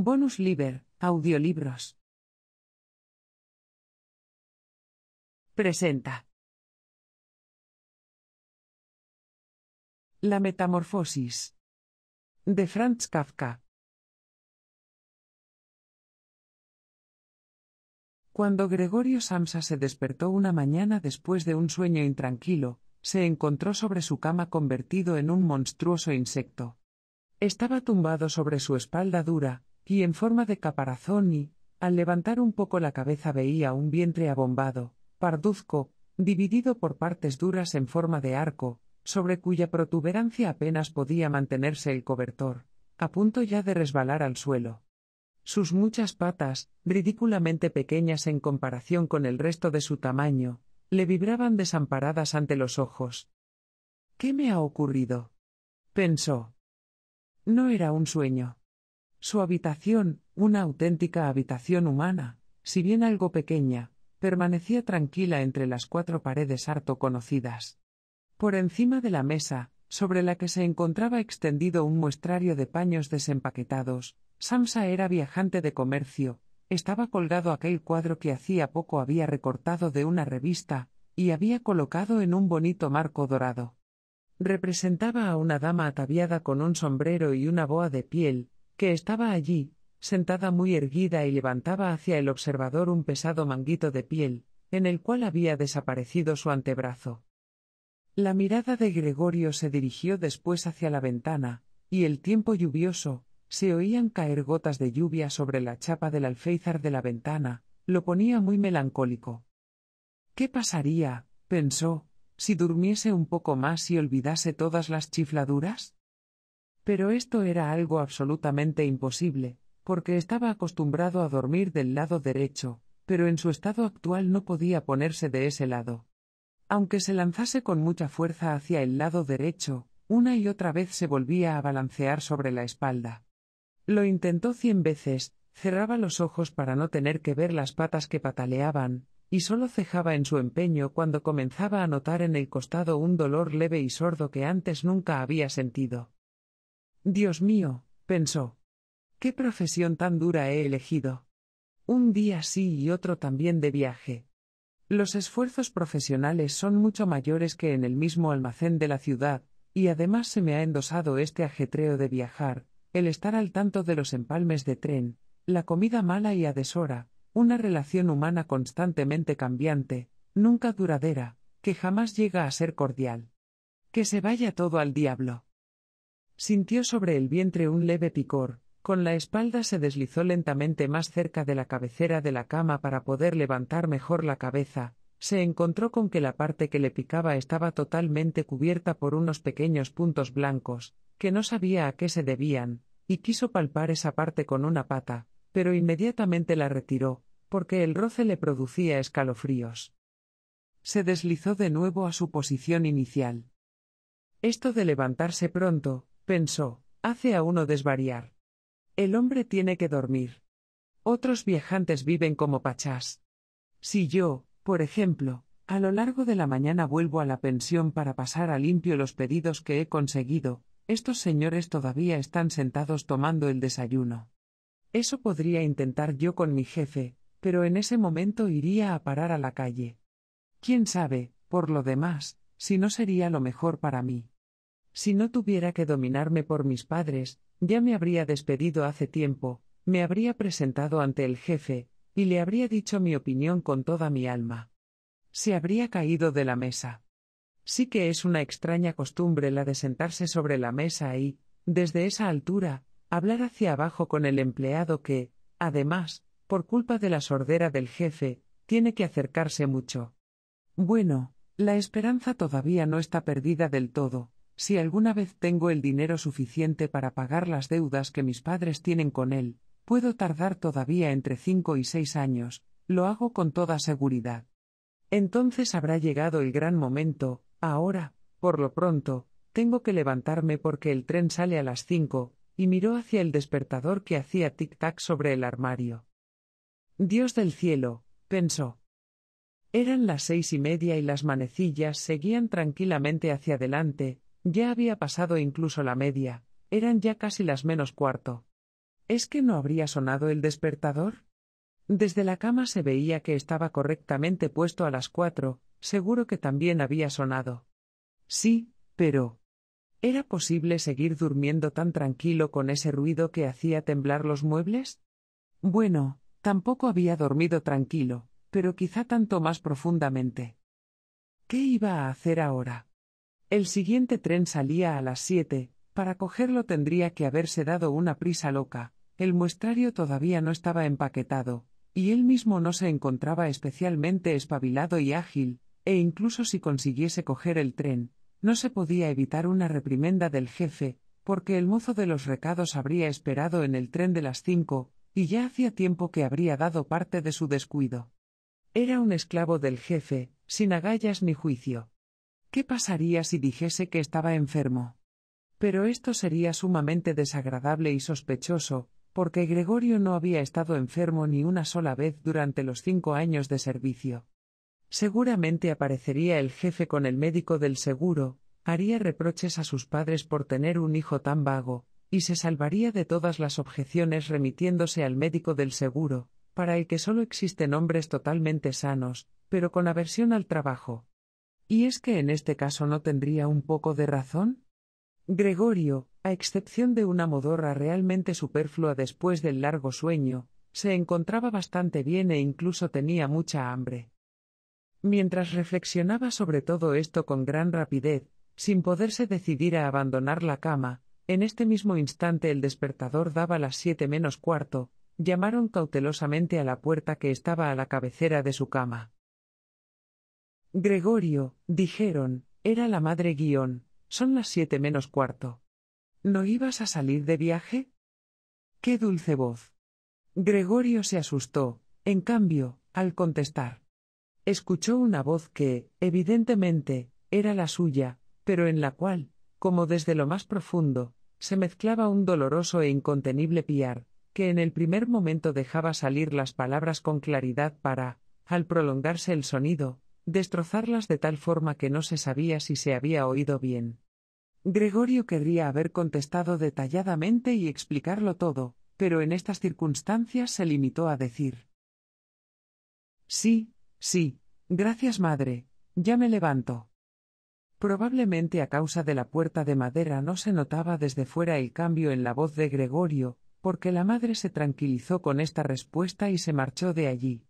Bonus Liber, audiolibros. Presenta. La metamorfosis. De Franz Kafka. Cuando Gregorio Samsa se despertó una mañana después de un sueño intranquilo, se encontró sobre su cama convertido en un monstruoso insecto. Estaba tumbado sobre su espalda dura, y en forma de caparazón y, al levantar un poco la cabeza veía un vientre abombado, parduzco, dividido por partes duras en forma de arco, sobre cuya protuberancia apenas podía mantenerse el cobertor, a punto ya de resbalar al suelo. Sus muchas patas, ridículamente pequeñas en comparación con el resto de su tamaño, le vibraban desamparadas ante los ojos. ¿Qué me ha ocurrido? pensó. No era un sueño. Su habitación, una auténtica habitación humana, si bien algo pequeña, permanecía tranquila entre las cuatro paredes harto conocidas. Por encima de la mesa, sobre la que se encontraba extendido un muestrario de paños desempaquetados, Samsa era viajante de comercio, estaba colgado aquel cuadro que hacía poco había recortado de una revista, y había colocado en un bonito marco dorado. Representaba a una dama ataviada con un sombrero y una boa de piel, que estaba allí, sentada muy erguida y levantaba hacia el observador un pesado manguito de piel, en el cual había desaparecido su antebrazo. La mirada de Gregorio se dirigió después hacia la ventana, y el tiempo lluvioso, se oían caer gotas de lluvia sobre la chapa del alféizar de la ventana, lo ponía muy melancólico. ¿Qué pasaría, pensó, si durmiese un poco más y olvidase todas las chifladuras? Pero esto era algo absolutamente imposible, porque estaba acostumbrado a dormir del lado derecho, pero en su estado actual no podía ponerse de ese lado. Aunque se lanzase con mucha fuerza hacia el lado derecho, una y otra vez se volvía a balancear sobre la espalda. Lo intentó cien veces, cerraba los ojos para no tener que ver las patas que pataleaban, y solo cejaba en su empeño cuando comenzaba a notar en el costado un dolor leve y sordo que antes nunca había sentido. Dios mío, pensó. ¿Qué profesión tan dura he elegido? Un día sí y otro también de viaje. Los esfuerzos profesionales son mucho mayores que en el mismo almacén de la ciudad, y además se me ha endosado este ajetreo de viajar, el estar al tanto de los empalmes de tren, la comida mala y a deshora, una relación humana constantemente cambiante, nunca duradera, que jamás llega a ser cordial. Que se vaya todo al diablo. Sintió sobre el vientre un leve picor, con la espalda se deslizó lentamente más cerca de la cabecera de la cama para poder levantar mejor la cabeza, se encontró con que la parte que le picaba estaba totalmente cubierta por unos pequeños puntos blancos, que no sabía a qué se debían, y quiso palpar esa parte con una pata, pero inmediatamente la retiró, porque el roce le producía escalofríos. Se deslizó de nuevo a su posición inicial. Esto de levantarse pronto, pensó, hace a uno desvariar. El hombre tiene que dormir. Otros viajantes viven como pachás. Si yo, por ejemplo, a lo largo de la mañana vuelvo a la pensión para pasar a limpio los pedidos que he conseguido, estos señores todavía están sentados tomando el desayuno. Eso podría intentar yo con mi jefe, pero en ese momento iría a parar a la calle. Quién sabe, por lo demás, si no sería lo mejor para mí. Si no tuviera que dominarme por mis padres, ya me habría despedido hace tiempo, me habría presentado ante el jefe, y le habría dicho mi opinión con toda mi alma. Se habría caído de la mesa. Sí que es una extraña costumbre la de sentarse sobre la mesa y, desde esa altura, hablar hacia abajo con el empleado que, además, por culpa de la sordera del jefe, tiene que acercarse mucho. Bueno, la esperanza todavía no está perdida del todo, si alguna vez tengo el dinero suficiente para pagar las deudas que mis padres tienen con él, puedo tardar todavía entre cinco y seis años, lo hago con toda seguridad. Entonces habrá llegado el gran momento, ahora, por lo pronto, tengo que levantarme porque el tren sale a las cinco, y miró hacia el despertador que hacía tic-tac sobre el armario. Dios del cielo, pensó. Eran las seis y media y las manecillas seguían tranquilamente hacia adelante, ya había pasado incluso la media, eran ya casi las menos cuarto. ¿Es que no habría sonado el despertador? Desde la cama se veía que estaba correctamente puesto a las cuatro, seguro que también había sonado. Sí, pero. ¿Era posible seguir durmiendo tan tranquilo con ese ruido que hacía temblar los muebles? Bueno, tampoco había dormido tranquilo, pero quizá tanto más profundamente. ¿Qué iba a hacer ahora? El siguiente tren salía a las siete, para cogerlo tendría que haberse dado una prisa loca, el muestrario todavía no estaba empaquetado, y él mismo no se encontraba especialmente espabilado y ágil, e incluso si consiguiese coger el tren, no se podía evitar una reprimenda del jefe, porque el mozo de los recados habría esperado en el tren de las cinco, y ya hacía tiempo que habría dado parte de su descuido. Era un esclavo del jefe, sin agallas ni juicio. ¿Qué pasaría si dijese que estaba enfermo? Pero esto sería sumamente desagradable y sospechoso, porque Gregorio no había estado enfermo ni una sola vez durante los cinco años de servicio. Seguramente aparecería el jefe con el médico del seguro, haría reproches a sus padres por tener un hijo tan vago, y se salvaría de todas las objeciones remitiéndose al médico del seguro, para el que solo existen hombres totalmente sanos, pero con aversión al trabajo. ¿Y es que en este caso no tendría un poco de razón? Gregorio, a excepción de una modorra realmente superflua después del largo sueño, se encontraba bastante bien e incluso tenía mucha hambre. Mientras reflexionaba sobre todo esto con gran rapidez, sin poderse decidir a abandonar la cama, en este mismo instante el despertador daba las siete menos cuarto, llamaron cautelosamente a la puerta que estaba a la cabecera de su cama. Gregorio, dijeron, era la madre guión, son las siete menos cuarto. ¿No ibas a salir de viaje? ¡Qué dulce voz! Gregorio se asustó, en cambio, al contestar. Escuchó una voz que, evidentemente, era la suya, pero en la cual, como desde lo más profundo, se mezclaba un doloroso e incontenible piar, que en el primer momento dejaba salir las palabras con claridad para, al prolongarse el sonido, destrozarlas de tal forma que no se sabía si se había oído bien. Gregorio querría haber contestado detalladamente y explicarlo todo, pero en estas circunstancias se limitó a decir Sí, sí, gracias madre, ya me levanto. Probablemente a causa de la puerta de madera no se notaba desde fuera el cambio en la voz de Gregorio, porque la madre se tranquilizó con esta respuesta y se marchó de allí.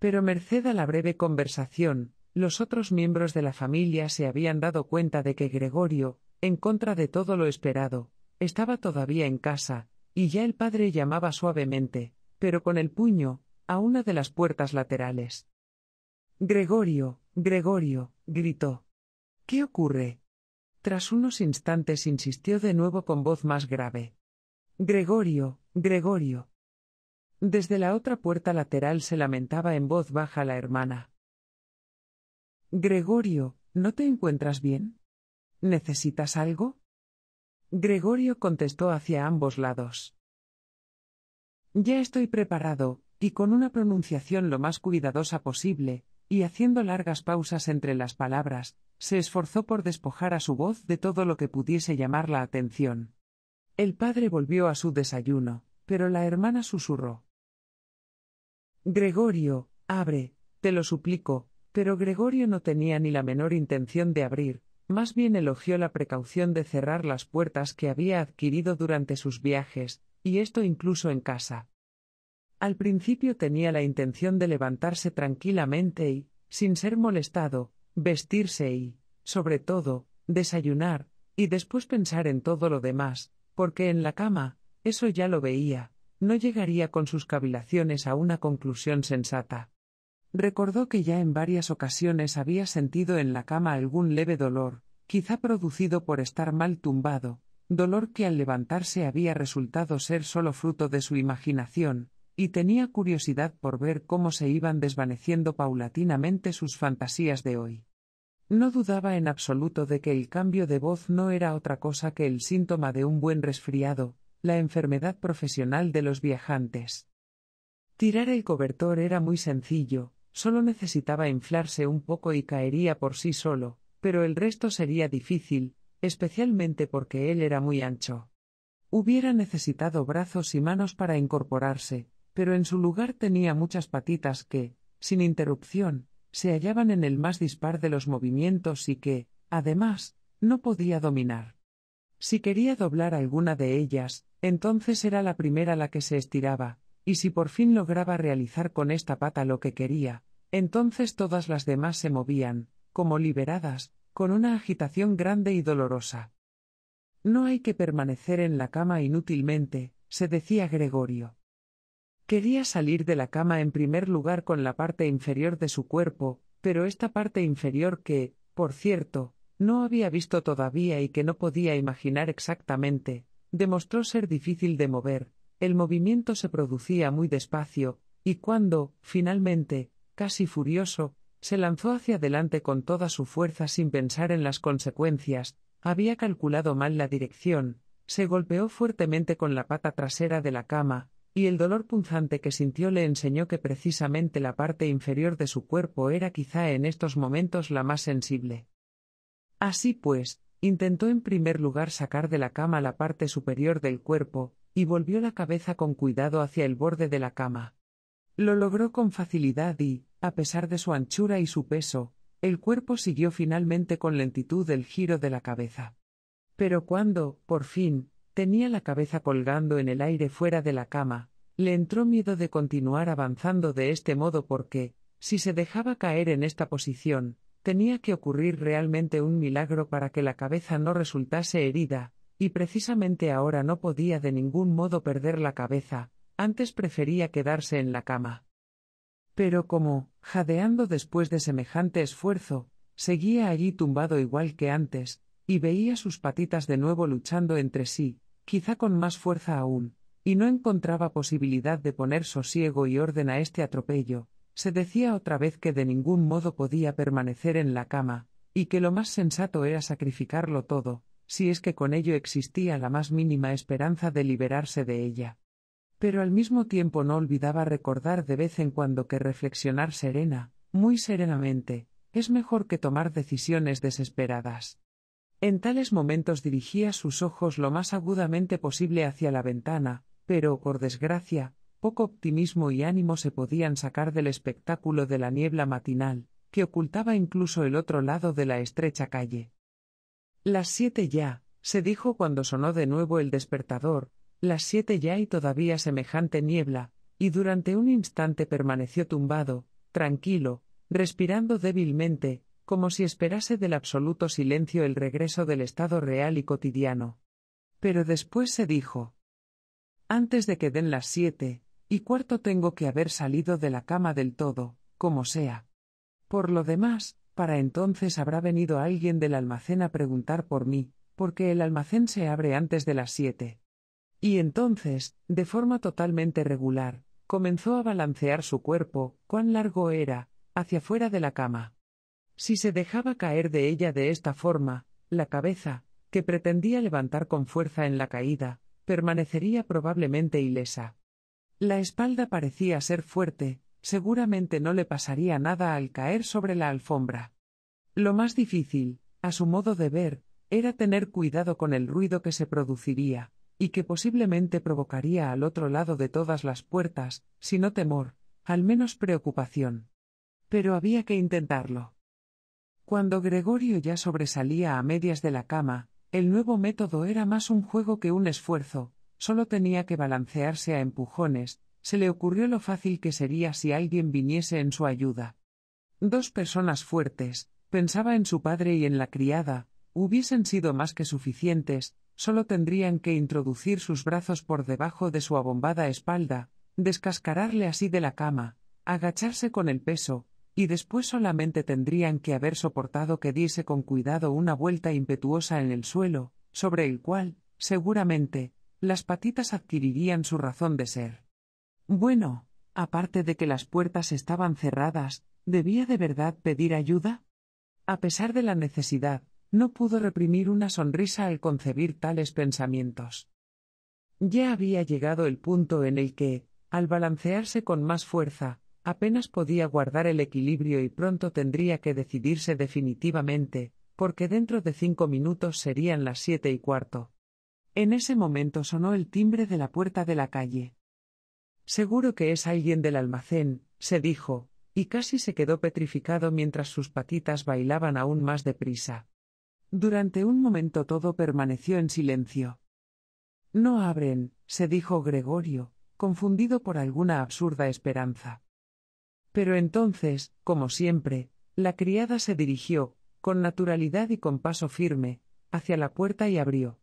Pero merced a la breve conversación, los otros miembros de la familia se habían dado cuenta de que Gregorio, en contra de todo lo esperado, estaba todavía en casa, y ya el padre llamaba suavemente, pero con el puño, a una de las puertas laterales. Gregorio, Gregorio, gritó. ¿Qué ocurre? Tras unos instantes insistió de nuevo con voz más grave. Gregorio, Gregorio, desde la otra puerta lateral se lamentaba en voz baja la hermana. Gregorio, ¿no te encuentras bien? ¿Necesitas algo? Gregorio contestó hacia ambos lados. Ya estoy preparado, y con una pronunciación lo más cuidadosa posible, y haciendo largas pausas entre las palabras, se esforzó por despojar a su voz de todo lo que pudiese llamar la atención. El padre volvió a su desayuno, pero la hermana susurró. Gregorio, abre, te lo suplico, pero Gregorio no tenía ni la menor intención de abrir, más bien elogió la precaución de cerrar las puertas que había adquirido durante sus viajes, y esto incluso en casa. Al principio tenía la intención de levantarse tranquilamente y, sin ser molestado, vestirse y, sobre todo, desayunar, y después pensar en todo lo demás, porque en la cama, eso ya lo veía, no llegaría con sus cavilaciones a una conclusión sensata. Recordó que ya en varias ocasiones había sentido en la cama algún leve dolor, quizá producido por estar mal tumbado, dolor que al levantarse había resultado ser solo fruto de su imaginación, y tenía curiosidad por ver cómo se iban desvaneciendo paulatinamente sus fantasías de hoy. No dudaba en absoluto de que el cambio de voz no era otra cosa que el síntoma de un buen resfriado, la enfermedad profesional de los viajantes. Tirar el cobertor era muy sencillo, solo necesitaba inflarse un poco y caería por sí solo, pero el resto sería difícil, especialmente porque él era muy ancho. Hubiera necesitado brazos y manos para incorporarse, pero en su lugar tenía muchas patitas que, sin interrupción, se hallaban en el más dispar de los movimientos y que, además, no podía dominar. Si quería doblar alguna de ellas, entonces era la primera la que se estiraba, y si por fin lograba realizar con esta pata lo que quería, entonces todas las demás se movían, como liberadas, con una agitación grande y dolorosa. No hay que permanecer en la cama inútilmente, se decía Gregorio. Quería salir de la cama en primer lugar con la parte inferior de su cuerpo, pero esta parte inferior que, por cierto, no había visto todavía y que no podía imaginar exactamente, demostró ser difícil de mover, el movimiento se producía muy despacio, y cuando, finalmente, casi furioso, se lanzó hacia adelante con toda su fuerza sin pensar en las consecuencias, había calculado mal la dirección, se golpeó fuertemente con la pata trasera de la cama, y el dolor punzante que sintió le enseñó que precisamente la parte inferior de su cuerpo era quizá en estos momentos la más sensible. Así pues, Intentó en primer lugar sacar de la cama la parte superior del cuerpo, y volvió la cabeza con cuidado hacia el borde de la cama. Lo logró con facilidad y, a pesar de su anchura y su peso, el cuerpo siguió finalmente con lentitud el giro de la cabeza. Pero cuando, por fin, tenía la cabeza colgando en el aire fuera de la cama, le entró miedo de continuar avanzando de este modo porque, si se dejaba caer en esta posición, Tenía que ocurrir realmente un milagro para que la cabeza no resultase herida, y precisamente ahora no podía de ningún modo perder la cabeza, antes prefería quedarse en la cama. Pero como, jadeando después de semejante esfuerzo, seguía allí tumbado igual que antes, y veía sus patitas de nuevo luchando entre sí, quizá con más fuerza aún, y no encontraba posibilidad de poner sosiego y orden a este atropello, se decía otra vez que de ningún modo podía permanecer en la cama, y que lo más sensato era sacrificarlo todo, si es que con ello existía la más mínima esperanza de liberarse de ella. Pero al mismo tiempo no olvidaba recordar de vez en cuando que reflexionar serena, muy serenamente, es mejor que tomar decisiones desesperadas. En tales momentos dirigía sus ojos lo más agudamente posible hacia la ventana, pero, por desgracia, poco optimismo y ánimo se podían sacar del espectáculo de la niebla matinal, que ocultaba incluso el otro lado de la estrecha calle. Las siete ya, se dijo cuando sonó de nuevo el despertador, las siete ya y todavía semejante niebla, y durante un instante permaneció tumbado, tranquilo, respirando débilmente, como si esperase del absoluto silencio el regreso del estado real y cotidiano. Pero después se dijo. Antes de que den las siete, y cuarto, tengo que haber salido de la cama del todo, como sea. Por lo demás, para entonces habrá venido alguien del almacén a preguntar por mí, porque el almacén se abre antes de las siete. Y entonces, de forma totalmente regular, comenzó a balancear su cuerpo, cuán largo era, hacia fuera de la cama. Si se dejaba caer de ella de esta forma, la cabeza, que pretendía levantar con fuerza en la caída, permanecería probablemente ilesa. La espalda parecía ser fuerte, seguramente no le pasaría nada al caer sobre la alfombra. Lo más difícil, a su modo de ver, era tener cuidado con el ruido que se produciría, y que posiblemente provocaría al otro lado de todas las puertas, si no temor, al menos preocupación. Pero había que intentarlo. Cuando Gregorio ya sobresalía a medias de la cama, el nuevo método era más un juego que un esfuerzo, Solo tenía que balancearse a empujones, se le ocurrió lo fácil que sería si alguien viniese en su ayuda. Dos personas fuertes, pensaba en su padre y en la criada, hubiesen sido más que suficientes, solo tendrían que introducir sus brazos por debajo de su abombada espalda, descascararle así de la cama, agacharse con el peso, y después solamente tendrían que haber soportado que diese con cuidado una vuelta impetuosa en el suelo, sobre el cual, seguramente, las patitas adquirirían su razón de ser. Bueno, aparte de que las puertas estaban cerradas, ¿debía de verdad pedir ayuda? A pesar de la necesidad, no pudo reprimir una sonrisa al concebir tales pensamientos. Ya había llegado el punto en el que, al balancearse con más fuerza, apenas podía guardar el equilibrio y pronto tendría que decidirse definitivamente, porque dentro de cinco minutos serían las siete y cuarto. En ese momento sonó el timbre de la puerta de la calle. Seguro que es alguien del almacén, se dijo, y casi se quedó petrificado mientras sus patitas bailaban aún más deprisa. Durante un momento todo permaneció en silencio. No abren, se dijo Gregorio, confundido por alguna absurda esperanza. Pero entonces, como siempre, la criada se dirigió, con naturalidad y con paso firme, hacia la puerta y abrió.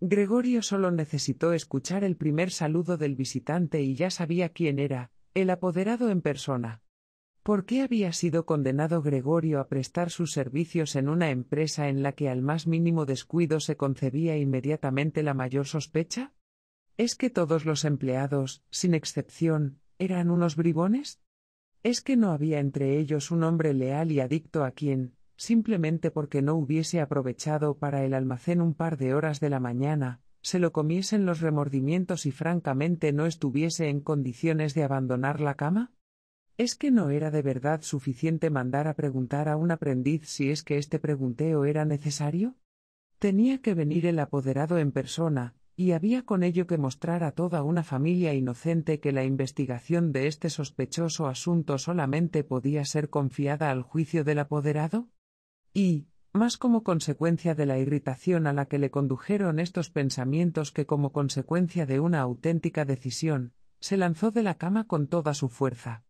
Gregorio solo necesitó escuchar el primer saludo del visitante y ya sabía quién era, el apoderado en persona. ¿Por qué había sido condenado Gregorio a prestar sus servicios en una empresa en la que al más mínimo descuido se concebía inmediatamente la mayor sospecha? ¿Es que todos los empleados, sin excepción, eran unos bribones? ¿Es que no había entre ellos un hombre leal y adicto a quien, simplemente porque no hubiese aprovechado para el almacén un par de horas de la mañana, se lo comiesen los remordimientos y francamente no estuviese en condiciones de abandonar la cama? ¿Es que no era de verdad suficiente mandar a preguntar a un aprendiz si es que este pregunteo era necesario? Tenía que venir el apoderado en persona, y había con ello que mostrar a toda una familia inocente que la investigación de este sospechoso asunto solamente podía ser confiada al juicio del apoderado? y, más como consecuencia de la irritación a la que le condujeron estos pensamientos que como consecuencia de una auténtica decisión, se lanzó de la cama con toda su fuerza.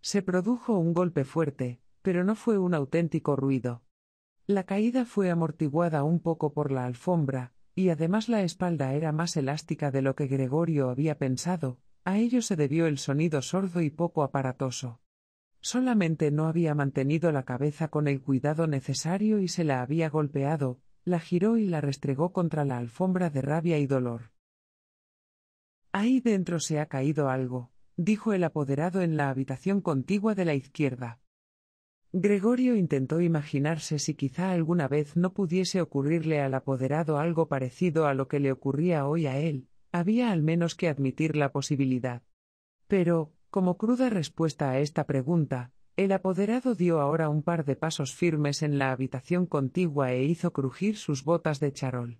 Se produjo un golpe fuerte, pero no fue un auténtico ruido. La caída fue amortiguada un poco por la alfombra, y además la espalda era más elástica de lo que Gregorio había pensado, a ello se debió el sonido sordo y poco aparatoso. Solamente no había mantenido la cabeza con el cuidado necesario y se la había golpeado, la giró y la restregó contra la alfombra de rabia y dolor. Ahí dentro se ha caído algo, dijo el apoderado en la habitación contigua de la izquierda. Gregorio intentó imaginarse si quizá alguna vez no pudiese ocurrirle al apoderado algo parecido a lo que le ocurría hoy a él, había al menos que admitir la posibilidad. Pero, como cruda respuesta a esta pregunta, el apoderado dio ahora un par de pasos firmes en la habitación contigua e hizo crujir sus botas de charol.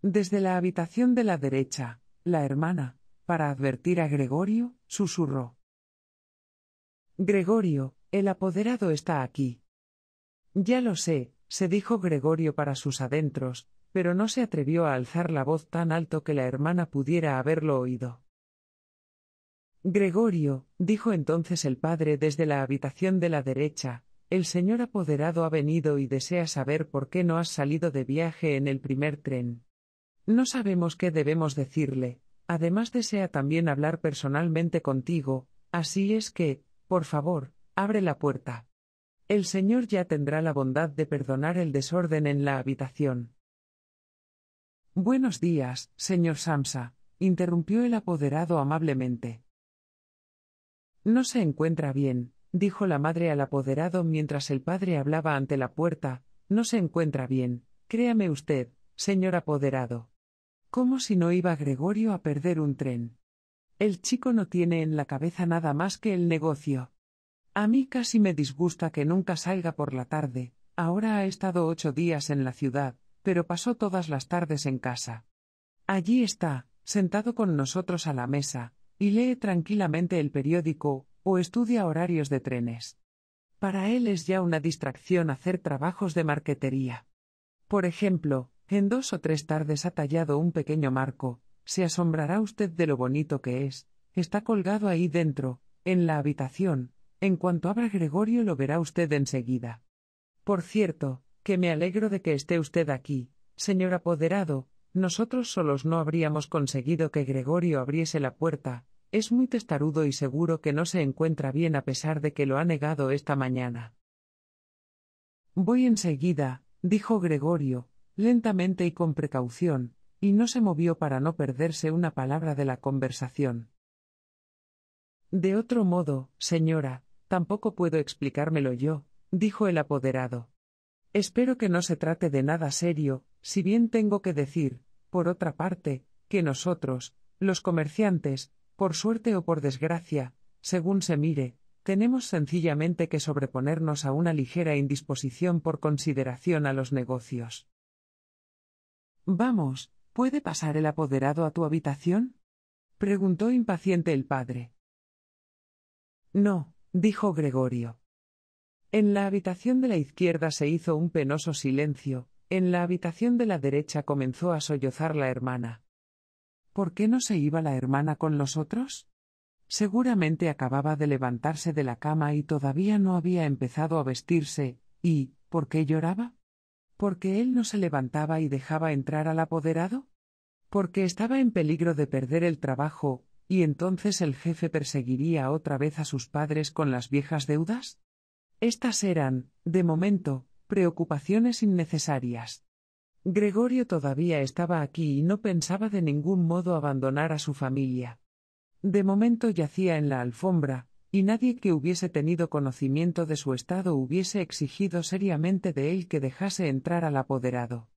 Desde la habitación de la derecha, la hermana, para advertir a Gregorio, susurró. Gregorio, el apoderado está aquí. Ya lo sé, se dijo Gregorio para sus adentros, pero no se atrevió a alzar la voz tan alto que la hermana pudiera haberlo oído. Gregorio, dijo entonces el padre desde la habitación de la derecha, el señor apoderado ha venido y desea saber por qué no has salido de viaje en el primer tren. No sabemos qué debemos decirle, además desea también hablar personalmente contigo, así es que, por favor, abre la puerta. El señor ya tendrá la bondad de perdonar el desorden en la habitación. Buenos días, señor Samsa, interrumpió el apoderado amablemente. No se encuentra bien, dijo la madre al apoderado mientras el padre hablaba ante la puerta, no se encuentra bien, créame usted, señor apoderado. ¿Cómo si no iba Gregorio a perder un tren? El chico no tiene en la cabeza nada más que el negocio. A mí casi me disgusta que nunca salga por la tarde, ahora ha estado ocho días en la ciudad, pero pasó todas las tardes en casa. Allí está, sentado con nosotros a la mesa, y lee tranquilamente el periódico, o estudia horarios de trenes. Para él es ya una distracción hacer trabajos de marquetería. Por ejemplo, en dos o tres tardes ha tallado un pequeño marco, se asombrará usted de lo bonito que es, está colgado ahí dentro, en la habitación, en cuanto abra Gregorio lo verá usted enseguida. Por cierto, que me alegro de que esté usted aquí, señor apoderado, nosotros solos no habríamos conseguido que Gregorio abriese la puerta, es muy testarudo y seguro que no se encuentra bien a pesar de que lo ha negado esta mañana. Voy enseguida, dijo Gregorio, lentamente y con precaución, y no se movió para no perderse una palabra de la conversación. De otro modo, señora, tampoco puedo explicármelo yo, dijo el apoderado. Espero que no se trate de nada serio, si bien tengo que decir, por otra parte, que nosotros, los comerciantes, por suerte o por desgracia, según se mire, tenemos sencillamente que sobreponernos a una ligera indisposición por consideración a los negocios. Vamos, ¿puede pasar el apoderado a tu habitación? preguntó impaciente el padre. No, dijo Gregorio. En la habitación de la izquierda se hizo un penoso silencio, en la habitación de la derecha comenzó a sollozar la hermana. ¿por qué no se iba la hermana con los otros? Seguramente acababa de levantarse de la cama y todavía no había empezado a vestirse, y, ¿por qué lloraba? ¿Porque él no se levantaba y dejaba entrar al apoderado? Porque estaba en peligro de perder el trabajo, y entonces el jefe perseguiría otra vez a sus padres con las viejas deudas? Estas eran, de momento, preocupaciones innecesarias. Gregorio todavía estaba aquí y no pensaba de ningún modo abandonar a su familia. De momento yacía en la alfombra, y nadie que hubiese tenido conocimiento de su estado hubiese exigido seriamente de él que dejase entrar al apoderado.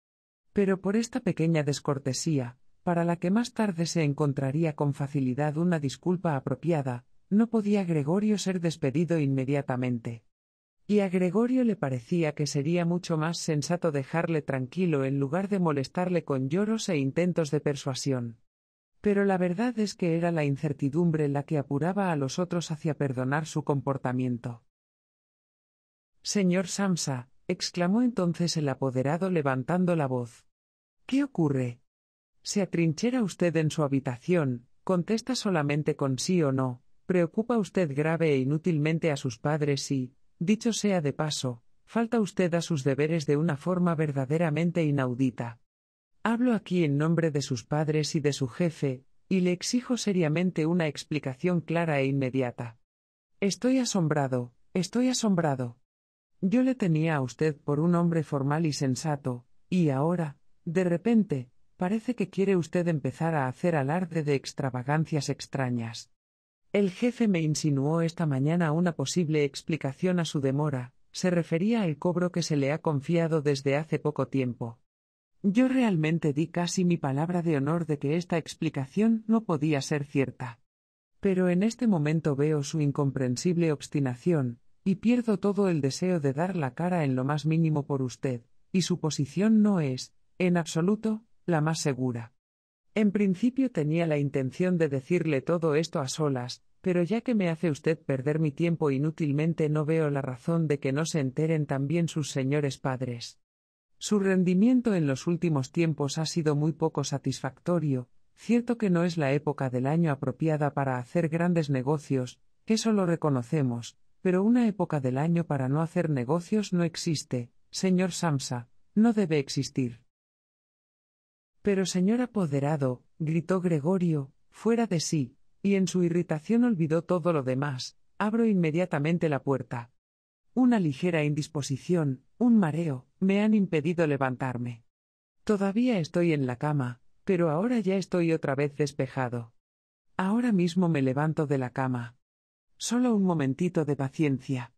Pero por esta pequeña descortesía, para la que más tarde se encontraría con facilidad una disculpa apropiada, no podía Gregorio ser despedido inmediatamente y a Gregorio le parecía que sería mucho más sensato dejarle tranquilo en lugar de molestarle con lloros e intentos de persuasión. Pero la verdad es que era la incertidumbre la que apuraba a los otros hacia perdonar su comportamiento. Señor Samsa, exclamó entonces el apoderado levantando la voz. ¿Qué ocurre? Se atrinchera usted en su habitación, contesta solamente con sí o no, preocupa usted grave e inútilmente a sus padres y, Dicho sea de paso, falta usted a sus deberes de una forma verdaderamente inaudita. Hablo aquí en nombre de sus padres y de su jefe, y le exijo seriamente una explicación clara e inmediata. Estoy asombrado, estoy asombrado. Yo le tenía a usted por un hombre formal y sensato, y ahora, de repente, parece que quiere usted empezar a hacer alarde de extravagancias extrañas. El jefe me insinuó esta mañana una posible explicación a su demora, se refería al cobro que se le ha confiado desde hace poco tiempo. Yo realmente di casi mi palabra de honor de que esta explicación no podía ser cierta. Pero en este momento veo su incomprensible obstinación, y pierdo todo el deseo de dar la cara en lo más mínimo por usted, y su posición no es, en absoluto, la más segura. En principio tenía la intención de decirle todo esto a solas, pero ya que me hace usted perder mi tiempo inútilmente no veo la razón de que no se enteren también sus señores padres. Su rendimiento en los últimos tiempos ha sido muy poco satisfactorio, cierto que no es la época del año apropiada para hacer grandes negocios, eso lo reconocemos, pero una época del año para no hacer negocios no existe, señor Samsa, no debe existir. Pero señor apoderado, gritó Gregorio, fuera de sí, y en su irritación olvidó todo lo demás, abro inmediatamente la puerta. Una ligera indisposición, un mareo, me han impedido levantarme. Todavía estoy en la cama, pero ahora ya estoy otra vez despejado. Ahora mismo me levanto de la cama. Solo un momentito de paciencia.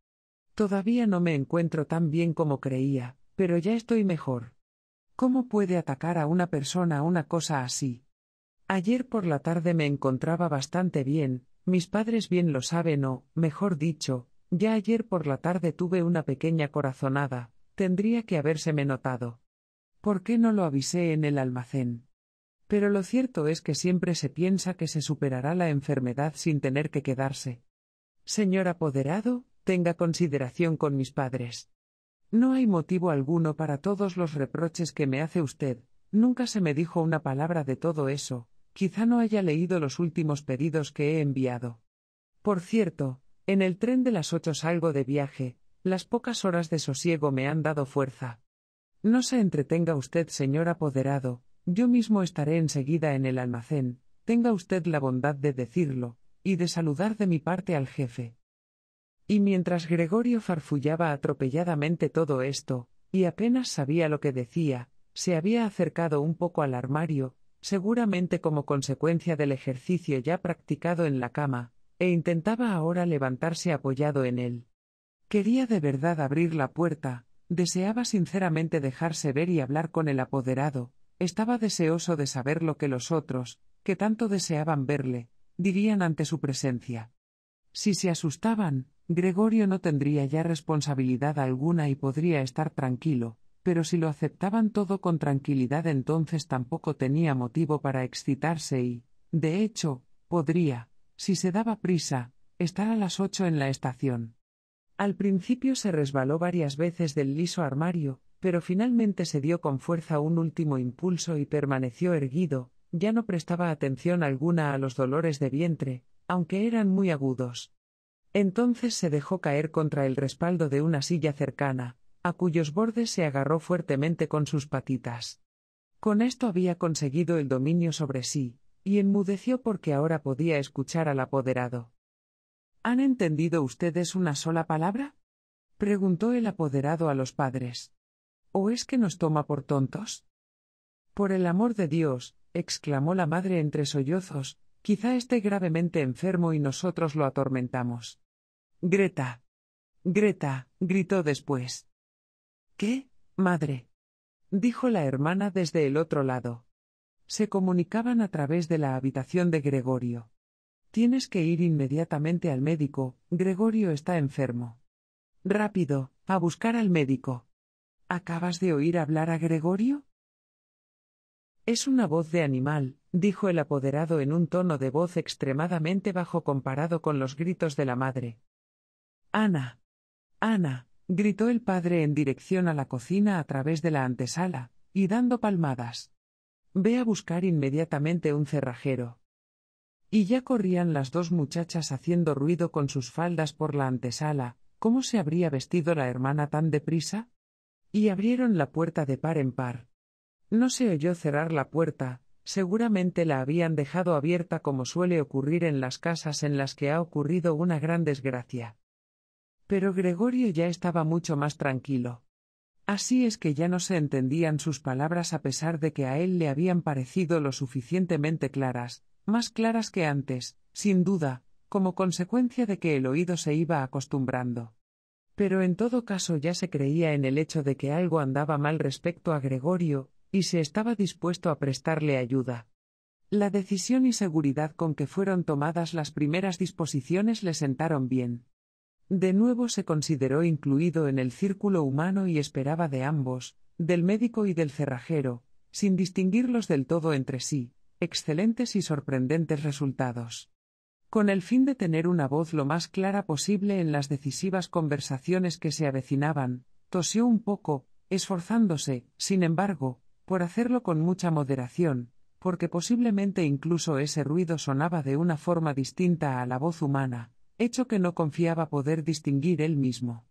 Todavía no me encuentro tan bien como creía, pero ya estoy mejor. ¿Cómo puede atacar a una persona una cosa así? Ayer por la tarde me encontraba bastante bien, mis padres bien lo saben o, mejor dicho, ya ayer por la tarde tuve una pequeña corazonada, tendría que habérseme notado. ¿Por qué no lo avisé en el almacén? Pero lo cierto es que siempre se piensa que se superará la enfermedad sin tener que quedarse. Señor apoderado, tenga consideración con mis padres. No hay motivo alguno para todos los reproches que me hace usted, nunca se me dijo una palabra de todo eso, quizá no haya leído los últimos pedidos que he enviado. Por cierto, en el tren de las ocho salgo de viaje, las pocas horas de sosiego me han dado fuerza. No se entretenga usted, señor apoderado, yo mismo estaré enseguida en el almacén, tenga usted la bondad de decirlo, y de saludar de mi parte al jefe. Y mientras Gregorio farfullaba atropelladamente todo esto, y apenas sabía lo que decía, se había acercado un poco al armario, seguramente como consecuencia del ejercicio ya practicado en la cama, e intentaba ahora levantarse apoyado en él. Quería de verdad abrir la puerta, deseaba sinceramente dejarse ver y hablar con el apoderado, estaba deseoso de saber lo que los otros, que tanto deseaban verle, dirían ante su presencia. Si se asustaban, Gregorio no tendría ya responsabilidad alguna y podría estar tranquilo, pero si lo aceptaban todo con tranquilidad entonces tampoco tenía motivo para excitarse y, de hecho, podría, si se daba prisa, estar a las ocho en la estación. Al principio se resbaló varias veces del liso armario, pero finalmente se dio con fuerza un último impulso y permaneció erguido, ya no prestaba atención alguna a los dolores de vientre, aunque eran muy agudos. Entonces se dejó caer contra el respaldo de una silla cercana, a cuyos bordes se agarró fuertemente con sus patitas. Con esto había conseguido el dominio sobre sí, y enmudeció porque ahora podía escuchar al apoderado. ¿Han entendido ustedes una sola palabra? preguntó el apoderado a los padres. ¿O es que nos toma por tontos? Por el amor de Dios, exclamó la madre entre sollozos, quizá esté gravemente enfermo y nosotros lo atormentamos. Greta. Greta, gritó después. ¿Qué, madre? dijo la hermana desde el otro lado. Se comunicaban a través de la habitación de Gregorio. Tienes que ir inmediatamente al médico, Gregorio está enfermo. Rápido, a buscar al médico. ¿Acabas de oír hablar a Gregorio? Es una voz de animal, dijo el apoderado en un tono de voz extremadamente bajo comparado con los gritos de la madre. Ana. Ana. gritó el padre en dirección a la cocina a través de la antesala, y dando palmadas. Ve a buscar inmediatamente un cerrajero. Y ya corrían las dos muchachas haciendo ruido con sus faldas por la antesala, ¿cómo se habría vestido la hermana tan deprisa? Y abrieron la puerta de par en par. No se oyó cerrar la puerta, seguramente la habían dejado abierta como suele ocurrir en las casas en las que ha ocurrido una gran desgracia. Pero Gregorio ya estaba mucho más tranquilo. Así es que ya no se entendían sus palabras a pesar de que a él le habían parecido lo suficientemente claras, más claras que antes, sin duda, como consecuencia de que el oído se iba acostumbrando. Pero en todo caso ya se creía en el hecho de que algo andaba mal respecto a Gregorio, y se estaba dispuesto a prestarle ayuda. La decisión y seguridad con que fueron tomadas las primeras disposiciones le sentaron bien. De nuevo se consideró incluido en el círculo humano y esperaba de ambos, del médico y del cerrajero, sin distinguirlos del todo entre sí, excelentes y sorprendentes resultados. Con el fin de tener una voz lo más clara posible en las decisivas conversaciones que se avecinaban, tosió un poco, esforzándose, sin embargo, por hacerlo con mucha moderación, porque posiblemente incluso ese ruido sonaba de una forma distinta a la voz humana, hecho que no confiaba poder distinguir él mismo.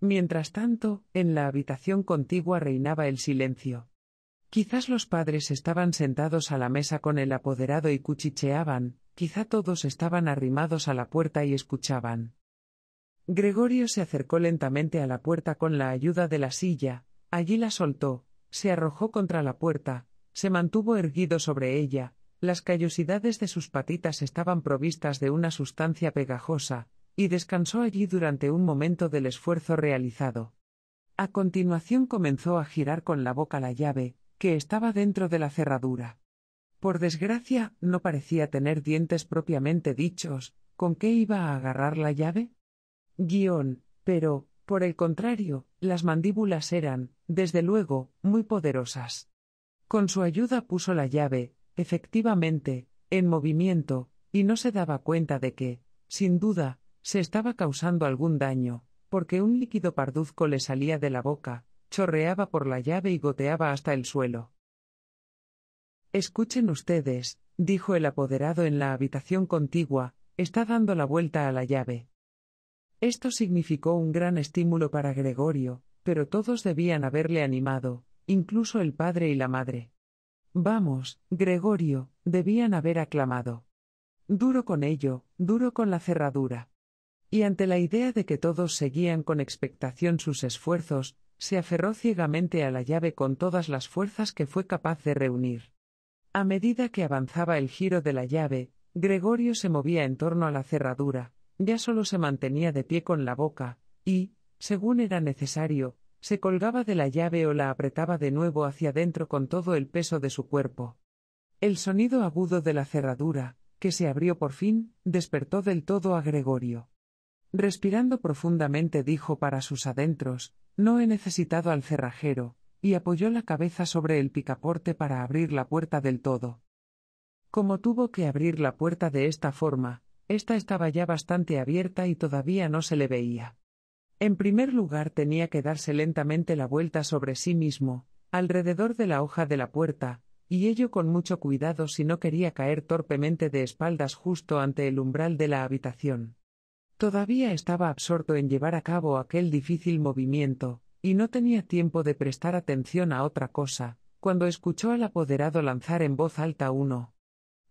Mientras tanto, en la habitación contigua reinaba el silencio. Quizás los padres estaban sentados a la mesa con el apoderado y cuchicheaban, quizá todos estaban arrimados a la puerta y escuchaban. Gregorio se acercó lentamente a la puerta con la ayuda de la silla, allí la soltó, se arrojó contra la puerta, se mantuvo erguido sobre ella, las callosidades de sus patitas estaban provistas de una sustancia pegajosa, y descansó allí durante un momento del esfuerzo realizado. A continuación comenzó a girar con la boca la llave, que estaba dentro de la cerradura. Por desgracia, no parecía tener dientes propiamente dichos, ¿con qué iba a agarrar la llave? Guión, pero, por el contrario, las mandíbulas eran, desde luego, muy poderosas. Con su ayuda puso la llave, efectivamente, en movimiento, y no se daba cuenta de que, sin duda, se estaba causando algún daño, porque un líquido parduzco le salía de la boca, chorreaba por la llave y goteaba hasta el suelo. Escuchen ustedes, dijo el apoderado en la habitación contigua, está dando la vuelta a la llave. Esto significó un gran estímulo para Gregorio, pero todos debían haberle animado, incluso el padre y la madre. Vamos, Gregorio, debían haber aclamado. Duro con ello, duro con la cerradura. Y ante la idea de que todos seguían con expectación sus esfuerzos, se aferró ciegamente a la llave con todas las fuerzas que fue capaz de reunir. A medida que avanzaba el giro de la llave, Gregorio se movía en torno a la cerradura, ya solo se mantenía de pie con la boca, y, según era necesario, se colgaba de la llave o la apretaba de nuevo hacia adentro con todo el peso de su cuerpo. El sonido agudo de la cerradura, que se abrió por fin, despertó del todo a Gregorio. Respirando profundamente dijo para sus adentros, No he necesitado al cerrajero, y apoyó la cabeza sobre el picaporte para abrir la puerta del todo. Como tuvo que abrir la puerta de esta forma, esta estaba ya bastante abierta y todavía no se le veía. En primer lugar tenía que darse lentamente la vuelta sobre sí mismo, alrededor de la hoja de la puerta, y ello con mucho cuidado si no quería caer torpemente de espaldas justo ante el umbral de la habitación. Todavía estaba absorto en llevar a cabo aquel difícil movimiento, y no tenía tiempo de prestar atención a otra cosa, cuando escuchó al apoderado lanzar en voz alta uno,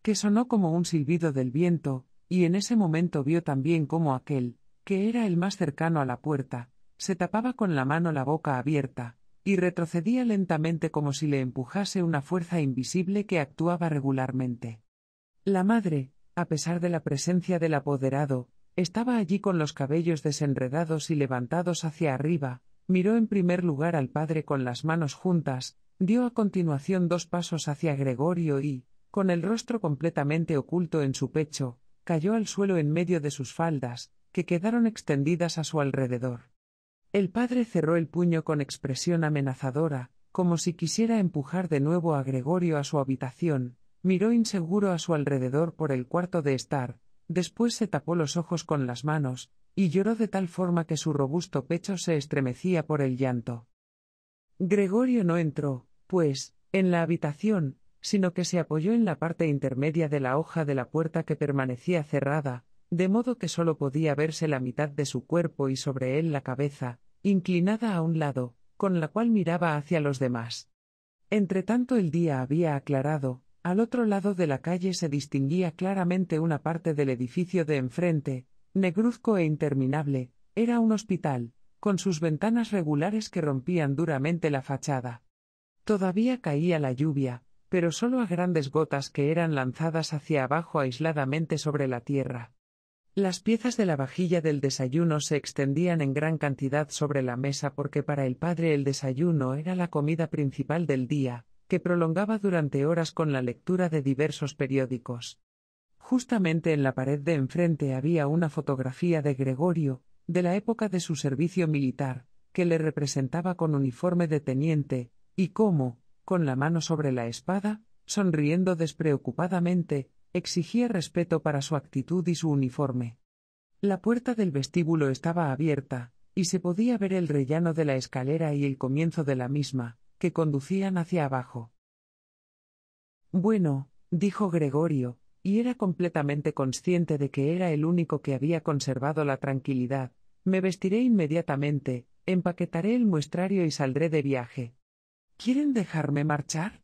que sonó como un silbido del viento, y en ese momento vio también como aquel, que era el más cercano a la puerta, se tapaba con la mano la boca abierta, y retrocedía lentamente como si le empujase una fuerza invisible que actuaba regularmente. La madre, a pesar de la presencia del apoderado, estaba allí con los cabellos desenredados y levantados hacia arriba, miró en primer lugar al padre con las manos juntas, dio a continuación dos pasos hacia Gregorio y, con el rostro completamente oculto en su pecho, cayó al suelo en medio de sus faldas, que quedaron extendidas a su alrededor. El padre cerró el puño con expresión amenazadora, como si quisiera empujar de nuevo a Gregorio a su habitación, miró inseguro a su alrededor por el cuarto de estar, después se tapó los ojos con las manos, y lloró de tal forma que su robusto pecho se estremecía por el llanto. Gregorio no entró, pues, en la habitación, sino que se apoyó en la parte intermedia de la hoja de la puerta que permanecía cerrada, de modo que solo podía verse la mitad de su cuerpo y sobre él la cabeza, inclinada a un lado, con la cual miraba hacia los demás. Entretanto el día había aclarado, al otro lado de la calle se distinguía claramente una parte del edificio de enfrente, negruzco e interminable, era un hospital, con sus ventanas regulares que rompían duramente la fachada. Todavía caía la lluvia, pero solo a grandes gotas que eran lanzadas hacia abajo aisladamente sobre la tierra. Las piezas de la vajilla del desayuno se extendían en gran cantidad sobre la mesa porque para el padre el desayuno era la comida principal del día, que prolongaba durante horas con la lectura de diversos periódicos. Justamente en la pared de enfrente había una fotografía de Gregorio, de la época de su servicio militar, que le representaba con uniforme de teniente, y cómo, con la mano sobre la espada, sonriendo despreocupadamente, exigía respeto para su actitud y su uniforme. La puerta del vestíbulo estaba abierta, y se podía ver el rellano de la escalera y el comienzo de la misma, que conducían hacia abajo. Bueno, dijo Gregorio, y era completamente consciente de que era el único que había conservado la tranquilidad, me vestiré inmediatamente, empaquetaré el muestrario y saldré de viaje. ¿Quieren dejarme marchar?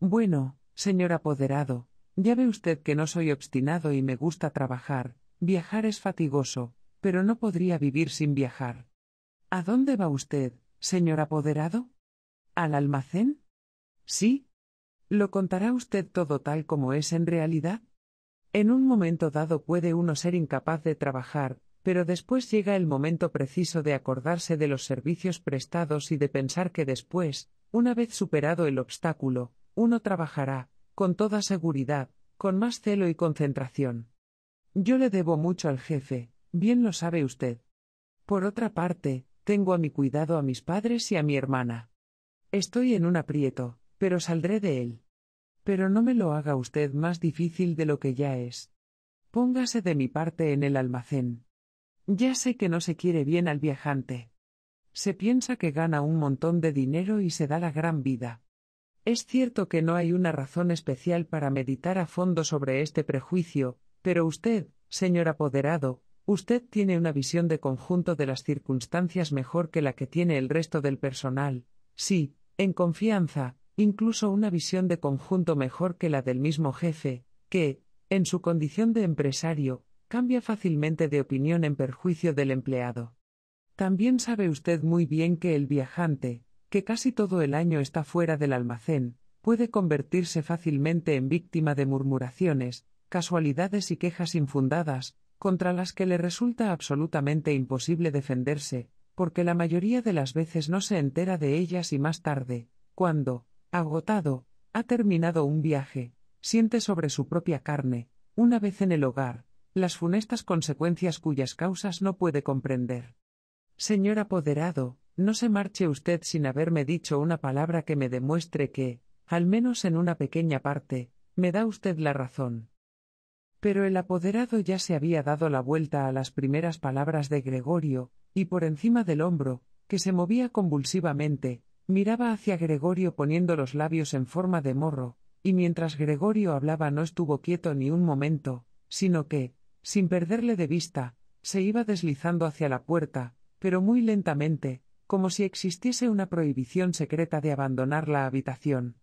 Bueno, señor apoderado, ya ve usted que no soy obstinado y me gusta trabajar, viajar es fatigoso, pero no podría vivir sin viajar. ¿A dónde va usted, señor apoderado? ¿Al almacén? Sí. ¿Lo contará usted todo tal como es en realidad? En un momento dado puede uno ser incapaz de trabajar, pero después llega el momento preciso de acordarse de los servicios prestados y de pensar que después, una vez superado el obstáculo, uno trabajará, con toda seguridad, con más celo y concentración. Yo le debo mucho al jefe, bien lo sabe usted. Por otra parte, tengo a mi cuidado a mis padres y a mi hermana. Estoy en un aprieto, pero saldré de él. Pero no me lo haga usted más difícil de lo que ya es. Póngase de mi parte en el almacén. Ya sé que no se quiere bien al viajante. Se piensa que gana un montón de dinero y se da la gran vida. Es cierto que no hay una razón especial para meditar a fondo sobre este prejuicio, pero usted, señor apoderado, usted tiene una visión de conjunto de las circunstancias mejor que la que tiene el resto del personal, sí, en confianza, incluso una visión de conjunto mejor que la del mismo jefe, que, en su condición de empresario, cambia fácilmente de opinión en perjuicio del empleado. También sabe usted muy bien que el viajante, que casi todo el año está fuera del almacén, puede convertirse fácilmente en víctima de murmuraciones, casualidades y quejas infundadas, contra las que le resulta absolutamente imposible defenderse, porque la mayoría de las veces no se entera de ellas y más tarde, cuando, agotado, ha terminado un viaje, siente sobre su propia carne, una vez en el hogar, las funestas consecuencias cuyas causas no puede comprender. Señor apoderado, no se marche usted sin haberme dicho una palabra que me demuestre que, al menos en una pequeña parte, me da usted la razón. Pero el apoderado ya se había dado la vuelta a las primeras palabras de Gregorio, y por encima del hombro, que se movía convulsivamente, miraba hacia Gregorio poniendo los labios en forma de morro, y mientras Gregorio hablaba no estuvo quieto ni un momento, sino que, sin perderle de vista, se iba deslizando hacia la puerta, pero muy lentamente, como si existiese una prohibición secreta de abandonar la habitación.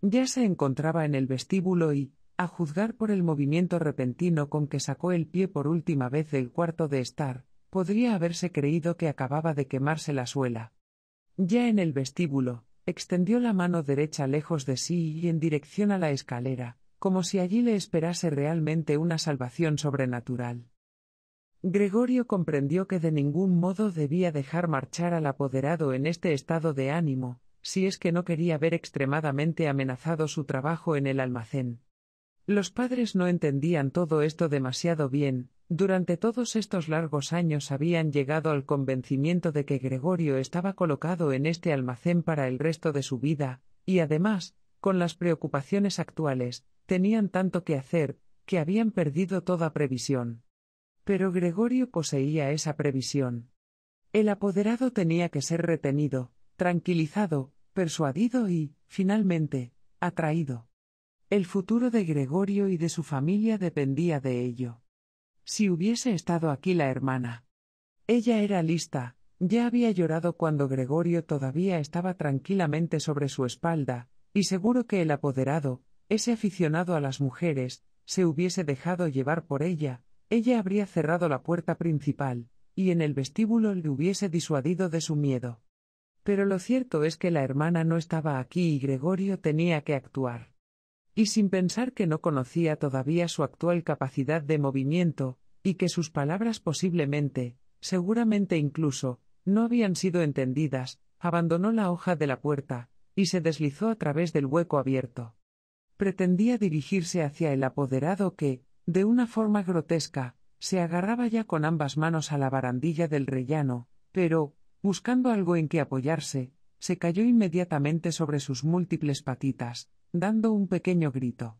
Ya se encontraba en el vestíbulo y, a juzgar por el movimiento repentino con que sacó el pie por última vez del cuarto de estar, podría haberse creído que acababa de quemarse la suela. Ya en el vestíbulo, extendió la mano derecha lejos de sí y en dirección a la escalera, como si allí le esperase realmente una salvación sobrenatural. Gregorio comprendió que de ningún modo debía dejar marchar al apoderado en este estado de ánimo, si es que no quería ver extremadamente amenazado su trabajo en el almacén. Los padres no entendían todo esto demasiado bien, durante todos estos largos años habían llegado al convencimiento de que Gregorio estaba colocado en este almacén para el resto de su vida, y además, con las preocupaciones actuales, tenían tanto que hacer, que habían perdido toda previsión. Pero Gregorio poseía esa previsión. El apoderado tenía que ser retenido, tranquilizado, persuadido y, finalmente, atraído. El futuro de Gregorio y de su familia dependía de ello. Si hubiese estado aquí la hermana. Ella era lista, ya había llorado cuando Gregorio todavía estaba tranquilamente sobre su espalda, y seguro que el apoderado, ese aficionado a las mujeres, se hubiese dejado llevar por ella, ella habría cerrado la puerta principal, y en el vestíbulo le hubiese disuadido de su miedo. Pero lo cierto es que la hermana no estaba aquí y Gregorio tenía que actuar. Y sin pensar que no conocía todavía su actual capacidad de movimiento, y que sus palabras posiblemente, seguramente incluso, no habían sido entendidas, abandonó la hoja de la puerta, y se deslizó a través del hueco abierto. Pretendía dirigirse hacia el apoderado que, de una forma grotesca, se agarraba ya con ambas manos a la barandilla del rellano, pero, buscando algo en que apoyarse, se cayó inmediatamente sobre sus múltiples patitas, dando un pequeño grito.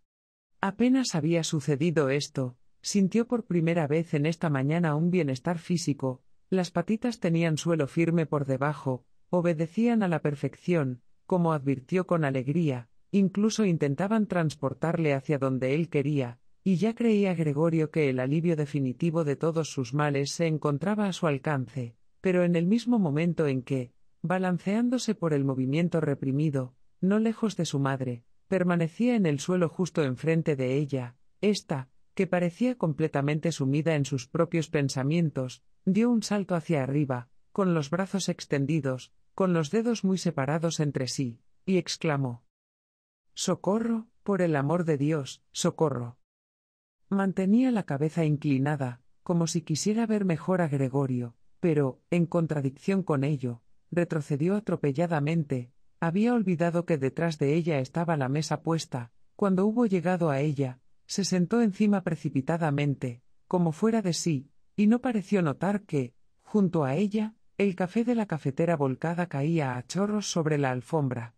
Apenas había sucedido esto, sintió por primera vez en esta mañana un bienestar físico, las patitas tenían suelo firme por debajo, obedecían a la perfección, como advirtió con alegría, incluso intentaban transportarle hacia donde él quería, y ya creía Gregorio que el alivio definitivo de todos sus males se encontraba a su alcance, pero en el mismo momento en que, balanceándose por el movimiento reprimido, no lejos de su madre, permanecía en el suelo justo enfrente de ella, ésta, que parecía completamente sumida en sus propios pensamientos, dio un salto hacia arriba, con los brazos extendidos, con los dedos muy separados entre sí, y exclamó Socorro, por el amor de Dios, socorro. Mantenía la cabeza inclinada, como si quisiera ver mejor a Gregorio, pero, en contradicción con ello, retrocedió atropelladamente, había olvidado que detrás de ella estaba la mesa puesta, cuando hubo llegado a ella, se sentó encima precipitadamente, como fuera de sí, y no pareció notar que, junto a ella, el café de la cafetera volcada caía a chorros sobre la alfombra.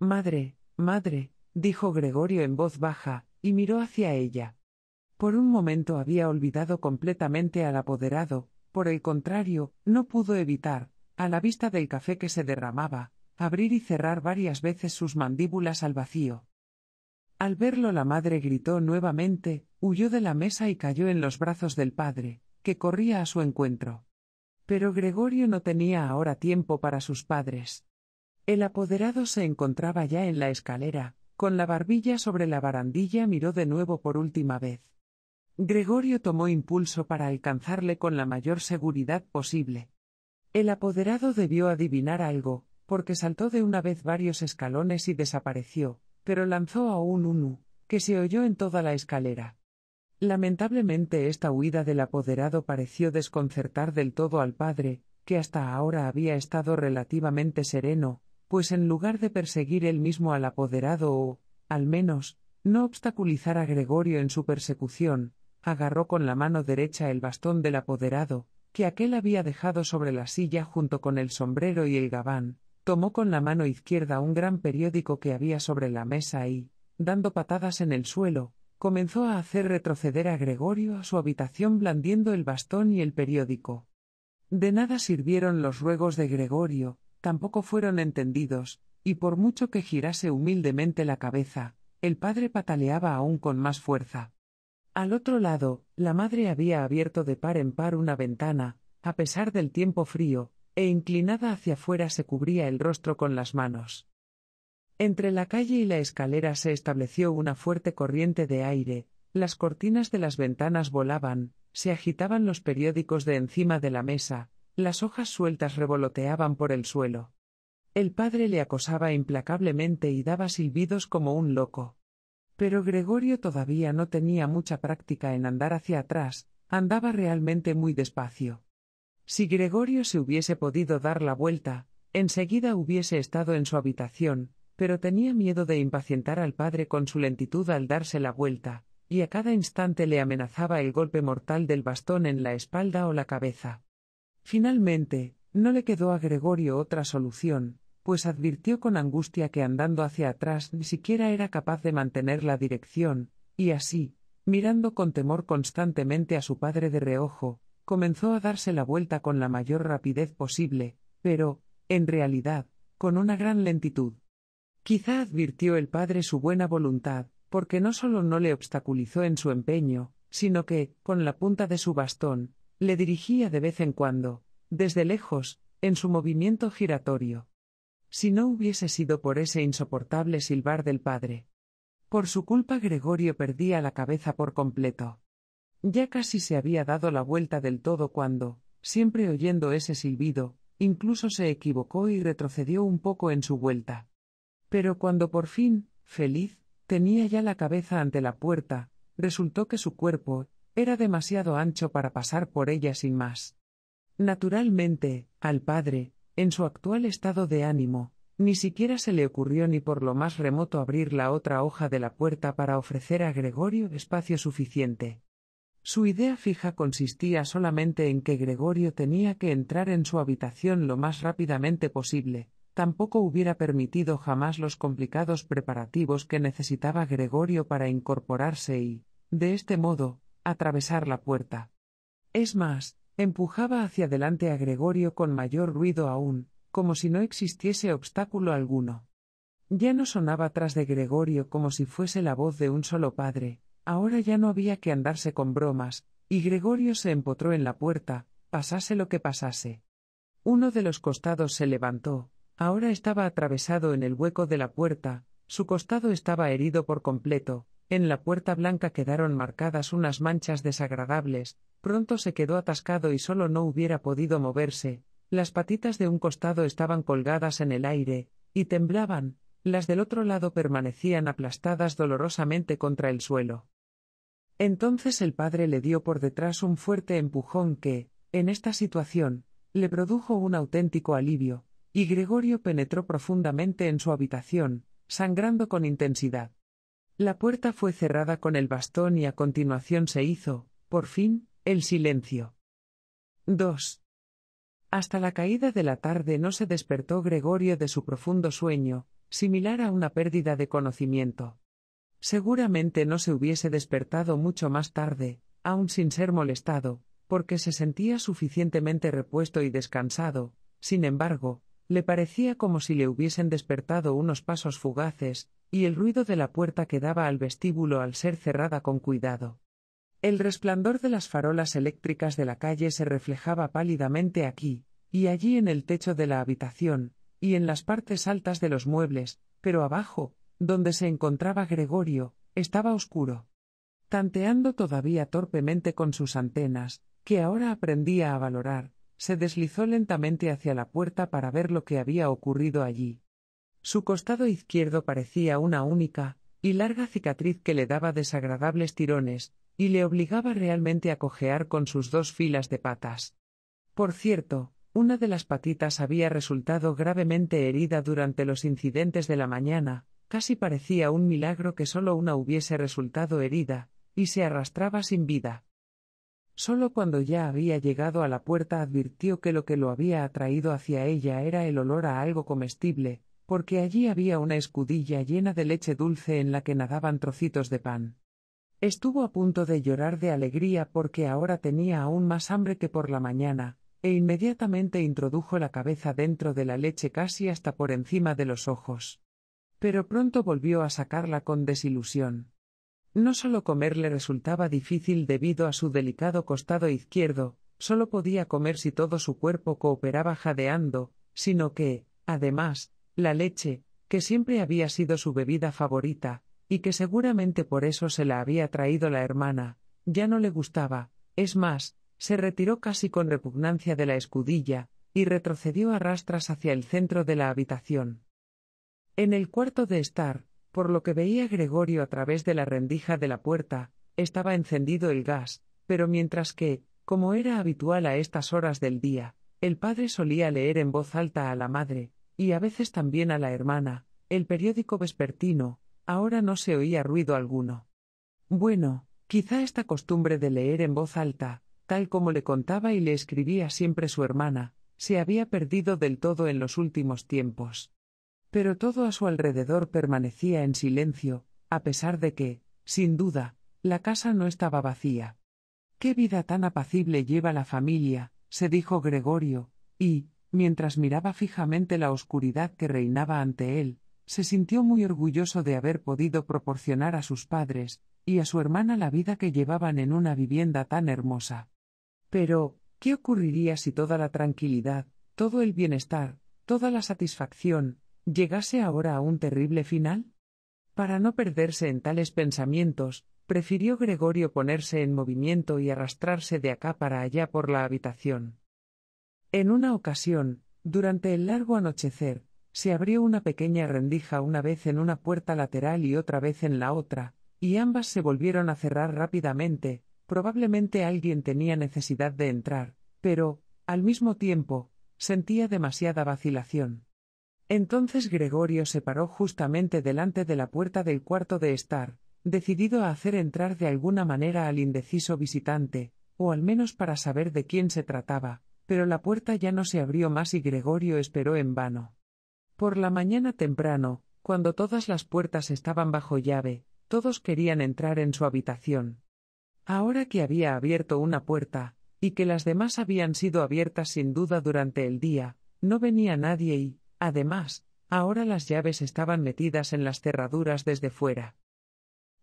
Madre, madre, dijo Gregorio en voz baja, y miró hacia ella. Por un momento había olvidado completamente al apoderado, por el contrario, no pudo evitar, a la vista del café que se derramaba, abrir y cerrar varias veces sus mandíbulas al vacío. Al verlo la madre gritó nuevamente, huyó de la mesa y cayó en los brazos del padre, que corría a su encuentro. Pero Gregorio no tenía ahora tiempo para sus padres. El apoderado se encontraba ya en la escalera, con la barbilla sobre la barandilla miró de nuevo por última vez. Gregorio tomó impulso para alcanzarle con la mayor seguridad posible. El apoderado debió adivinar algo, porque saltó de una vez varios escalones y desapareció, pero lanzó a un unu, que se oyó en toda la escalera. Lamentablemente esta huida del apoderado pareció desconcertar del todo al padre, que hasta ahora había estado relativamente sereno, pues en lugar de perseguir él mismo al apoderado o, al menos, no obstaculizar a Gregorio en su persecución, agarró con la mano derecha el bastón del apoderado, que aquel había dejado sobre la silla junto con el sombrero y el gabán, tomó con la mano izquierda un gran periódico que había sobre la mesa y, dando patadas en el suelo, comenzó a hacer retroceder a Gregorio a su habitación blandiendo el bastón y el periódico. De nada sirvieron los ruegos de Gregorio, tampoco fueron entendidos, y por mucho que girase humildemente la cabeza, el padre pataleaba aún con más fuerza. Al otro lado, la madre había abierto de par en par una ventana, a pesar del tiempo frío, e inclinada hacia afuera se cubría el rostro con las manos. Entre la calle y la escalera se estableció una fuerte corriente de aire, las cortinas de las ventanas volaban, se agitaban los periódicos de encima de la mesa, las hojas sueltas revoloteaban por el suelo. El padre le acosaba implacablemente y daba silbidos como un loco. Pero Gregorio todavía no tenía mucha práctica en andar hacia atrás, andaba realmente muy despacio. Si Gregorio se hubiese podido dar la vuelta, enseguida hubiese estado en su habitación, pero tenía miedo de impacientar al padre con su lentitud al darse la vuelta, y a cada instante le amenazaba el golpe mortal del bastón en la espalda o la cabeza. Finalmente, no le quedó a Gregorio otra solución, pues advirtió con angustia que andando hacia atrás ni siquiera era capaz de mantener la dirección, y así, mirando con temor constantemente a su padre de reojo, comenzó a darse la vuelta con la mayor rapidez posible, pero, en realidad, con una gran lentitud. Quizá advirtió el padre su buena voluntad, porque no solo no le obstaculizó en su empeño, sino que, con la punta de su bastón, le dirigía de vez en cuando, desde lejos, en su movimiento giratorio, si no hubiese sido por ese insoportable silbar del padre. Por su culpa Gregorio perdía la cabeza por completo. Ya casi se había dado la vuelta del todo cuando, siempre oyendo ese silbido, incluso se equivocó y retrocedió un poco en su vuelta. Pero cuando por fin, feliz, tenía ya la cabeza ante la puerta, resultó que su cuerpo era demasiado ancho para pasar por ella sin más. Naturalmente, al padre, en su actual estado de ánimo, ni siquiera se le ocurrió ni por lo más remoto abrir la otra hoja de la puerta para ofrecer a Gregorio espacio suficiente. Su idea fija consistía solamente en que Gregorio tenía que entrar en su habitación lo más rápidamente posible, tampoco hubiera permitido jamás los complicados preparativos que necesitaba Gregorio para incorporarse y, de este modo, atravesar la puerta. Es más, Empujaba hacia adelante a Gregorio con mayor ruido aún, como si no existiese obstáculo alguno. Ya no sonaba tras de Gregorio como si fuese la voz de un solo padre, ahora ya no había que andarse con bromas, y Gregorio se empotró en la puerta, pasase lo que pasase. Uno de los costados se levantó, ahora estaba atravesado en el hueco de la puerta, su costado estaba herido por completo, en la puerta blanca quedaron marcadas unas manchas desagradables, pronto se quedó atascado y solo no hubiera podido moverse, las patitas de un costado estaban colgadas en el aire, y temblaban, las del otro lado permanecían aplastadas dolorosamente contra el suelo. Entonces el padre le dio por detrás un fuerte empujón que, en esta situación, le produjo un auténtico alivio, y Gregorio penetró profundamente en su habitación, sangrando con intensidad. La puerta fue cerrada con el bastón y a continuación se hizo, por fin, el silencio. 2. Hasta la caída de la tarde no se despertó Gregorio de su profundo sueño, similar a una pérdida de conocimiento. Seguramente no se hubiese despertado mucho más tarde, aun sin ser molestado, porque se sentía suficientemente repuesto y descansado, sin embargo, le parecía como si le hubiesen despertado unos pasos fugaces, y el ruido de la puerta que daba al vestíbulo al ser cerrada con cuidado. El resplandor de las farolas eléctricas de la calle se reflejaba pálidamente aquí, y allí en el techo de la habitación, y en las partes altas de los muebles, pero abajo, donde se encontraba Gregorio, estaba oscuro. Tanteando todavía torpemente con sus antenas, que ahora aprendía a valorar, se deslizó lentamente hacia la puerta para ver lo que había ocurrido allí. Su costado izquierdo parecía una única y larga cicatriz que le daba desagradables tirones, y le obligaba realmente a cojear con sus dos filas de patas. Por cierto, una de las patitas había resultado gravemente herida durante los incidentes de la mañana, casi parecía un milagro que solo una hubiese resultado herida, y se arrastraba sin vida. Solo cuando ya había llegado a la puerta advirtió que lo que lo había atraído hacia ella era el olor a algo comestible, porque allí había una escudilla llena de leche dulce en la que nadaban trocitos de pan. Estuvo a punto de llorar de alegría porque ahora tenía aún más hambre que por la mañana, e inmediatamente introdujo la cabeza dentro de la leche casi hasta por encima de los ojos. Pero pronto volvió a sacarla con desilusión. No solo comer le resultaba difícil debido a su delicado costado izquierdo, solo podía comer si todo su cuerpo cooperaba jadeando, sino que, además, la leche, que siempre había sido su bebida favorita, y que seguramente por eso se la había traído la hermana, ya no le gustaba, es más, se retiró casi con repugnancia de la escudilla, y retrocedió a rastras hacia el centro de la habitación. En el cuarto de estar, por lo que veía Gregorio a través de la rendija de la puerta, estaba encendido el gas, pero mientras que, como era habitual a estas horas del día, el padre solía leer en voz alta a la madre, y a veces también a la hermana, el periódico vespertino, ahora no se oía ruido alguno. Bueno, quizá esta costumbre de leer en voz alta, tal como le contaba y le escribía siempre su hermana, se había perdido del todo en los últimos tiempos. Pero todo a su alrededor permanecía en silencio, a pesar de que, sin duda, la casa no estaba vacía. Qué vida tan apacible lleva la familia, se dijo Gregorio, y, Mientras miraba fijamente la oscuridad que reinaba ante él, se sintió muy orgulloso de haber podido proporcionar a sus padres y a su hermana la vida que llevaban en una vivienda tan hermosa. Pero, ¿qué ocurriría si toda la tranquilidad, todo el bienestar, toda la satisfacción, llegase ahora a un terrible final? Para no perderse en tales pensamientos, prefirió Gregorio ponerse en movimiento y arrastrarse de acá para allá por la habitación. En una ocasión, durante el largo anochecer, se abrió una pequeña rendija una vez en una puerta lateral y otra vez en la otra, y ambas se volvieron a cerrar rápidamente, probablemente alguien tenía necesidad de entrar, pero, al mismo tiempo, sentía demasiada vacilación. Entonces Gregorio se paró justamente delante de la puerta del cuarto de estar, decidido a hacer entrar de alguna manera al indeciso visitante, o al menos para saber de quién se trataba, pero la puerta ya no se abrió más y Gregorio esperó en vano. Por la mañana temprano, cuando todas las puertas estaban bajo llave, todos querían entrar en su habitación. Ahora que había abierto una puerta, y que las demás habían sido abiertas sin duda durante el día, no venía nadie y, además, ahora las llaves estaban metidas en las cerraduras desde fuera.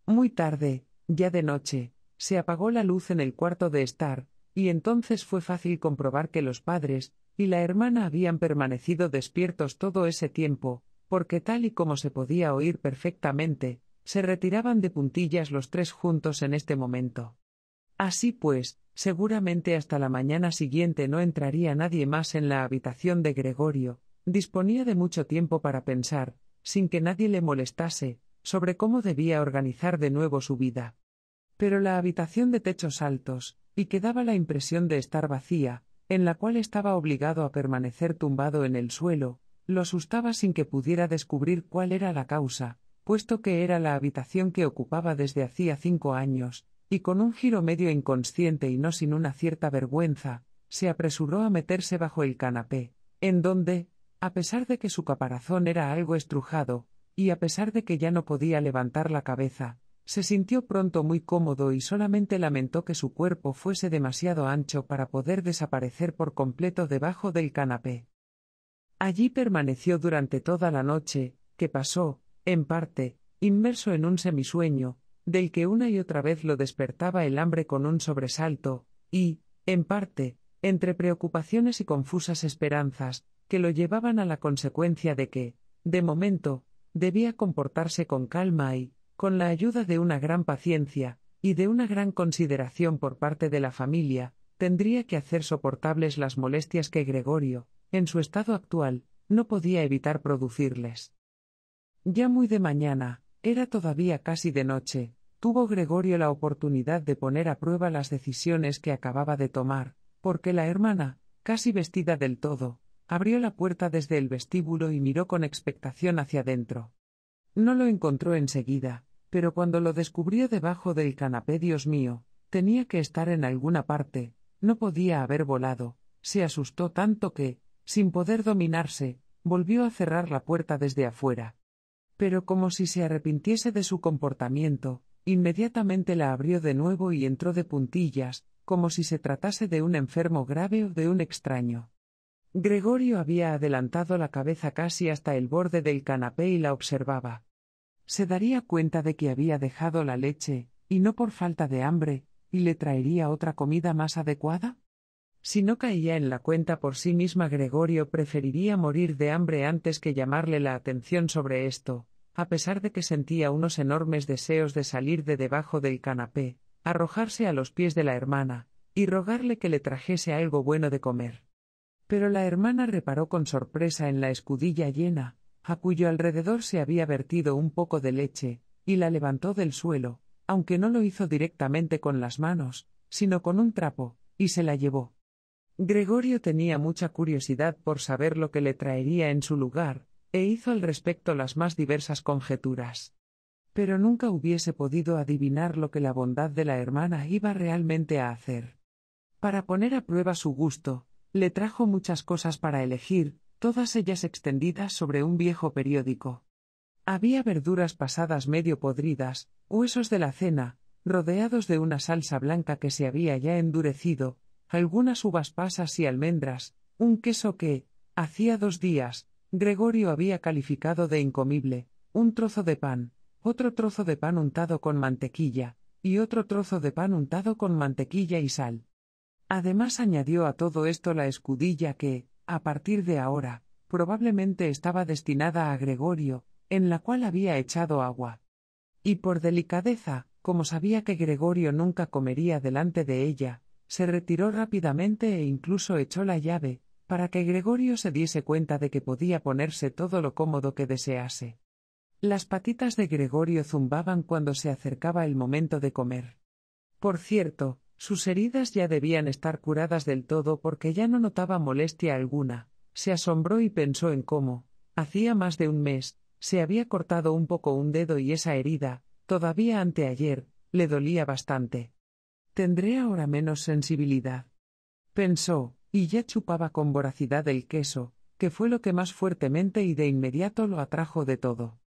Muy tarde, ya de noche, se apagó la luz en el cuarto de estar, y entonces fue fácil comprobar que los padres y la hermana habían permanecido despiertos todo ese tiempo, porque tal y como se podía oír perfectamente, se retiraban de puntillas los tres juntos en este momento. Así pues, seguramente hasta la mañana siguiente no entraría nadie más en la habitación de Gregorio, disponía de mucho tiempo para pensar, sin que nadie le molestase, sobre cómo debía organizar de nuevo su vida. Pero la habitación de techos altos, y que daba la impresión de estar vacía, en la cual estaba obligado a permanecer tumbado en el suelo, lo asustaba sin que pudiera descubrir cuál era la causa, puesto que era la habitación que ocupaba desde hacía cinco años, y con un giro medio inconsciente y no sin una cierta vergüenza, se apresuró a meterse bajo el canapé, en donde, a pesar de que su caparazón era algo estrujado, y a pesar de que ya no podía levantar la cabeza, se sintió pronto muy cómodo y solamente lamentó que su cuerpo fuese demasiado ancho para poder desaparecer por completo debajo del canapé. Allí permaneció durante toda la noche, que pasó, en parte, inmerso en un semisueño, del que una y otra vez lo despertaba el hambre con un sobresalto, y, en parte, entre preocupaciones y confusas esperanzas, que lo llevaban a la consecuencia de que, de momento, debía comportarse con calma y, con la ayuda de una gran paciencia, y de una gran consideración por parte de la familia, tendría que hacer soportables las molestias que Gregorio, en su estado actual, no podía evitar producirles. Ya muy de mañana, era todavía casi de noche, tuvo Gregorio la oportunidad de poner a prueba las decisiones que acababa de tomar, porque la hermana, casi vestida del todo, abrió la puerta desde el vestíbulo y miró con expectación hacia adentro. No lo encontró enseguida, pero cuando lo descubrió debajo del canapé, Dios mío, tenía que estar en alguna parte, no podía haber volado, se asustó tanto que, sin poder dominarse, volvió a cerrar la puerta desde afuera. Pero como si se arrepintiese de su comportamiento, inmediatamente la abrió de nuevo y entró de puntillas, como si se tratase de un enfermo grave o de un extraño. Gregorio había adelantado la cabeza casi hasta el borde del canapé y la observaba se daría cuenta de que había dejado la leche, y no por falta de hambre, y le traería otra comida más adecuada? Si no caía en la cuenta por sí misma, Gregorio preferiría morir de hambre antes que llamarle la atención sobre esto, a pesar de que sentía unos enormes deseos de salir de debajo del canapé, arrojarse a los pies de la hermana, y rogarle que le trajese algo bueno de comer. Pero la hermana reparó con sorpresa en la escudilla llena, cuyo alrededor se había vertido un poco de leche, y la levantó del suelo, aunque no lo hizo directamente con las manos, sino con un trapo, y se la llevó. Gregorio tenía mucha curiosidad por saber lo que le traería en su lugar, e hizo al respecto las más diversas conjeturas. Pero nunca hubiese podido adivinar lo que la bondad de la hermana iba realmente a hacer. Para poner a prueba su gusto, le trajo muchas cosas para elegir, todas ellas extendidas sobre un viejo periódico. Había verduras pasadas medio podridas, huesos de la cena, rodeados de una salsa blanca que se había ya endurecido, algunas uvas pasas y almendras, un queso que, hacía dos días, Gregorio había calificado de incomible, un trozo de pan, otro trozo de pan untado con mantequilla, y otro trozo de pan untado con mantequilla y sal. Además añadió a todo esto la escudilla que, a partir de ahora, probablemente estaba destinada a Gregorio, en la cual había echado agua. Y por delicadeza, como sabía que Gregorio nunca comería delante de ella, se retiró rápidamente e incluso echó la llave, para que Gregorio se diese cuenta de que podía ponerse todo lo cómodo que desease. Las patitas de Gregorio zumbaban cuando se acercaba el momento de comer. Por cierto, sus heridas ya debían estar curadas del todo porque ya no notaba molestia alguna. Se asombró y pensó en cómo, hacía más de un mes, se había cortado un poco un dedo y esa herida, todavía anteayer, le dolía bastante. Tendré ahora menos sensibilidad. Pensó, y ya chupaba con voracidad el queso, que fue lo que más fuertemente y de inmediato lo atrajo de todo.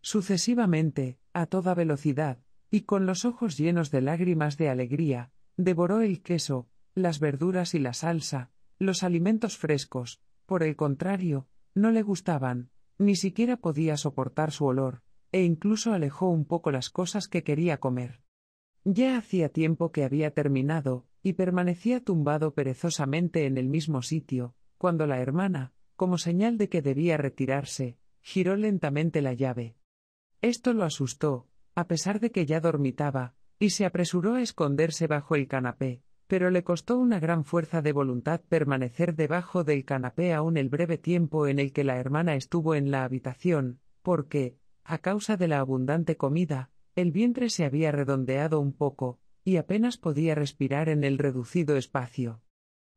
Sucesivamente, a toda velocidad, y con los ojos llenos de lágrimas de alegría, devoró el queso, las verduras y la salsa, los alimentos frescos, por el contrario, no le gustaban, ni siquiera podía soportar su olor, e incluso alejó un poco las cosas que quería comer. Ya hacía tiempo que había terminado, y permanecía tumbado perezosamente en el mismo sitio, cuando la hermana, como señal de que debía retirarse, giró lentamente la llave. Esto lo asustó, a pesar de que ya dormitaba, y se apresuró a esconderse bajo el canapé, pero le costó una gran fuerza de voluntad permanecer debajo del canapé aún el breve tiempo en el que la hermana estuvo en la habitación, porque, a causa de la abundante comida, el vientre se había redondeado un poco, y apenas podía respirar en el reducido espacio.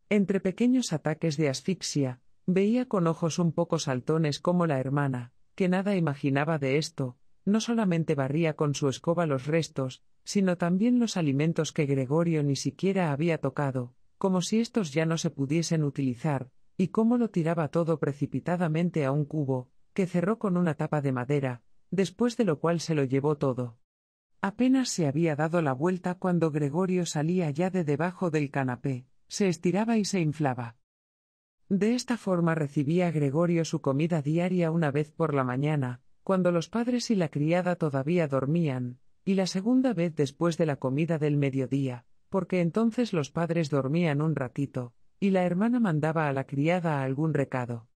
Entre pequeños ataques de asfixia, veía con ojos un poco saltones como la hermana, que nada imaginaba de esto, no solamente barría con su escoba los restos, sino también los alimentos que Gregorio ni siquiera había tocado, como si estos ya no se pudiesen utilizar, y cómo lo tiraba todo precipitadamente a un cubo, que cerró con una tapa de madera, después de lo cual se lo llevó todo. Apenas se había dado la vuelta cuando Gregorio salía ya de debajo del canapé, se estiraba y se inflaba. De esta forma recibía Gregorio su comida diaria una vez por la mañana, cuando los padres y la criada todavía dormían, y la segunda vez después de la comida del mediodía, porque entonces los padres dormían un ratito, y la hermana mandaba a la criada algún recado.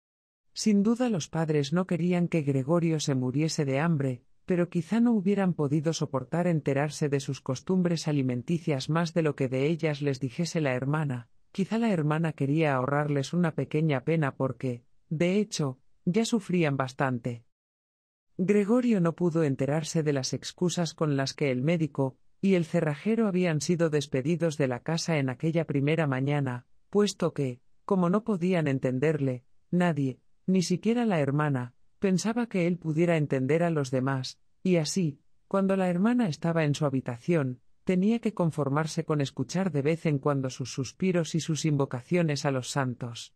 Sin duda los padres no querían que Gregorio se muriese de hambre, pero quizá no hubieran podido soportar enterarse de sus costumbres alimenticias más de lo que de ellas les dijese la hermana, quizá la hermana quería ahorrarles una pequeña pena porque, de hecho, ya sufrían bastante. Gregorio no pudo enterarse de las excusas con las que el médico y el cerrajero habían sido despedidos de la casa en aquella primera mañana, puesto que, como no podían entenderle, nadie, ni siquiera la hermana, pensaba que él pudiera entender a los demás, y así, cuando la hermana estaba en su habitación, tenía que conformarse con escuchar de vez en cuando sus suspiros y sus invocaciones a los santos.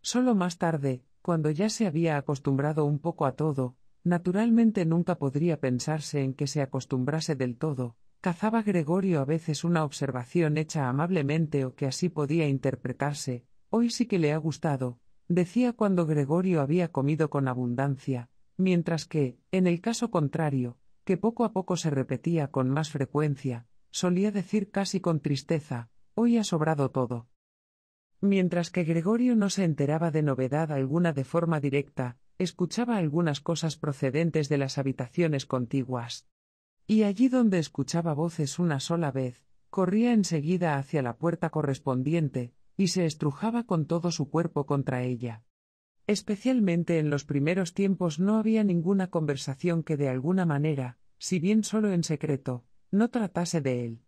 Solo más tarde, cuando ya se había acostumbrado un poco a todo, naturalmente nunca podría pensarse en que se acostumbrase del todo, cazaba Gregorio a veces una observación hecha amablemente o que así podía interpretarse, hoy sí que le ha gustado, decía cuando Gregorio había comido con abundancia, mientras que, en el caso contrario, que poco a poco se repetía con más frecuencia, solía decir casi con tristeza, hoy ha sobrado todo. Mientras que Gregorio no se enteraba de novedad alguna de forma directa, escuchaba algunas cosas procedentes de las habitaciones contiguas. Y allí donde escuchaba voces una sola vez, corría enseguida hacia la puerta correspondiente, y se estrujaba con todo su cuerpo contra ella. Especialmente en los primeros tiempos no había ninguna conversación que de alguna manera, si bien solo en secreto, no tratase de él.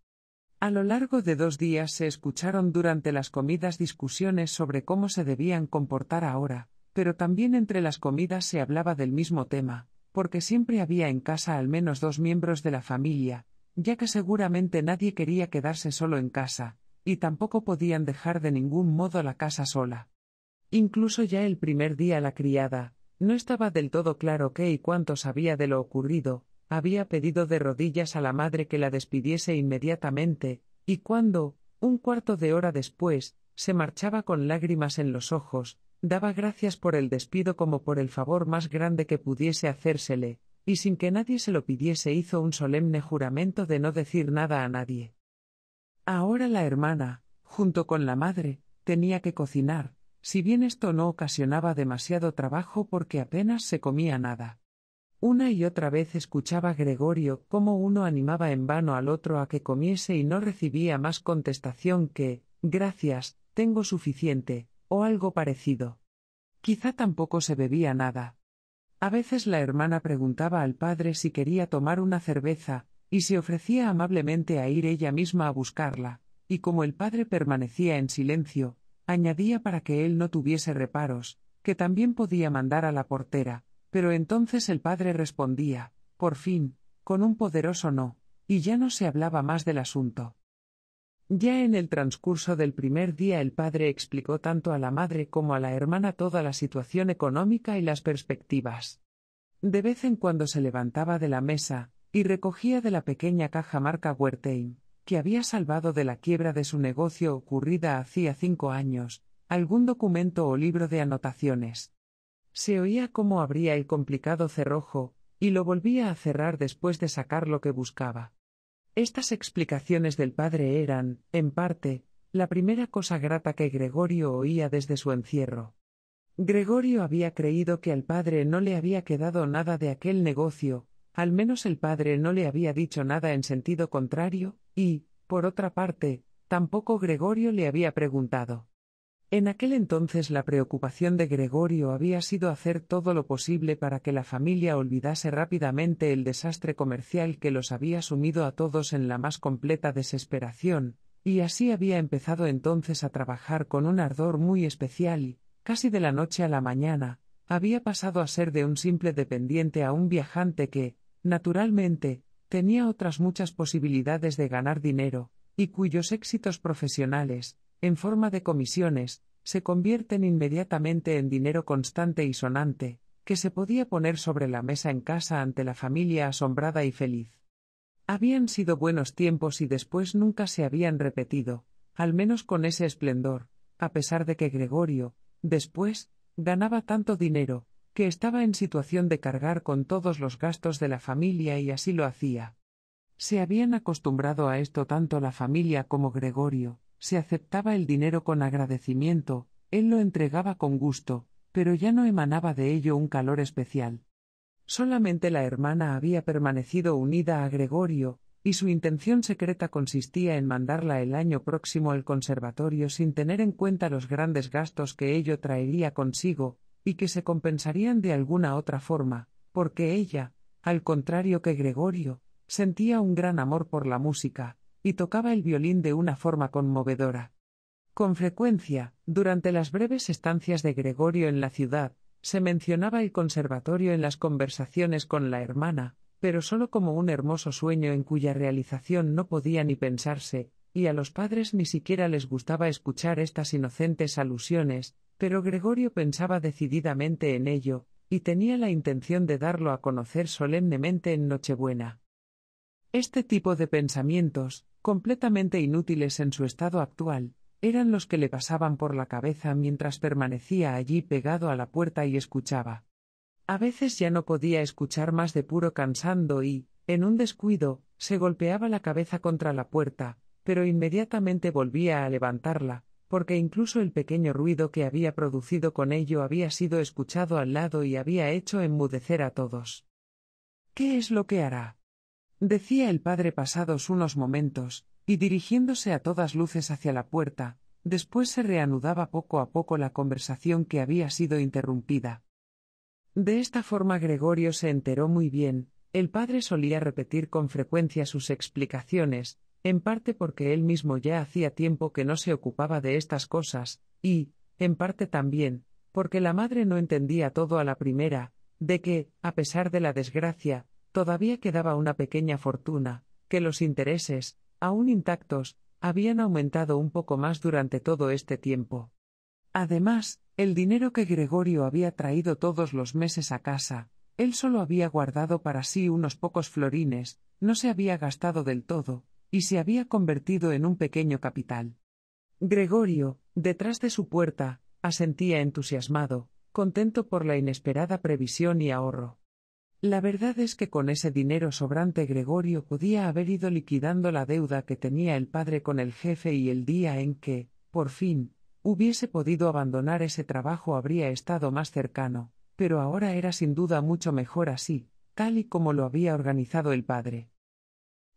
A lo largo de dos días se escucharon durante las comidas discusiones sobre cómo se debían comportar ahora, pero también entre las comidas se hablaba del mismo tema, porque siempre había en casa al menos dos miembros de la familia, ya que seguramente nadie quería quedarse solo en casa, y tampoco podían dejar de ningún modo la casa sola. Incluso ya el primer día la criada, no estaba del todo claro qué y cuánto sabía de lo ocurrido, había pedido de rodillas a la madre que la despidiese inmediatamente, y cuando, un cuarto de hora después, se marchaba con lágrimas en los ojos, Daba gracias por el despido como por el favor más grande que pudiese hacérsele, y sin que nadie se lo pidiese hizo un solemne juramento de no decir nada a nadie. Ahora la hermana, junto con la madre, tenía que cocinar, si bien esto no ocasionaba demasiado trabajo porque apenas se comía nada. Una y otra vez escuchaba Gregorio cómo uno animaba en vano al otro a que comiese y no recibía más contestación que gracias, tengo suficiente, o algo parecido. Quizá tampoco se bebía nada. A veces la hermana preguntaba al padre si quería tomar una cerveza, y se ofrecía amablemente a ir ella misma a buscarla, y como el padre permanecía en silencio, añadía para que él no tuviese reparos, que también podía mandar a la portera, pero entonces el padre respondía, por fin, con un poderoso no, y ya no se hablaba más del asunto. Ya en el transcurso del primer día el padre explicó tanto a la madre como a la hermana toda la situación económica y las perspectivas. De vez en cuando se levantaba de la mesa, y recogía de la pequeña caja marca Wertheim, que había salvado de la quiebra de su negocio ocurrida hacía cinco años, algún documento o libro de anotaciones. Se oía cómo abría el complicado cerrojo, y lo volvía a cerrar después de sacar lo que buscaba. Estas explicaciones del padre eran, en parte, la primera cosa grata que Gregorio oía desde su encierro. Gregorio había creído que al padre no le había quedado nada de aquel negocio, al menos el padre no le había dicho nada en sentido contrario, y, por otra parte, tampoco Gregorio le había preguntado. En aquel entonces la preocupación de Gregorio había sido hacer todo lo posible para que la familia olvidase rápidamente el desastre comercial que los había sumido a todos en la más completa desesperación, y así había empezado entonces a trabajar con un ardor muy especial y, casi de la noche a la mañana, había pasado a ser de un simple dependiente a un viajante que, naturalmente, tenía otras muchas posibilidades de ganar dinero, y cuyos éxitos profesionales, en forma de comisiones, se convierten inmediatamente en dinero constante y sonante, que se podía poner sobre la mesa en casa ante la familia asombrada y feliz. Habían sido buenos tiempos y después nunca se habían repetido, al menos con ese esplendor, a pesar de que Gregorio, después, ganaba tanto dinero, que estaba en situación de cargar con todos los gastos de la familia y así lo hacía. Se habían acostumbrado a esto tanto la familia como Gregorio, se aceptaba el dinero con agradecimiento, él lo entregaba con gusto, pero ya no emanaba de ello un calor especial. Solamente la hermana había permanecido unida a Gregorio, y su intención secreta consistía en mandarla el año próximo al conservatorio sin tener en cuenta los grandes gastos que ello traería consigo, y que se compensarían de alguna otra forma, porque ella, al contrario que Gregorio, sentía un gran amor por la música, y tocaba el violín de una forma conmovedora. Con frecuencia, durante las breves estancias de Gregorio en la ciudad, se mencionaba el conservatorio en las conversaciones con la hermana, pero solo como un hermoso sueño en cuya realización no podía ni pensarse, y a los padres ni siquiera les gustaba escuchar estas inocentes alusiones, pero Gregorio pensaba decididamente en ello, y tenía la intención de darlo a conocer solemnemente en Nochebuena. Este tipo de pensamientos, completamente inútiles en su estado actual, eran los que le pasaban por la cabeza mientras permanecía allí pegado a la puerta y escuchaba. A veces ya no podía escuchar más de puro cansando y, en un descuido, se golpeaba la cabeza contra la puerta, pero inmediatamente volvía a levantarla, porque incluso el pequeño ruido que había producido con ello había sido escuchado al lado y había hecho enmudecer a todos. ¿Qué es lo que hará? decía el padre pasados unos momentos, y dirigiéndose a todas luces hacia la puerta, después se reanudaba poco a poco la conversación que había sido interrumpida. De esta forma Gregorio se enteró muy bien, el padre solía repetir con frecuencia sus explicaciones, en parte porque él mismo ya hacía tiempo que no se ocupaba de estas cosas, y, en parte también, porque la madre no entendía todo a la primera, de que, a pesar de la desgracia, Todavía quedaba una pequeña fortuna, que los intereses, aún intactos, habían aumentado un poco más durante todo este tiempo. Además, el dinero que Gregorio había traído todos los meses a casa, él solo había guardado para sí unos pocos florines, no se había gastado del todo, y se había convertido en un pequeño capital. Gregorio, detrás de su puerta, asentía entusiasmado, contento por la inesperada previsión y ahorro. La verdad es que con ese dinero sobrante Gregorio podía haber ido liquidando la deuda que tenía el padre con el jefe y el día en que, por fin, hubiese podido abandonar ese trabajo habría estado más cercano, pero ahora era sin duda mucho mejor así, tal y como lo había organizado el padre.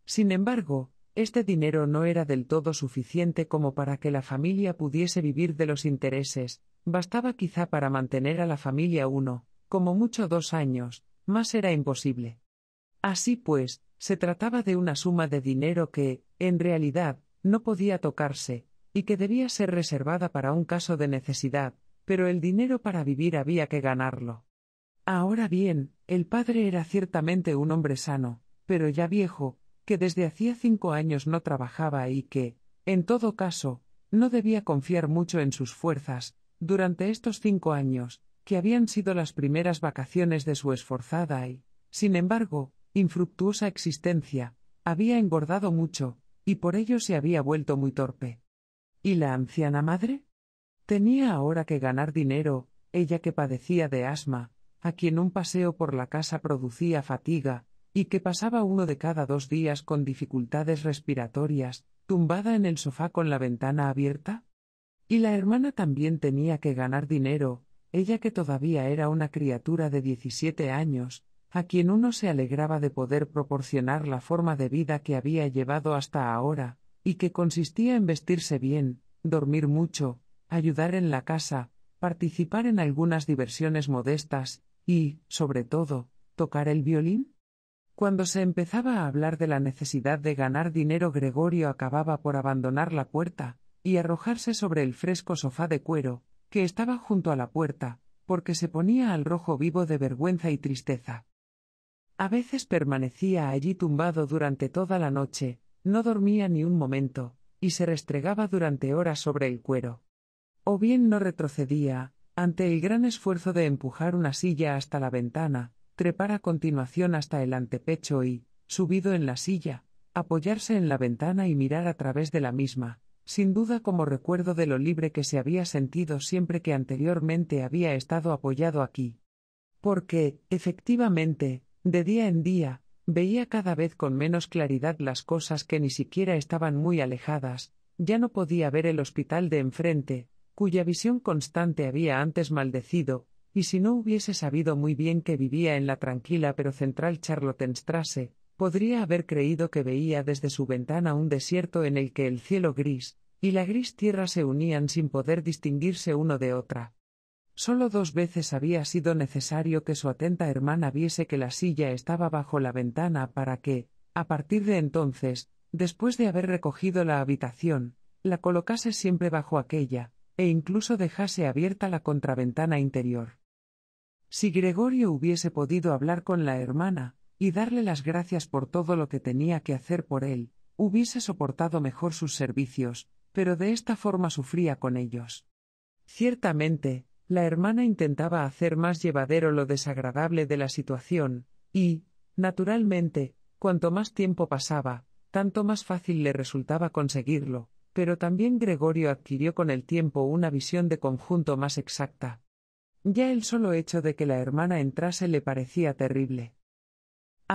Sin embargo, este dinero no era del todo suficiente como para que la familia pudiese vivir de los intereses, bastaba quizá para mantener a la familia uno, como mucho dos años, más era imposible. Así pues, se trataba de una suma de dinero que, en realidad, no podía tocarse, y que debía ser reservada para un caso de necesidad, pero el dinero para vivir había que ganarlo. Ahora bien, el padre era ciertamente un hombre sano, pero ya viejo, que desde hacía cinco años no trabajaba y que, en todo caso, no debía confiar mucho en sus fuerzas, durante estos cinco años, que habían sido las primeras vacaciones de su esforzada y, sin embargo, infructuosa existencia, había engordado mucho, y por ello se había vuelto muy torpe. ¿Y la anciana madre? Tenía ahora que ganar dinero, ella que padecía de asma, a quien un paseo por la casa producía fatiga, y que pasaba uno de cada dos días con dificultades respiratorias, tumbada en el sofá con la ventana abierta? Y la hermana también tenía que ganar dinero, ella que todavía era una criatura de 17 años, a quien uno se alegraba de poder proporcionar la forma de vida que había llevado hasta ahora, y que consistía en vestirse bien, dormir mucho, ayudar en la casa, participar en algunas diversiones modestas, y, sobre todo, tocar el violín? Cuando se empezaba a hablar de la necesidad de ganar dinero, Gregorio acababa por abandonar la puerta, y arrojarse sobre el fresco sofá de cuero, que estaba junto a la puerta, porque se ponía al rojo vivo de vergüenza y tristeza. A veces permanecía allí tumbado durante toda la noche, no dormía ni un momento, y se restregaba durante horas sobre el cuero. O bien no retrocedía, ante el gran esfuerzo de empujar una silla hasta la ventana, trepar a continuación hasta el antepecho y, subido en la silla, apoyarse en la ventana y mirar a través de la misma, sin duda como recuerdo de lo libre que se había sentido siempre que anteriormente había estado apoyado aquí. Porque, efectivamente, de día en día, veía cada vez con menos claridad las cosas que ni siquiera estaban muy alejadas, ya no podía ver el hospital de enfrente, cuya visión constante había antes maldecido, y si no hubiese sabido muy bien que vivía en la tranquila pero central Charlottenstrasse, podría haber creído que veía desde su ventana un desierto en el que el cielo gris y la gris tierra se unían sin poder distinguirse uno de otra. Solo dos veces había sido necesario que su atenta hermana viese que la silla estaba bajo la ventana para que, a partir de entonces, después de haber recogido la habitación, la colocase siempre bajo aquella, e incluso dejase abierta la contraventana interior. Si Gregorio hubiese podido hablar con la hermana, y darle las gracias por todo lo que tenía que hacer por él, hubiese soportado mejor sus servicios, pero de esta forma sufría con ellos. Ciertamente, la hermana intentaba hacer más llevadero lo desagradable de la situación, y, naturalmente, cuanto más tiempo pasaba, tanto más fácil le resultaba conseguirlo, pero también Gregorio adquirió con el tiempo una visión de conjunto más exacta. Ya el solo hecho de que la hermana entrase le parecía terrible.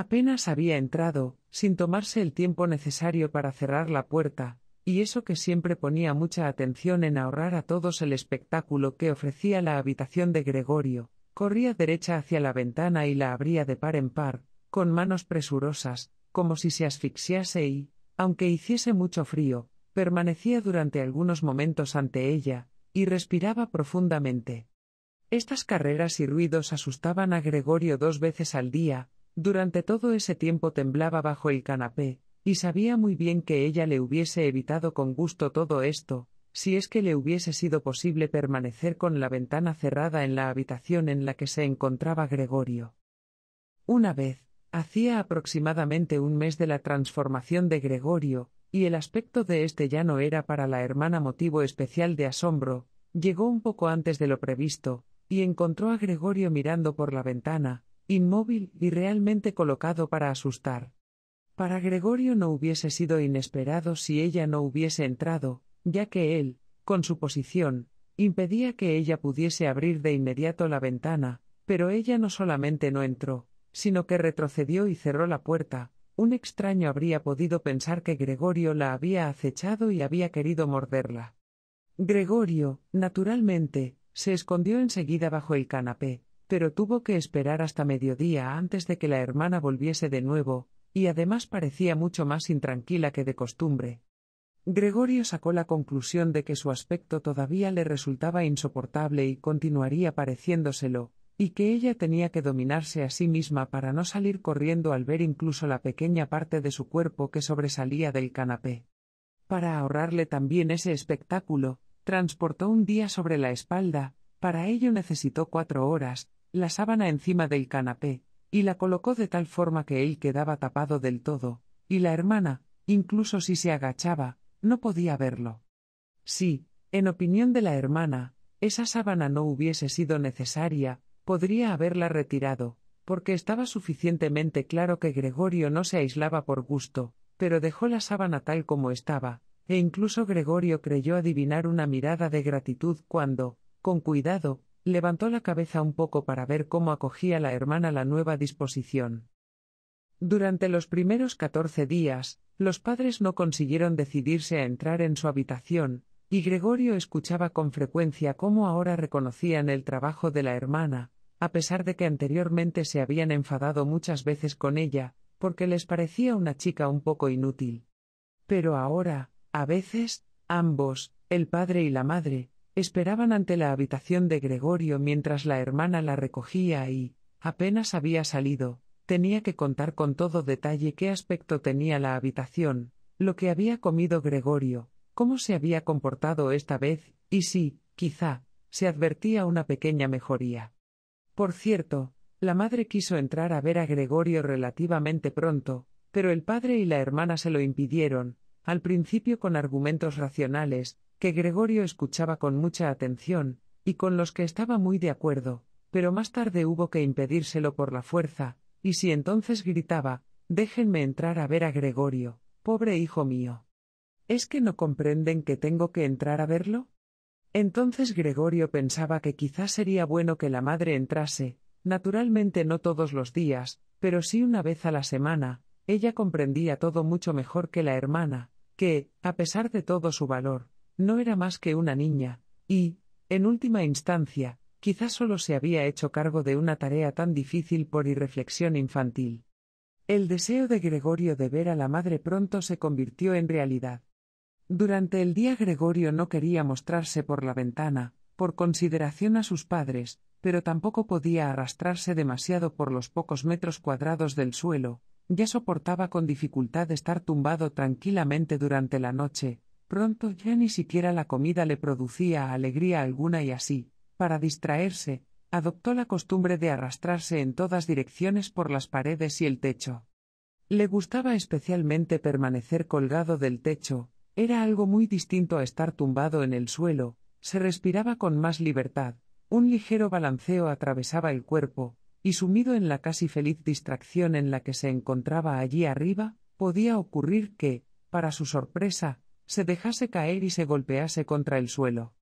Apenas había entrado, sin tomarse el tiempo necesario para cerrar la puerta, y eso que siempre ponía mucha atención en ahorrar a todos el espectáculo que ofrecía la habitación de Gregorio, corría derecha hacia la ventana y la abría de par en par, con manos presurosas, como si se asfixiase y, aunque hiciese mucho frío, permanecía durante algunos momentos ante ella, y respiraba profundamente. Estas carreras y ruidos asustaban a Gregorio dos veces al día, durante todo ese tiempo temblaba bajo el canapé, y sabía muy bien que ella le hubiese evitado con gusto todo esto, si es que le hubiese sido posible permanecer con la ventana cerrada en la habitación en la que se encontraba Gregorio. Una vez, hacía aproximadamente un mes de la transformación de Gregorio, y el aspecto de este ya no era para la hermana motivo especial de asombro, llegó un poco antes de lo previsto, y encontró a Gregorio mirando por la ventana, inmóvil y realmente colocado para asustar. Para Gregorio no hubiese sido inesperado si ella no hubiese entrado, ya que él, con su posición, impedía que ella pudiese abrir de inmediato la ventana, pero ella no solamente no entró, sino que retrocedió y cerró la puerta, un extraño habría podido pensar que Gregorio la había acechado y había querido morderla. Gregorio, naturalmente, se escondió enseguida bajo el canapé, pero tuvo que esperar hasta mediodía antes de que la hermana volviese de nuevo, y además parecía mucho más intranquila que de costumbre. Gregorio sacó la conclusión de que su aspecto todavía le resultaba insoportable y continuaría pareciéndoselo, y que ella tenía que dominarse a sí misma para no salir corriendo al ver incluso la pequeña parte de su cuerpo que sobresalía del canapé. Para ahorrarle también ese espectáculo, transportó un día sobre la espalda, para ello necesitó cuatro horas, la sábana encima del canapé, y la colocó de tal forma que él quedaba tapado del todo, y la hermana, incluso si se agachaba, no podía verlo. Si, en opinión de la hermana, esa sábana no hubiese sido necesaria, podría haberla retirado, porque estaba suficientemente claro que Gregorio no se aislaba por gusto, pero dejó la sábana tal como estaba, e incluso Gregorio creyó adivinar una mirada de gratitud cuando, con cuidado, levantó la cabeza un poco para ver cómo acogía la hermana la nueva disposición. Durante los primeros catorce días, los padres no consiguieron decidirse a entrar en su habitación, y Gregorio escuchaba con frecuencia cómo ahora reconocían el trabajo de la hermana, a pesar de que anteriormente se habían enfadado muchas veces con ella, porque les parecía una chica un poco inútil. Pero ahora, a veces, ambos, el padre y la madre, Esperaban ante la habitación de Gregorio mientras la hermana la recogía y, apenas había salido, tenía que contar con todo detalle qué aspecto tenía la habitación, lo que había comido Gregorio, cómo se había comportado esta vez, y si, quizá, se advertía una pequeña mejoría. Por cierto, la madre quiso entrar a ver a Gregorio relativamente pronto, pero el padre y la hermana se lo impidieron, al principio con argumentos racionales, que Gregorio escuchaba con mucha atención, y con los que estaba muy de acuerdo, pero más tarde hubo que impedírselo por la fuerza, y si entonces gritaba, déjenme entrar a ver a Gregorio, pobre hijo mío. ¿Es que no comprenden que tengo que entrar a verlo? Entonces Gregorio pensaba que quizás sería bueno que la madre entrase, naturalmente no todos los días, pero sí una vez a la semana, ella comprendía todo mucho mejor que la hermana, que, a pesar de todo su valor, no era más que una niña, y, en última instancia, quizás solo se había hecho cargo de una tarea tan difícil por irreflexión infantil. El deseo de Gregorio de ver a la madre pronto se convirtió en realidad. Durante el día Gregorio no quería mostrarse por la ventana, por consideración a sus padres, pero tampoco podía arrastrarse demasiado por los pocos metros cuadrados del suelo, ya soportaba con dificultad estar tumbado tranquilamente durante la noche, Pronto ya ni siquiera la comida le producía alegría alguna y así, para distraerse, adoptó la costumbre de arrastrarse en todas direcciones por las paredes y el techo. Le gustaba especialmente permanecer colgado del techo, era algo muy distinto a estar tumbado en el suelo, se respiraba con más libertad, un ligero balanceo atravesaba el cuerpo, y sumido en la casi feliz distracción en la que se encontraba allí arriba, podía ocurrir que, para su sorpresa, se dejase caer y se golpease contra el suelo.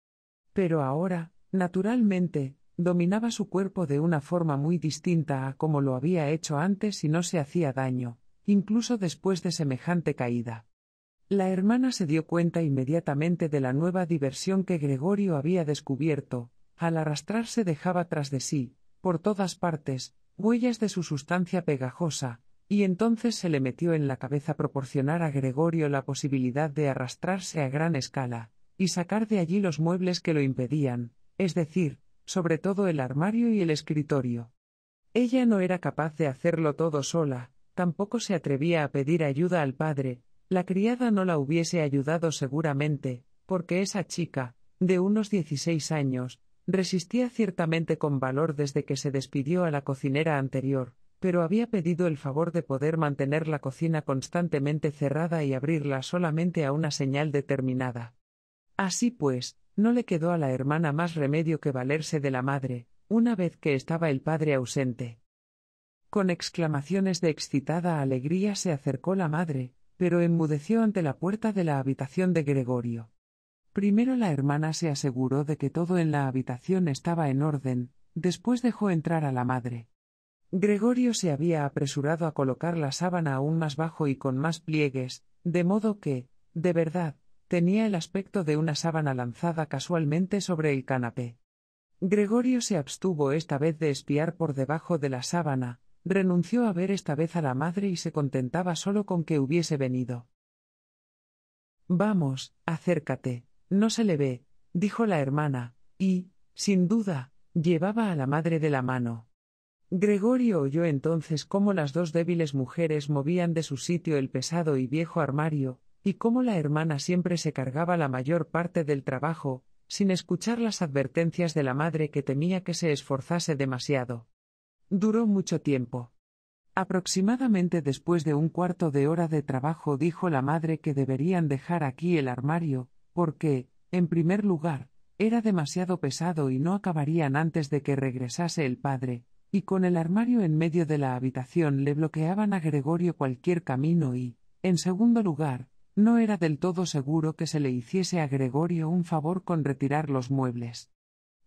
Pero ahora, naturalmente, dominaba su cuerpo de una forma muy distinta a como lo había hecho antes y no se hacía daño, incluso después de semejante caída. La hermana se dio cuenta inmediatamente de la nueva diversión que Gregorio había descubierto, al arrastrarse dejaba tras de sí, por todas partes, huellas de su sustancia pegajosa, y entonces se le metió en la cabeza proporcionar a Gregorio la posibilidad de arrastrarse a gran escala, y sacar de allí los muebles que lo impedían, es decir, sobre todo el armario y el escritorio. Ella no era capaz de hacerlo todo sola, tampoco se atrevía a pedir ayuda al padre, la criada no la hubiese ayudado seguramente, porque esa chica, de unos dieciséis años, resistía ciertamente con valor desde que se despidió a la cocinera anterior, pero había pedido el favor de poder mantener la cocina constantemente cerrada y abrirla solamente a una señal determinada. Así pues, no le quedó a la hermana más remedio que valerse de la madre, una vez que estaba el padre ausente. Con exclamaciones de excitada alegría se acercó la madre, pero enmudeció ante la puerta de la habitación de Gregorio. Primero la hermana se aseguró de que todo en la habitación estaba en orden, después dejó entrar a la madre. Gregorio se había apresurado a colocar la sábana aún más bajo y con más pliegues, de modo que, de verdad, tenía el aspecto de una sábana lanzada casualmente sobre el canapé. Gregorio se abstuvo esta vez de espiar por debajo de la sábana, renunció a ver esta vez a la madre y se contentaba solo con que hubiese venido. Vamos, acércate, no se le ve, dijo la hermana, y, sin duda, llevaba a la madre de la mano. Gregorio oyó entonces cómo las dos débiles mujeres movían de su sitio el pesado y viejo armario, y cómo la hermana siempre se cargaba la mayor parte del trabajo, sin escuchar las advertencias de la madre que temía que se esforzase demasiado. Duró mucho tiempo. Aproximadamente después de un cuarto de hora de trabajo dijo la madre que deberían dejar aquí el armario, porque, en primer lugar, era demasiado pesado y no acabarían antes de que regresase el padre, y con el armario en medio de la habitación le bloqueaban a Gregorio cualquier camino y, en segundo lugar, no era del todo seguro que se le hiciese a Gregorio un favor con retirar los muebles.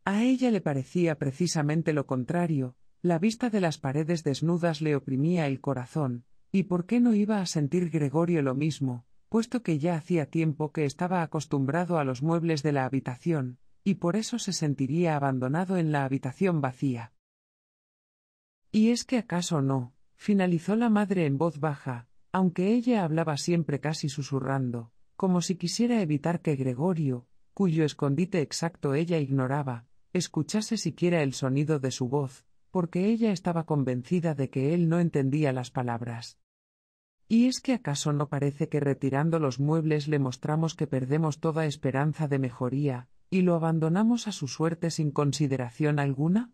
A ella le parecía precisamente lo contrario, la vista de las paredes desnudas le oprimía el corazón, y por qué no iba a sentir Gregorio lo mismo, puesto que ya hacía tiempo que estaba acostumbrado a los muebles de la habitación, y por eso se sentiría abandonado en la habitación vacía. ¿Y es que acaso no? finalizó la madre en voz baja, aunque ella hablaba siempre casi susurrando, como si quisiera evitar que Gregorio, cuyo escondite exacto ella ignoraba, escuchase siquiera el sonido de su voz, porque ella estaba convencida de que él no entendía las palabras. ¿Y es que acaso no parece que retirando los muebles le mostramos que perdemos toda esperanza de mejoría, y lo abandonamos a su suerte sin consideración alguna?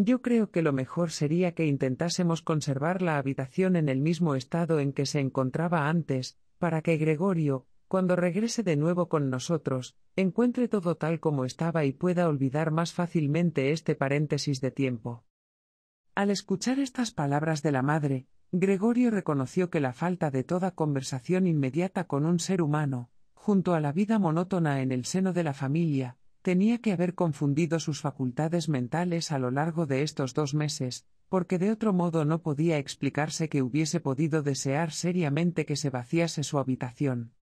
Yo creo que lo mejor sería que intentásemos conservar la habitación en el mismo estado en que se encontraba antes, para que Gregorio, cuando regrese de nuevo con nosotros, encuentre todo tal como estaba y pueda olvidar más fácilmente este paréntesis de tiempo. Al escuchar estas palabras de la madre, Gregorio reconoció que la falta de toda conversación inmediata con un ser humano, junto a la vida monótona en el seno de la familia, Tenía que haber confundido sus facultades mentales a lo largo de estos dos meses, porque de otro modo no podía explicarse que hubiese podido desear seriamente que se vaciase su habitación.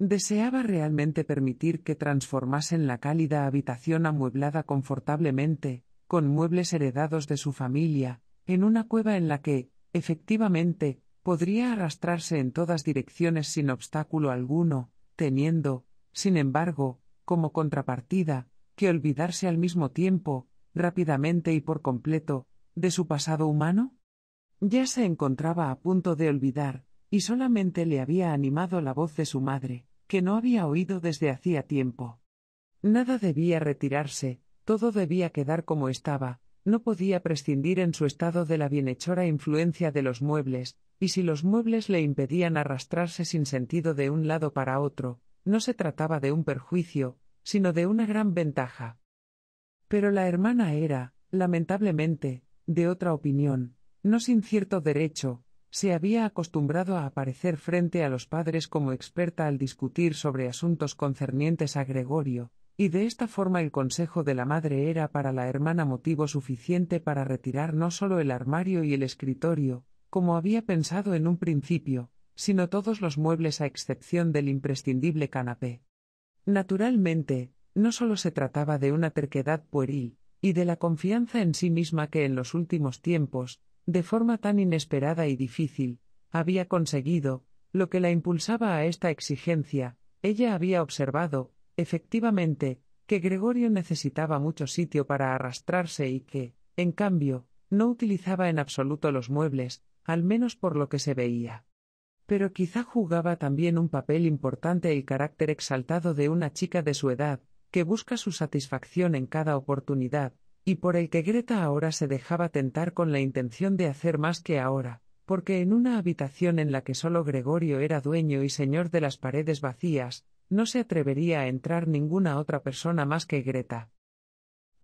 Deseaba realmente permitir que transformasen la cálida habitación amueblada confortablemente, con muebles heredados de su familia, en una cueva en la que, efectivamente, podría arrastrarse en todas direcciones sin obstáculo alguno, teniendo, sin embargo, como contrapartida, que olvidarse al mismo tiempo, rápidamente y por completo, de su pasado humano? Ya se encontraba a punto de olvidar, y solamente le había animado la voz de su madre, que no había oído desde hacía tiempo. Nada debía retirarse, todo debía quedar como estaba, no podía prescindir en su estado de la bienhechora influencia de los muebles, y si los muebles le impedían arrastrarse sin sentido de un lado para otro, no se trataba de un perjuicio, sino de una gran ventaja. Pero la hermana era, lamentablemente, de otra opinión, no sin cierto derecho, se había acostumbrado a aparecer frente a los padres como experta al discutir sobre asuntos concernientes a Gregorio, y de esta forma el consejo de la madre era para la hermana motivo suficiente para retirar no solo el armario y el escritorio, como había pensado en un principio, sino todos los muebles a excepción del imprescindible canapé. Naturalmente, no solo se trataba de una terquedad pueril, y de la confianza en sí misma que en los últimos tiempos, de forma tan inesperada y difícil, había conseguido, lo que la impulsaba a esta exigencia, ella había observado, efectivamente, que Gregorio necesitaba mucho sitio para arrastrarse y que, en cambio, no utilizaba en absoluto los muebles, al menos por lo que se veía. Pero quizá jugaba también un papel importante el carácter exaltado de una chica de su edad, que busca su satisfacción en cada oportunidad, y por el que Greta ahora se dejaba tentar con la intención de hacer más que ahora, porque en una habitación en la que solo Gregorio era dueño y señor de las paredes vacías, no se atrevería a entrar ninguna otra persona más que Greta.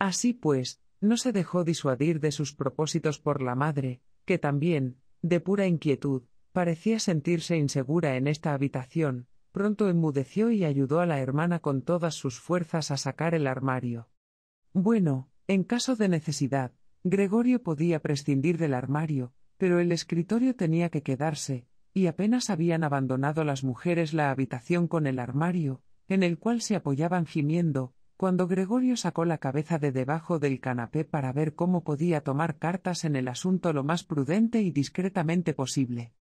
Así pues, no se dejó disuadir de sus propósitos por la madre, que también, de pura inquietud, Parecía sentirse insegura en esta habitación, pronto enmudeció y ayudó a la hermana con todas sus fuerzas a sacar el armario. Bueno, en caso de necesidad, Gregorio podía prescindir del armario, pero el escritorio tenía que quedarse, y apenas habían abandonado las mujeres la habitación con el armario, en el cual se apoyaban gimiendo, cuando Gregorio sacó la cabeza de debajo del canapé para ver cómo podía tomar cartas en el asunto lo más prudente y discretamente posible.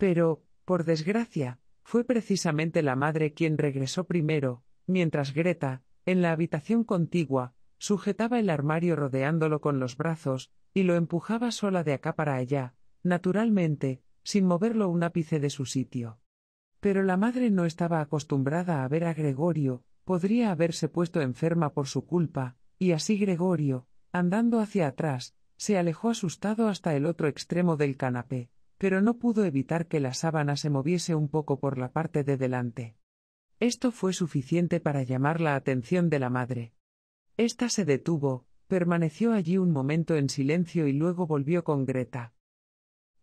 Pero, por desgracia, fue precisamente la madre quien regresó primero, mientras Greta, en la habitación contigua, sujetaba el armario rodeándolo con los brazos, y lo empujaba sola de acá para allá, naturalmente, sin moverlo un ápice de su sitio. Pero la madre no estaba acostumbrada a ver a Gregorio, podría haberse puesto enferma por su culpa, y así Gregorio, andando hacia atrás, se alejó asustado hasta el otro extremo del canapé pero no pudo evitar que la sábana se moviese un poco por la parte de delante. Esto fue suficiente para llamar la atención de la madre. Esta se detuvo, permaneció allí un momento en silencio y luego volvió con Greta.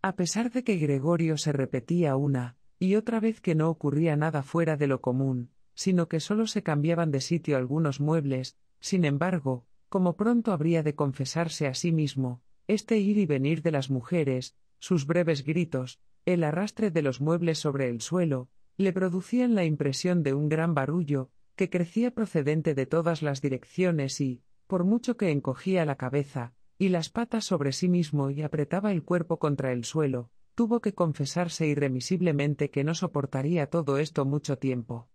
A pesar de que Gregorio se repetía una y otra vez que no ocurría nada fuera de lo común, sino que solo se cambiaban de sitio algunos muebles, sin embargo, como pronto habría de confesarse a sí mismo, este ir y venir de las mujeres, sus breves gritos, el arrastre de los muebles sobre el suelo, le producían la impresión de un gran barullo, que crecía procedente de todas las direcciones y, por mucho que encogía la cabeza, y las patas sobre sí mismo y apretaba el cuerpo contra el suelo, tuvo que confesarse irremisiblemente que no soportaría todo esto mucho tiempo.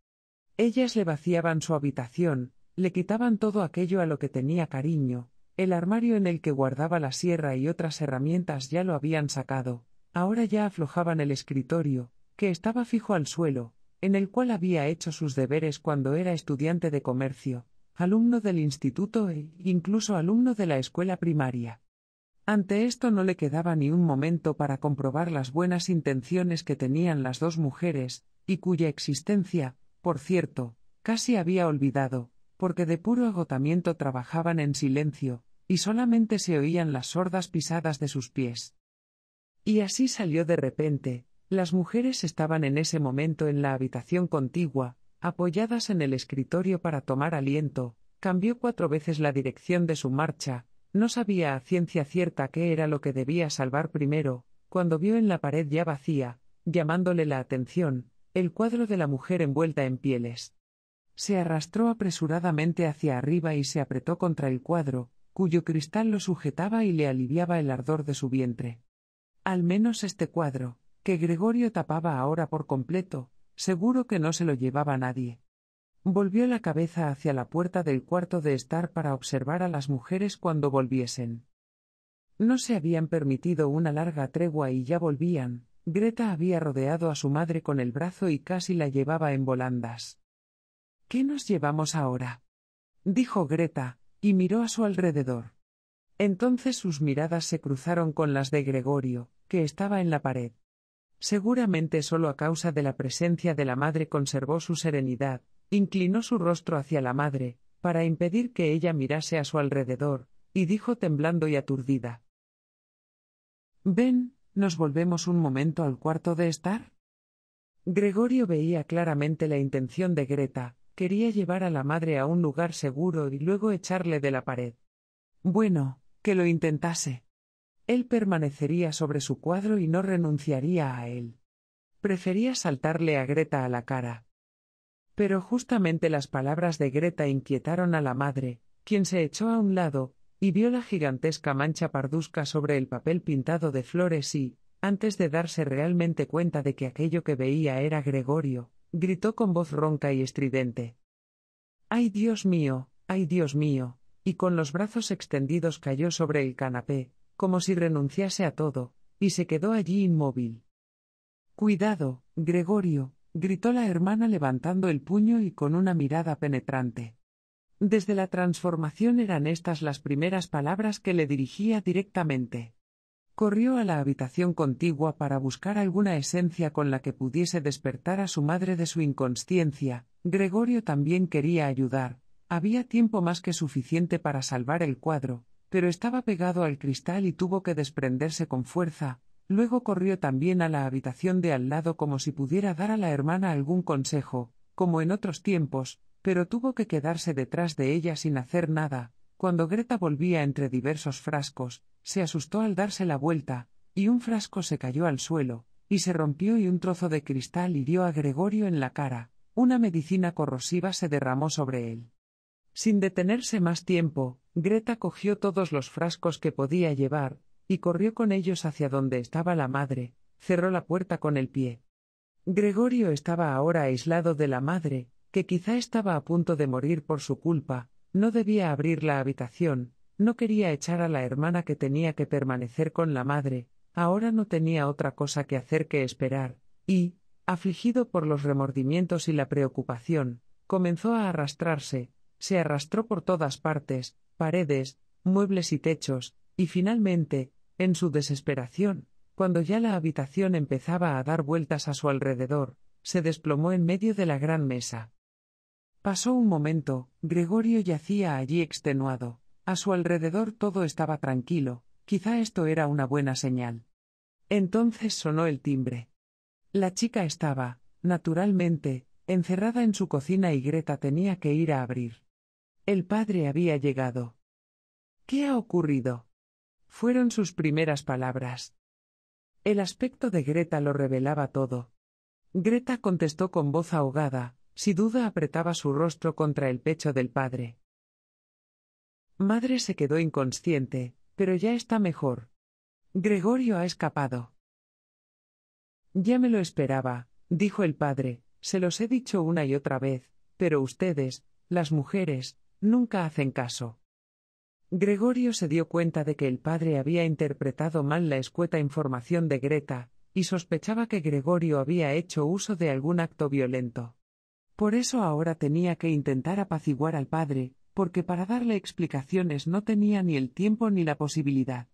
Ellas le vaciaban su habitación, le quitaban todo aquello a lo que tenía cariño, el armario en el que guardaba la sierra y otras herramientas ya lo habían sacado, ahora ya aflojaban el escritorio, que estaba fijo al suelo, en el cual había hecho sus deberes cuando era estudiante de comercio, alumno del instituto e incluso alumno de la escuela primaria. Ante esto no le quedaba ni un momento para comprobar las buenas intenciones que tenían las dos mujeres, y cuya existencia, por cierto, casi había olvidado, porque de puro agotamiento trabajaban en silencio, y solamente se oían las sordas pisadas de sus pies. Y así salió de repente, las mujeres estaban en ese momento en la habitación contigua, apoyadas en el escritorio para tomar aliento, cambió cuatro veces la dirección de su marcha, no sabía a ciencia cierta qué era lo que debía salvar primero, cuando vio en la pared ya vacía, llamándole la atención, el cuadro de la mujer envuelta en pieles. Se arrastró apresuradamente hacia arriba y se apretó contra el cuadro, cuyo cristal lo sujetaba y le aliviaba el ardor de su vientre. Al menos este cuadro, que Gregorio tapaba ahora por completo, seguro que no se lo llevaba nadie. Volvió la cabeza hacia la puerta del cuarto de estar para observar a las mujeres cuando volviesen. No se habían permitido una larga tregua y ya volvían. Greta había rodeado a su madre con el brazo y casi la llevaba en volandas. ¿Qué nos llevamos ahora? dijo Greta, y miró a su alrededor. Entonces sus miradas se cruzaron con las de Gregorio, que estaba en la pared. Seguramente solo a causa de la presencia de la madre conservó su serenidad, inclinó su rostro hacia la madre, para impedir que ella mirase a su alrededor, y dijo temblando y aturdida. Ven, nos volvemos un momento al cuarto de estar. Gregorio veía claramente la intención de Greta, Quería llevar a la madre a un lugar seguro y luego echarle de la pared. Bueno, que lo intentase. Él permanecería sobre su cuadro y no renunciaría a él. Prefería saltarle a Greta a la cara. Pero justamente las palabras de Greta inquietaron a la madre, quien se echó a un lado, y vio la gigantesca mancha pardusca sobre el papel pintado de flores y, antes de darse realmente cuenta de que aquello que veía era Gregorio, gritó con voz ronca y estridente. ¡Ay Dios mío! ¡Ay Dios mío! y con los brazos extendidos cayó sobre el canapé, como si renunciase a todo, y se quedó allí inmóvil. Cuidado, Gregorio, gritó la hermana levantando el puño y con una mirada penetrante. Desde la transformación eran estas las primeras palabras que le dirigía directamente. Corrió a la habitación contigua para buscar alguna esencia con la que pudiese despertar a su madre de su inconsciencia. Gregorio también quería ayudar. Había tiempo más que suficiente para salvar el cuadro, pero estaba pegado al cristal y tuvo que desprenderse con fuerza. Luego corrió también a la habitación de al lado como si pudiera dar a la hermana algún consejo, como en otros tiempos, pero tuvo que quedarse detrás de ella sin hacer nada. Cuando Greta volvía entre diversos frascos, se asustó al darse la vuelta, y un frasco se cayó al suelo, y se rompió y un trozo de cristal hirió a Gregorio en la cara, una medicina corrosiva se derramó sobre él. Sin detenerse más tiempo, Greta cogió todos los frascos que podía llevar, y corrió con ellos hacia donde estaba la madre, cerró la puerta con el pie. Gregorio estaba ahora aislado de la madre, que quizá estaba a punto de morir por su culpa, no debía abrir la habitación, no quería echar a la hermana que tenía que permanecer con la madre, ahora no tenía otra cosa que hacer que esperar, y, afligido por los remordimientos y la preocupación, comenzó a arrastrarse, se arrastró por todas partes, paredes, muebles y techos, y finalmente, en su desesperación, cuando ya la habitación empezaba a dar vueltas a su alrededor, se desplomó en medio de la gran mesa. Pasó un momento, Gregorio yacía allí extenuado. A su alrededor todo estaba tranquilo, quizá esto era una buena señal. Entonces sonó el timbre. La chica estaba, naturalmente, encerrada en su cocina y Greta tenía que ir a abrir. El padre había llegado. ¿Qué ha ocurrido? fueron sus primeras palabras. El aspecto de Greta lo revelaba todo. Greta contestó con voz ahogada, si duda apretaba su rostro contra el pecho del padre. Madre se quedó inconsciente, pero ya está mejor. Gregorio ha escapado. Ya me lo esperaba, dijo el padre, se los he dicho una y otra vez, pero ustedes, las mujeres, nunca hacen caso. Gregorio se dio cuenta de que el padre había interpretado mal la escueta información de Greta, y sospechaba que Gregorio había hecho uso de algún acto violento. Por eso ahora tenía que intentar apaciguar al padre, porque para darle explicaciones no tenía ni el tiempo ni la posibilidad.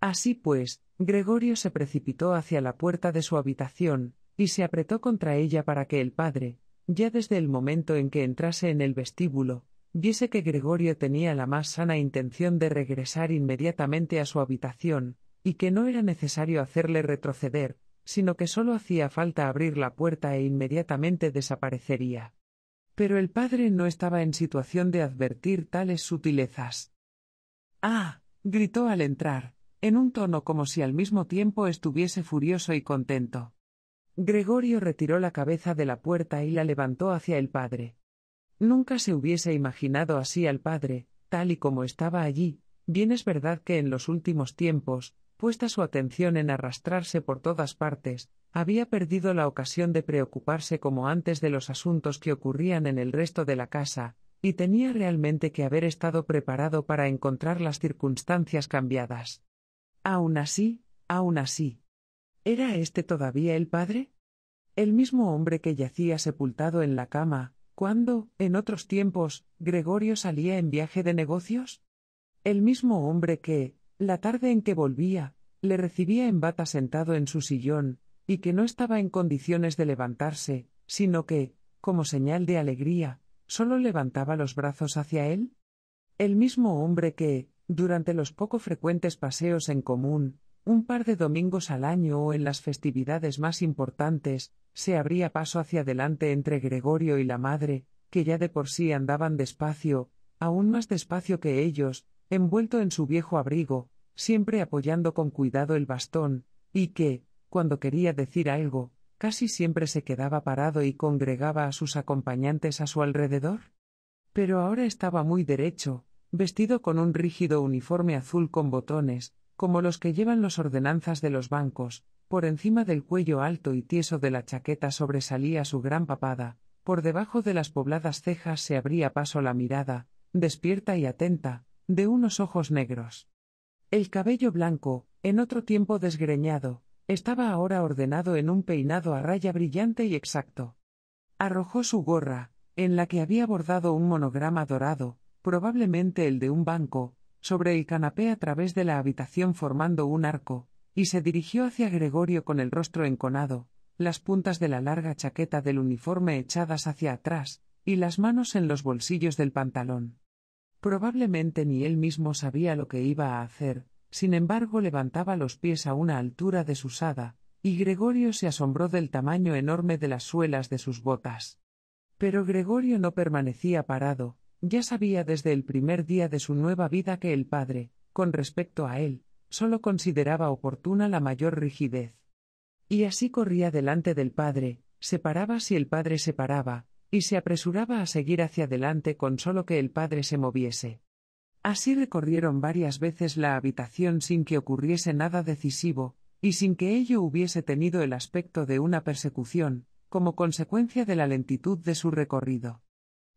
Así pues, Gregorio se precipitó hacia la puerta de su habitación, y se apretó contra ella para que el padre, ya desde el momento en que entrase en el vestíbulo, viese que Gregorio tenía la más sana intención de regresar inmediatamente a su habitación, y que no era necesario hacerle retroceder, sino que sólo hacía falta abrir la puerta e inmediatamente desaparecería. Pero el padre no estaba en situación de advertir tales sutilezas. Ah, gritó al entrar, en un tono como si al mismo tiempo estuviese furioso y contento. Gregorio retiró la cabeza de la puerta y la levantó hacia el padre. Nunca se hubiese imaginado así al padre, tal y como estaba allí, bien es verdad que en los últimos tiempos, puesta su atención en arrastrarse por todas partes, había perdido la ocasión de preocuparse como antes de los asuntos que ocurrían en el resto de la casa, y tenía realmente que haber estado preparado para encontrar las circunstancias cambiadas. Aún así, aún así. ¿Era este todavía el padre? El mismo hombre que yacía sepultado en la cama, cuando, en otros tiempos, Gregorio salía en viaje de negocios? El mismo hombre que, la tarde en que volvía, le recibía en bata sentado en su sillón, y que no estaba en condiciones de levantarse, sino que, como señal de alegría, solo levantaba los brazos hacia él? El mismo hombre que, durante los poco frecuentes paseos en común, un par de domingos al año o en las festividades más importantes, se abría paso hacia adelante entre Gregorio y la madre, que ya de por sí andaban despacio, aún más despacio que ellos, envuelto en su viejo abrigo, siempre apoyando con cuidado el bastón, y que, cuando quería decir algo, casi siempre se quedaba parado y congregaba a sus acompañantes a su alrededor. Pero ahora estaba muy derecho, vestido con un rígido uniforme azul con botones, como los que llevan los ordenanzas de los bancos, por encima del cuello alto y tieso de la chaqueta sobresalía su gran papada, por debajo de las pobladas cejas se abría paso la mirada, despierta y atenta, de unos ojos negros. El cabello blanco, en otro tiempo desgreñado, estaba ahora ordenado en un peinado a raya brillante y exacto. Arrojó su gorra, en la que había bordado un monograma dorado, probablemente el de un banco, sobre el canapé a través de la habitación formando un arco, y se dirigió hacia Gregorio con el rostro enconado, las puntas de la larga chaqueta del uniforme echadas hacia atrás, y las manos en los bolsillos del pantalón. Probablemente ni él mismo sabía lo que iba a hacer, sin embargo levantaba los pies a una altura desusada, y Gregorio se asombró del tamaño enorme de las suelas de sus botas. Pero Gregorio no permanecía parado, ya sabía desde el primer día de su nueva vida que el padre, con respecto a él, solo consideraba oportuna la mayor rigidez. Y así corría delante del padre, se paraba si el padre se paraba, y se apresuraba a seguir hacia adelante con solo que el padre se moviese. Así recorrieron varias veces la habitación sin que ocurriese nada decisivo, y sin que ello hubiese tenido el aspecto de una persecución, como consecuencia de la lentitud de su recorrido.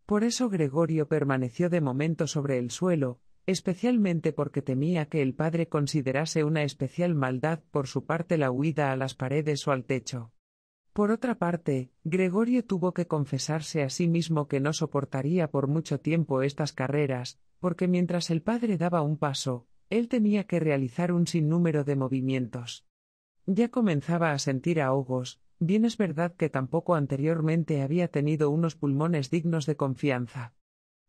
Por eso Gregorio permaneció de momento sobre el suelo, especialmente porque temía que el padre considerase una especial maldad por su parte la huida a las paredes o al techo. Por otra parte, Gregorio tuvo que confesarse a sí mismo que no soportaría por mucho tiempo estas carreras, porque mientras el padre daba un paso, él tenía que realizar un sinnúmero de movimientos. Ya comenzaba a sentir ahogos, bien es verdad que tampoco anteriormente había tenido unos pulmones dignos de confianza.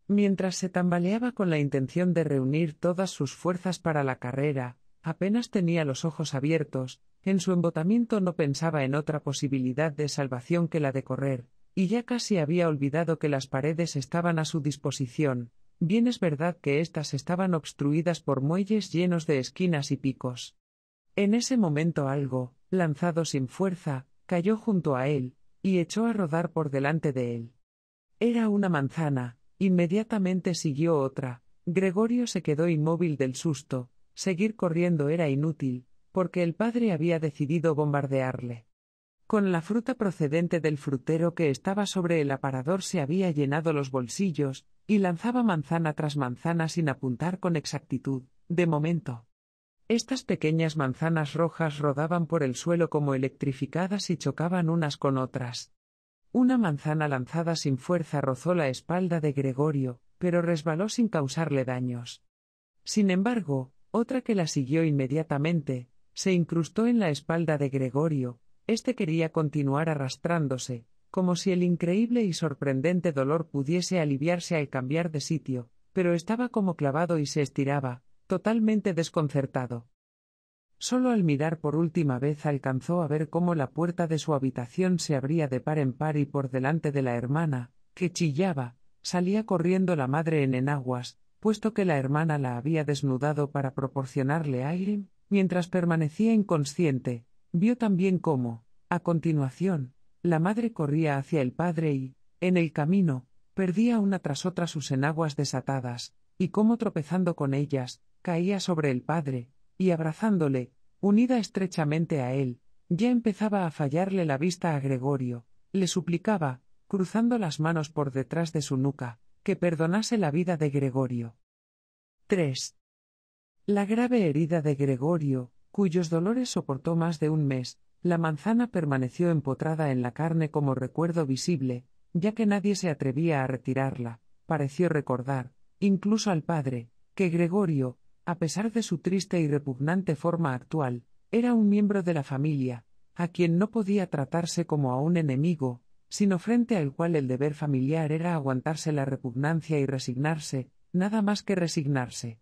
Mientras se tambaleaba con la intención de reunir todas sus fuerzas para la carrera, apenas tenía los ojos abiertos, en su embotamiento no pensaba en otra posibilidad de salvación que la de correr, y ya casi había olvidado que las paredes estaban a su disposición, bien es verdad que éstas estaban obstruidas por muelles llenos de esquinas y picos. En ese momento algo, lanzado sin fuerza, cayó junto a él, y echó a rodar por delante de él. Era una manzana, inmediatamente siguió otra, Gregorio se quedó inmóvil del susto, seguir corriendo era inútil, porque el padre había decidido bombardearle. Con la fruta procedente del frutero que estaba sobre el aparador se había llenado los bolsillos, y lanzaba manzana tras manzana sin apuntar con exactitud, de momento. Estas pequeñas manzanas rojas rodaban por el suelo como electrificadas y chocaban unas con otras. Una manzana lanzada sin fuerza rozó la espalda de Gregorio, pero resbaló sin causarle daños. Sin embargo, otra que la siguió inmediatamente, se incrustó en la espalda de Gregorio, éste quería continuar arrastrándose, como si el increíble y sorprendente dolor pudiese aliviarse al cambiar de sitio, pero estaba como clavado y se estiraba, totalmente desconcertado. Solo al mirar por última vez alcanzó a ver cómo la puerta de su habitación se abría de par en par y por delante de la hermana, que chillaba, salía corriendo la madre en enaguas, puesto que la hermana la había desnudado para proporcionarle aire, Mientras permanecía inconsciente, vio también cómo, a continuación, la madre corría hacia el padre y, en el camino, perdía una tras otra sus enaguas desatadas, y cómo tropezando con ellas, caía sobre el padre, y abrazándole, unida estrechamente a él, ya empezaba a fallarle la vista a Gregorio, le suplicaba, cruzando las manos por detrás de su nuca, que perdonase la vida de Gregorio. 3. La grave herida de Gregorio, cuyos dolores soportó más de un mes, la manzana permaneció empotrada en la carne como recuerdo visible, ya que nadie se atrevía a retirarla, pareció recordar, incluso al padre, que Gregorio, a pesar de su triste y repugnante forma actual, era un miembro de la familia, a quien no podía tratarse como a un enemigo, sino frente al cual el deber familiar era aguantarse la repugnancia y resignarse, nada más que resignarse.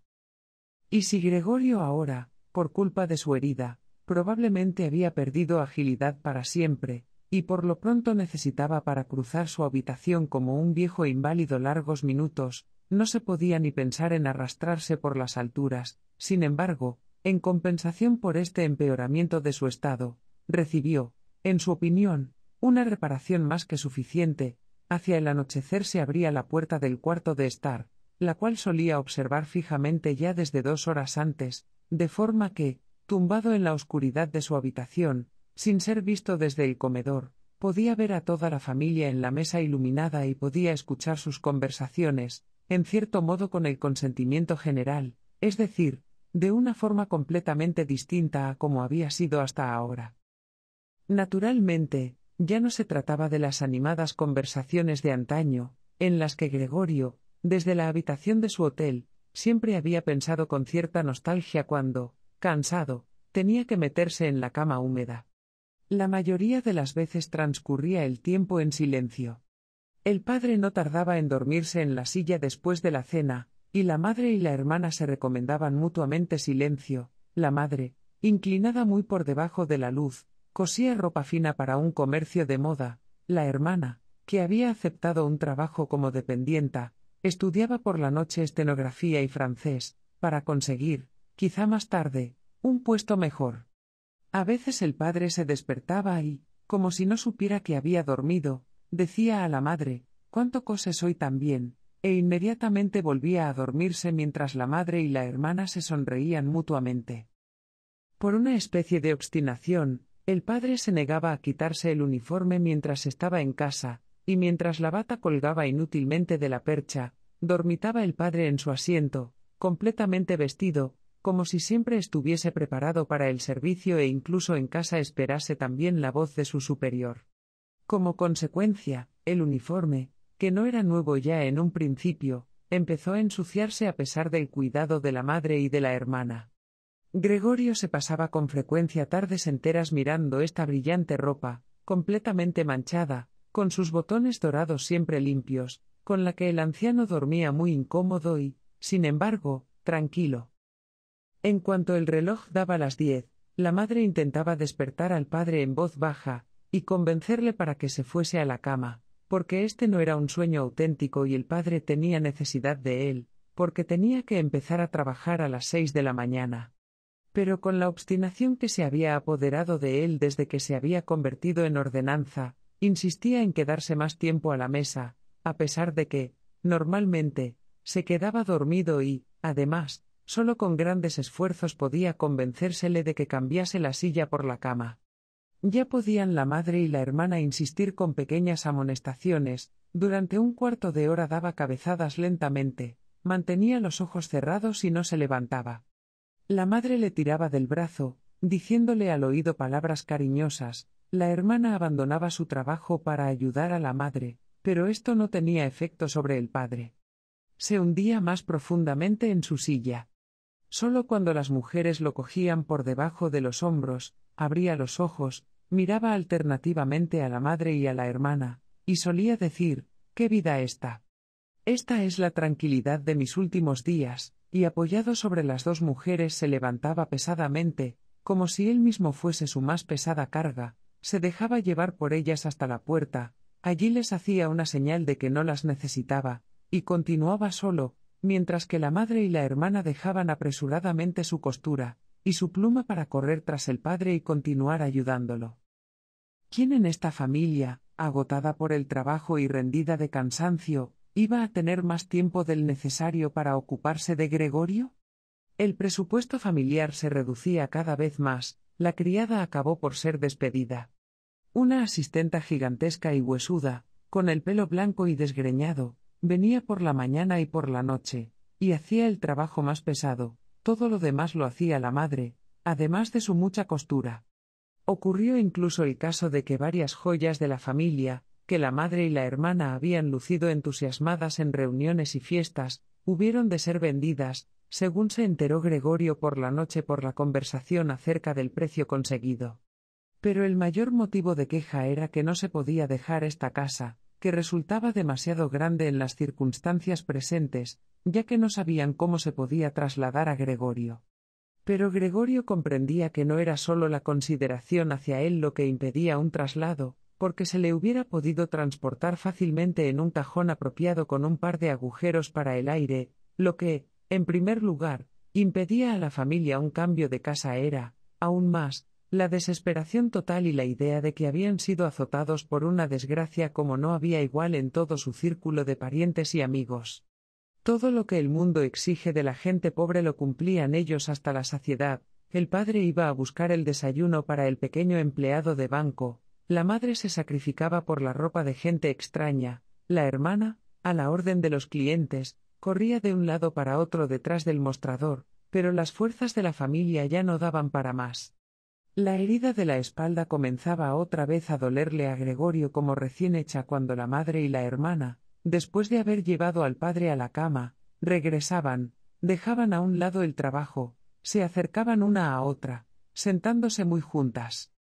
Y si Gregorio ahora, por culpa de su herida, probablemente había perdido agilidad para siempre, y por lo pronto necesitaba para cruzar su habitación como un viejo inválido largos minutos, no se podía ni pensar en arrastrarse por las alturas, sin embargo, en compensación por este empeoramiento de su estado, recibió, en su opinión, una reparación más que suficiente, hacia el anochecer se abría la puerta del cuarto de estar, la cual solía observar fijamente ya desde dos horas antes, de forma que, tumbado en la oscuridad de su habitación, sin ser visto desde el comedor, podía ver a toda la familia en la mesa iluminada y podía escuchar sus conversaciones, en cierto modo con el consentimiento general, es decir, de una forma completamente distinta a como había sido hasta ahora. Naturalmente, ya no se trataba de las animadas conversaciones de antaño, en las que Gregorio, desde la habitación de su hotel, siempre había pensado con cierta nostalgia cuando, cansado, tenía que meterse en la cama húmeda. La mayoría de las veces transcurría el tiempo en silencio. El padre no tardaba en dormirse en la silla después de la cena, y la madre y la hermana se recomendaban mutuamente silencio. La madre, inclinada muy por debajo de la luz, cosía ropa fina para un comercio de moda. La hermana, que había aceptado un trabajo como dependienta, Estudiaba por la noche estenografía y francés, para conseguir, quizá más tarde, un puesto mejor. A veces el padre se despertaba y, como si no supiera que había dormido, decía a la madre, cuánto cose soy también, e inmediatamente volvía a dormirse mientras la madre y la hermana se sonreían mutuamente. Por una especie de obstinación, el padre se negaba a quitarse el uniforme mientras estaba en casa, y mientras la bata colgaba inútilmente de la percha, dormitaba el padre en su asiento, completamente vestido, como si siempre estuviese preparado para el servicio e incluso en casa esperase también la voz de su superior. Como consecuencia, el uniforme, que no era nuevo ya en un principio, empezó a ensuciarse a pesar del cuidado de la madre y de la hermana. Gregorio se pasaba con frecuencia tardes enteras mirando esta brillante ropa, completamente manchada, con sus botones dorados siempre limpios, con la que el anciano dormía muy incómodo y, sin embargo, tranquilo. En cuanto el reloj daba las diez, la madre intentaba despertar al padre en voz baja, y convencerle para que se fuese a la cama, porque este no era un sueño auténtico y el padre tenía necesidad de él, porque tenía que empezar a trabajar a las seis de la mañana. Pero con la obstinación que se había apoderado de él desde que se había convertido en ordenanza, Insistía en quedarse más tiempo a la mesa, a pesar de que, normalmente, se quedaba dormido y, además, solo con grandes esfuerzos podía convencérsele de que cambiase la silla por la cama. Ya podían la madre y la hermana insistir con pequeñas amonestaciones, durante un cuarto de hora daba cabezadas lentamente, mantenía los ojos cerrados y no se levantaba. La madre le tiraba del brazo, diciéndole al oído palabras cariñosas, la hermana abandonaba su trabajo para ayudar a la madre, pero esto no tenía efecto sobre el padre. Se hundía más profundamente en su silla. Solo cuando las mujeres lo cogían por debajo de los hombros, abría los ojos, miraba alternativamente a la madre y a la hermana, y solía decir, ¿qué vida esta? Esta es la tranquilidad de mis últimos días, y apoyado sobre las dos mujeres se levantaba pesadamente, como si él mismo fuese su más pesada carga, se dejaba llevar por ellas hasta la puerta, allí les hacía una señal de que no las necesitaba, y continuaba solo, mientras que la madre y la hermana dejaban apresuradamente su costura, y su pluma para correr tras el padre y continuar ayudándolo. ¿Quién en esta familia, agotada por el trabajo y rendida de cansancio, iba a tener más tiempo del necesario para ocuparse de Gregorio? El presupuesto familiar se reducía cada vez más, la criada acabó por ser despedida. Una asistenta gigantesca y huesuda, con el pelo blanco y desgreñado, venía por la mañana y por la noche, y hacía el trabajo más pesado, todo lo demás lo hacía la madre, además de su mucha costura. Ocurrió incluso el caso de que varias joyas de la familia, que la madre y la hermana habían lucido entusiasmadas en reuniones y fiestas, hubieron de ser vendidas, según se enteró Gregorio por la noche por la conversación acerca del precio conseguido. Pero el mayor motivo de queja era que no se podía dejar esta casa, que resultaba demasiado grande en las circunstancias presentes, ya que no sabían cómo se podía trasladar a Gregorio. Pero Gregorio comprendía que no era sólo la consideración hacia él lo que impedía un traslado, porque se le hubiera podido transportar fácilmente en un cajón apropiado con un par de agujeros para el aire, lo que, en primer lugar, impedía a la familia un cambio de casa era, aún más, la desesperación total y la idea de que habían sido azotados por una desgracia como no había igual en todo su círculo de parientes y amigos. Todo lo que el mundo exige de la gente pobre lo cumplían ellos hasta la saciedad. El padre iba a buscar el desayuno para el pequeño empleado de banco, la madre se sacrificaba por la ropa de gente extraña, la hermana, a la orden de los clientes, corría de un lado para otro detrás del mostrador, pero las fuerzas de la familia ya no daban para más. La herida de la espalda comenzaba otra vez a dolerle a Gregorio como recién hecha cuando la madre y la hermana, después de haber llevado al padre a la cama, regresaban, dejaban a un lado el trabajo, se acercaban una a otra, sentándose muy juntas.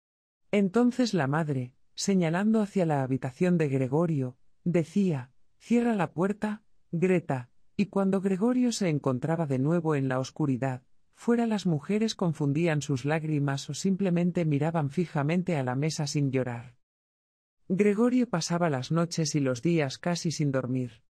Entonces la madre, señalando hacia la habitación de Gregorio, decía Cierra la puerta, Greta, y cuando Gregorio se encontraba de nuevo en la oscuridad, fuera las mujeres confundían sus lágrimas o simplemente miraban fijamente a la mesa sin llorar. Gregorio pasaba las noches y los días casi sin dormir.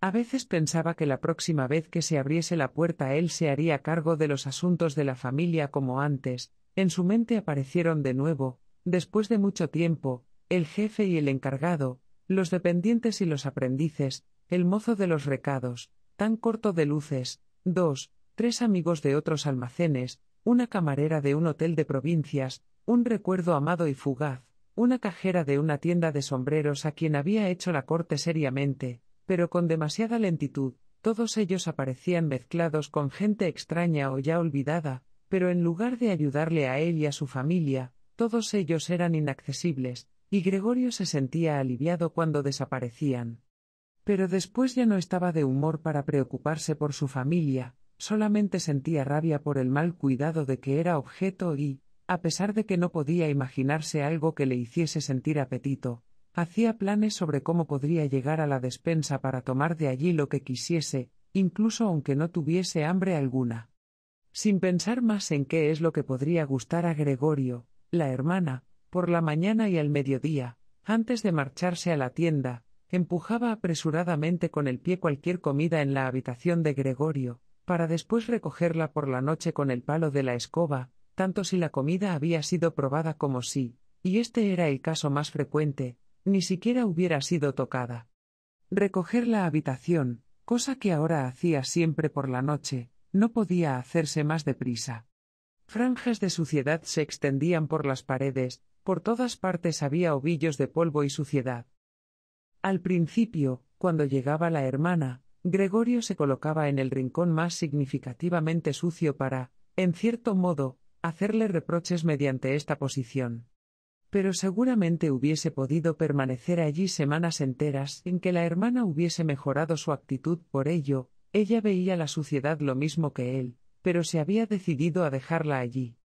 A veces pensaba que la próxima vez que se abriese la puerta él se haría cargo de los asuntos de la familia como antes, en su mente aparecieron de nuevo, después de mucho tiempo, el jefe y el encargado, los dependientes y los aprendices, el mozo de los recados, tan corto de luces, dos, tres amigos de otros almacenes, una camarera de un hotel de provincias, un recuerdo amado y fugaz, una cajera de una tienda de sombreros a quien había hecho la corte seriamente, pero con demasiada lentitud, todos ellos aparecían mezclados con gente extraña o ya olvidada, pero en lugar de ayudarle a él y a su familia, todos ellos eran inaccesibles, y Gregorio se sentía aliviado cuando desaparecían. Pero después ya no estaba de humor para preocuparse por su familia, solamente sentía rabia por el mal cuidado de que era objeto y, a pesar de que no podía imaginarse algo que le hiciese sentir apetito, hacía planes sobre cómo podría llegar a la despensa para tomar de allí lo que quisiese, incluso aunque no tuviese hambre alguna. Sin pensar más en qué es lo que podría gustar a Gregorio, la hermana, por la mañana y al mediodía, antes de marcharse a la tienda, empujaba apresuradamente con el pie cualquier comida en la habitación de Gregorio, para después recogerla por la noche con el palo de la escoba, tanto si la comida había sido probada como si, y este era el caso más frecuente, ni siquiera hubiera sido tocada. Recoger la habitación, cosa que ahora hacía siempre por la noche, no podía hacerse más deprisa. Franjas de suciedad se extendían por las paredes, por todas partes había ovillos de polvo y suciedad al principio, cuando llegaba la hermana, Gregorio se colocaba en el rincón más significativamente sucio para, en cierto modo, hacerle reproches mediante esta posición. Pero seguramente hubiese podido permanecer allí semanas enteras en que la hermana hubiese mejorado su actitud por ello, ella veía la suciedad lo mismo que él, pero se había decidido a dejarla allí.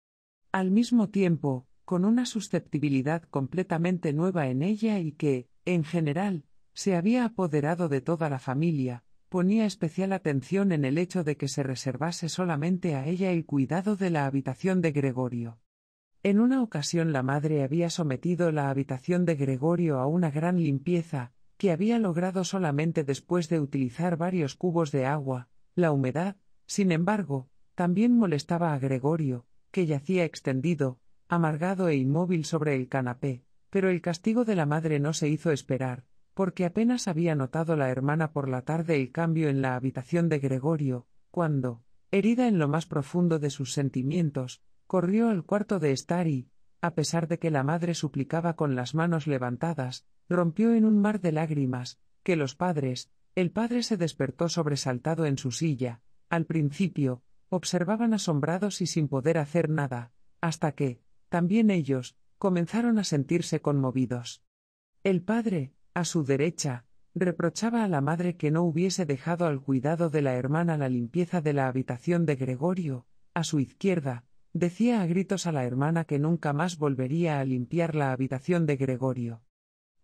Al mismo tiempo, con una susceptibilidad completamente nueva en ella y que, en general, se había apoderado de toda la familia, ponía especial atención en el hecho de que se reservase solamente a ella el cuidado de la habitación de Gregorio. En una ocasión la madre había sometido la habitación de Gregorio a una gran limpieza, que había logrado solamente después de utilizar varios cubos de agua. La humedad, sin embargo, también molestaba a Gregorio, que yacía extendido, amargado e inmóvil sobre el canapé, pero el castigo de la madre no se hizo esperar, porque apenas había notado la hermana por la tarde el cambio en la habitación de Gregorio, cuando, herida en lo más profundo de sus sentimientos, corrió al cuarto de estar y, a pesar de que la madre suplicaba con las manos levantadas, rompió en un mar de lágrimas, que los padres, el padre se despertó sobresaltado en su silla, al principio, observaban asombrados y sin poder hacer nada, hasta que, también ellos, comenzaron a sentirse conmovidos. El padre, a su derecha, reprochaba a la madre que no hubiese dejado al cuidado de la hermana la limpieza de la habitación de Gregorio, a su izquierda, decía a gritos a la hermana que nunca más volvería a limpiar la habitación de Gregorio.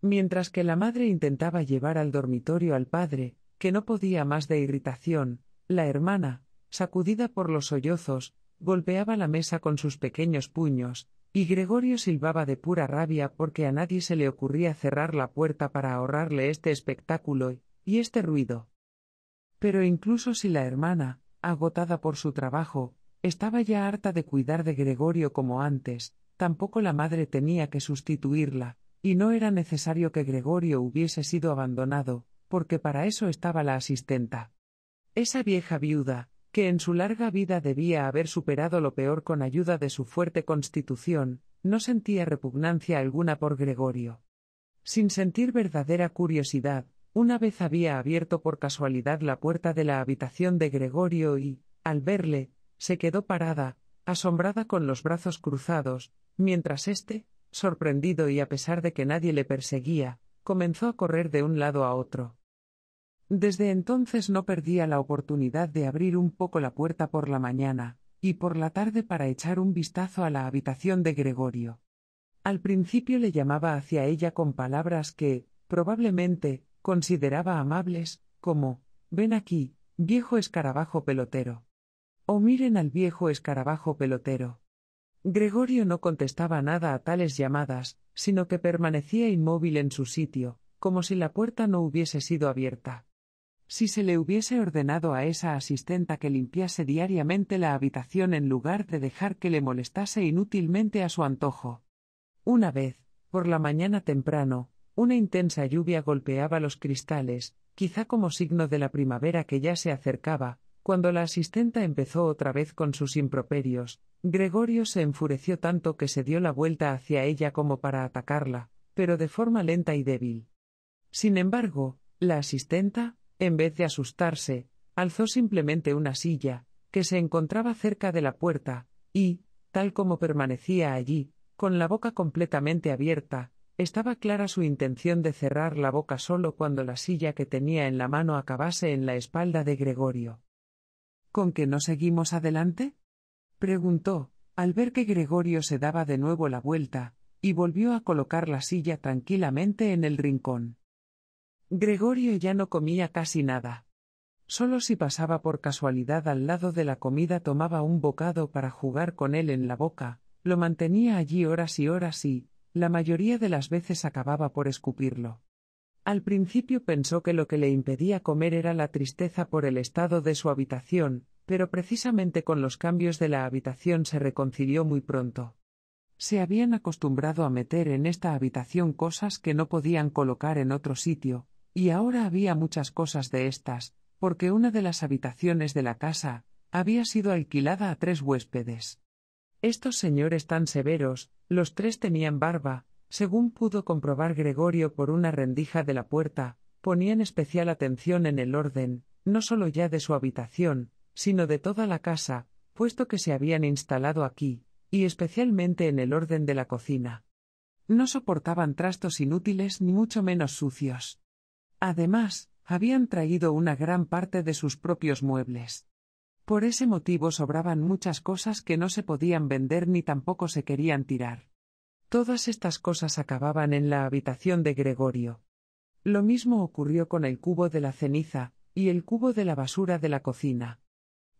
Mientras que la madre intentaba llevar al dormitorio al padre, que no podía más de irritación, la hermana, sacudida por los sollozos, golpeaba la mesa con sus pequeños puños, y Gregorio silbaba de pura rabia porque a nadie se le ocurría cerrar la puerta para ahorrarle este espectáculo y este ruido. Pero incluso si la hermana, agotada por su trabajo, estaba ya harta de cuidar de Gregorio como antes, tampoco la madre tenía que sustituirla, y no era necesario que Gregorio hubiese sido abandonado, porque para eso estaba la asistenta. Esa vieja viuda, que en su larga vida debía haber superado lo peor con ayuda de su fuerte constitución, no sentía repugnancia alguna por Gregorio. Sin sentir verdadera curiosidad, una vez había abierto por casualidad la puerta de la habitación de Gregorio y, al verle, se quedó parada, asombrada con los brazos cruzados, mientras éste, sorprendido y a pesar de que nadie le perseguía, comenzó a correr de un lado a otro. Desde entonces no perdía la oportunidad de abrir un poco la puerta por la mañana, y por la tarde para echar un vistazo a la habitación de Gregorio. Al principio le llamaba hacia ella con palabras que, probablemente, consideraba amables, como, ven aquí, viejo escarabajo pelotero. O miren al viejo escarabajo pelotero. Gregorio no contestaba nada a tales llamadas, sino que permanecía inmóvil en su sitio, como si la puerta no hubiese sido abierta si se le hubiese ordenado a esa asistenta que limpiase diariamente la habitación en lugar de dejar que le molestase inútilmente a su antojo. Una vez, por la mañana temprano, una intensa lluvia golpeaba los cristales, quizá como signo de la primavera que ya se acercaba, cuando la asistenta empezó otra vez con sus improperios, Gregorio se enfureció tanto que se dio la vuelta hacia ella como para atacarla, pero de forma lenta y débil. Sin embargo, la asistenta, en vez de asustarse, alzó simplemente una silla, que se encontraba cerca de la puerta, y, tal como permanecía allí, con la boca completamente abierta, estaba clara su intención de cerrar la boca solo cuando la silla que tenía en la mano acabase en la espalda de Gregorio. ¿Con que no seguimos adelante? preguntó, al ver que Gregorio se daba de nuevo la vuelta, y volvió a colocar la silla tranquilamente en el rincón. Gregorio ya no comía casi nada. Solo si pasaba por casualidad al lado de la comida tomaba un bocado para jugar con él en la boca, lo mantenía allí horas y horas y, la mayoría de las veces acababa por escupirlo. Al principio pensó que lo que le impedía comer era la tristeza por el estado de su habitación, pero precisamente con los cambios de la habitación se reconcilió muy pronto. Se habían acostumbrado a meter en esta habitación cosas que no podían colocar en otro sitio, y ahora había muchas cosas de estas, porque una de las habitaciones de la casa había sido alquilada a tres huéspedes. Estos señores tan severos, los tres tenían barba, según pudo comprobar Gregorio por una rendija de la puerta, ponían especial atención en el orden, no sólo ya de su habitación, sino de toda la casa, puesto que se habían instalado aquí, y especialmente en el orden de la cocina. No soportaban trastos inútiles ni mucho menos sucios. Además, habían traído una gran parte de sus propios muebles. Por ese motivo sobraban muchas cosas que no se podían vender ni tampoco se querían tirar. Todas estas cosas acababan en la habitación de Gregorio. Lo mismo ocurrió con el cubo de la ceniza, y el cubo de la basura de la cocina.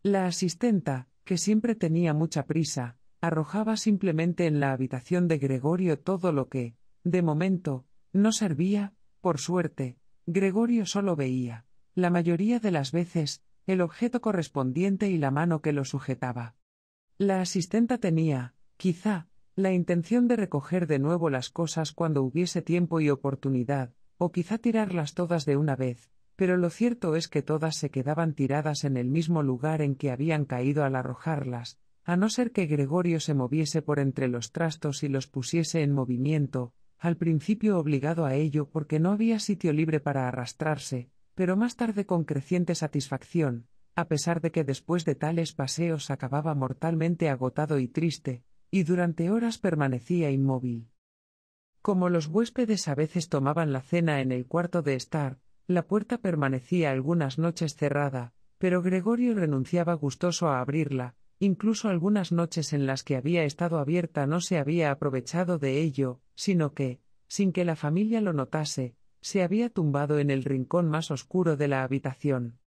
La asistenta, que siempre tenía mucha prisa, arrojaba simplemente en la habitación de Gregorio todo lo que, de momento, no servía, por suerte, Gregorio solo veía, la mayoría de las veces, el objeto correspondiente y la mano que lo sujetaba. La asistenta tenía, quizá, la intención de recoger de nuevo las cosas cuando hubiese tiempo y oportunidad, o quizá tirarlas todas de una vez, pero lo cierto es que todas se quedaban tiradas en el mismo lugar en que habían caído al arrojarlas, a no ser que Gregorio se moviese por entre los trastos y los pusiese en movimiento, al principio obligado a ello porque no había sitio libre para arrastrarse, pero más tarde con creciente satisfacción, a pesar de que después de tales paseos acababa mortalmente agotado y triste, y durante horas permanecía inmóvil. Como los huéspedes a veces tomaban la cena en el cuarto de estar, la puerta permanecía algunas noches cerrada, pero Gregorio renunciaba gustoso a abrirla, Incluso algunas noches en las que había estado abierta no se había aprovechado de ello, sino que, sin que la familia lo notase, se había tumbado en el rincón más oscuro de la habitación.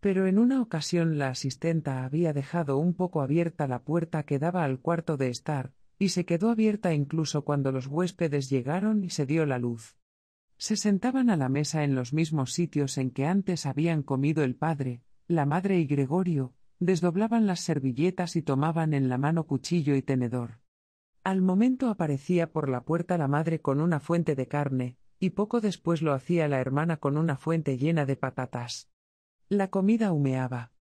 Pero en una ocasión la asistenta había dejado un poco abierta la puerta que daba al cuarto de estar, y se quedó abierta incluso cuando los huéspedes llegaron y se dio la luz. Se sentaban a la mesa en los mismos sitios en que antes habían comido el padre, la madre y Gregorio, desdoblaban las servilletas y tomaban en la mano cuchillo y tenedor. Al momento aparecía por la puerta la madre con una fuente de carne, y poco después lo hacía la hermana con una fuente llena de patatas. La comida humeaba.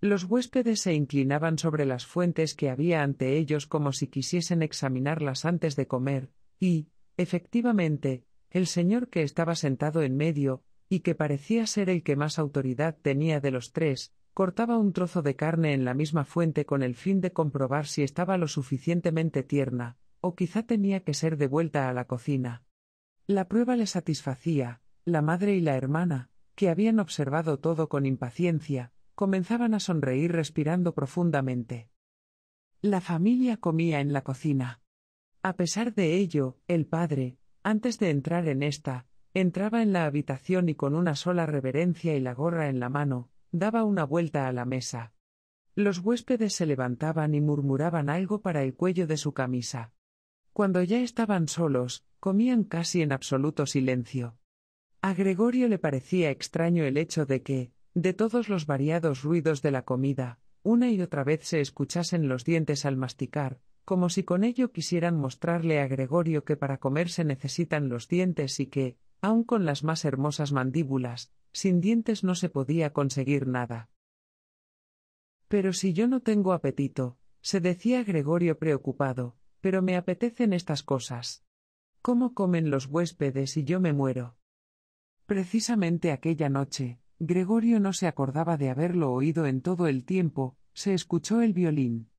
Los huéspedes se inclinaban sobre las fuentes que había ante ellos como si quisiesen examinarlas antes de comer, y, efectivamente, el señor que estaba sentado en medio, y que parecía ser el que más autoridad tenía de los tres, Cortaba un trozo de carne en la misma fuente con el fin de comprobar si estaba lo suficientemente tierna, o quizá tenía que ser devuelta a la cocina. La prueba le satisfacía, la madre y la hermana, que habían observado todo con impaciencia, comenzaban a sonreír respirando profundamente. La familia comía en la cocina. A pesar de ello, el padre, antes de entrar en esta, entraba en la habitación y con una sola reverencia y la gorra en la mano, Daba una vuelta a la mesa. Los huéspedes se levantaban y murmuraban algo para el cuello de su camisa. Cuando ya estaban solos, comían casi en absoluto silencio. A Gregorio le parecía extraño el hecho de que, de todos los variados ruidos de la comida, una y otra vez se escuchasen los dientes al masticar, como si con ello quisieran mostrarle a Gregorio que para comer se necesitan los dientes y que, aún con las más hermosas mandíbulas, sin dientes no se podía conseguir nada. Pero si yo no tengo apetito, se decía Gregorio preocupado, pero me apetecen estas cosas. ¿Cómo comen los huéspedes y yo me muero? Precisamente aquella noche, Gregorio no se acordaba de haberlo oído en todo el tiempo, se escuchó el violín.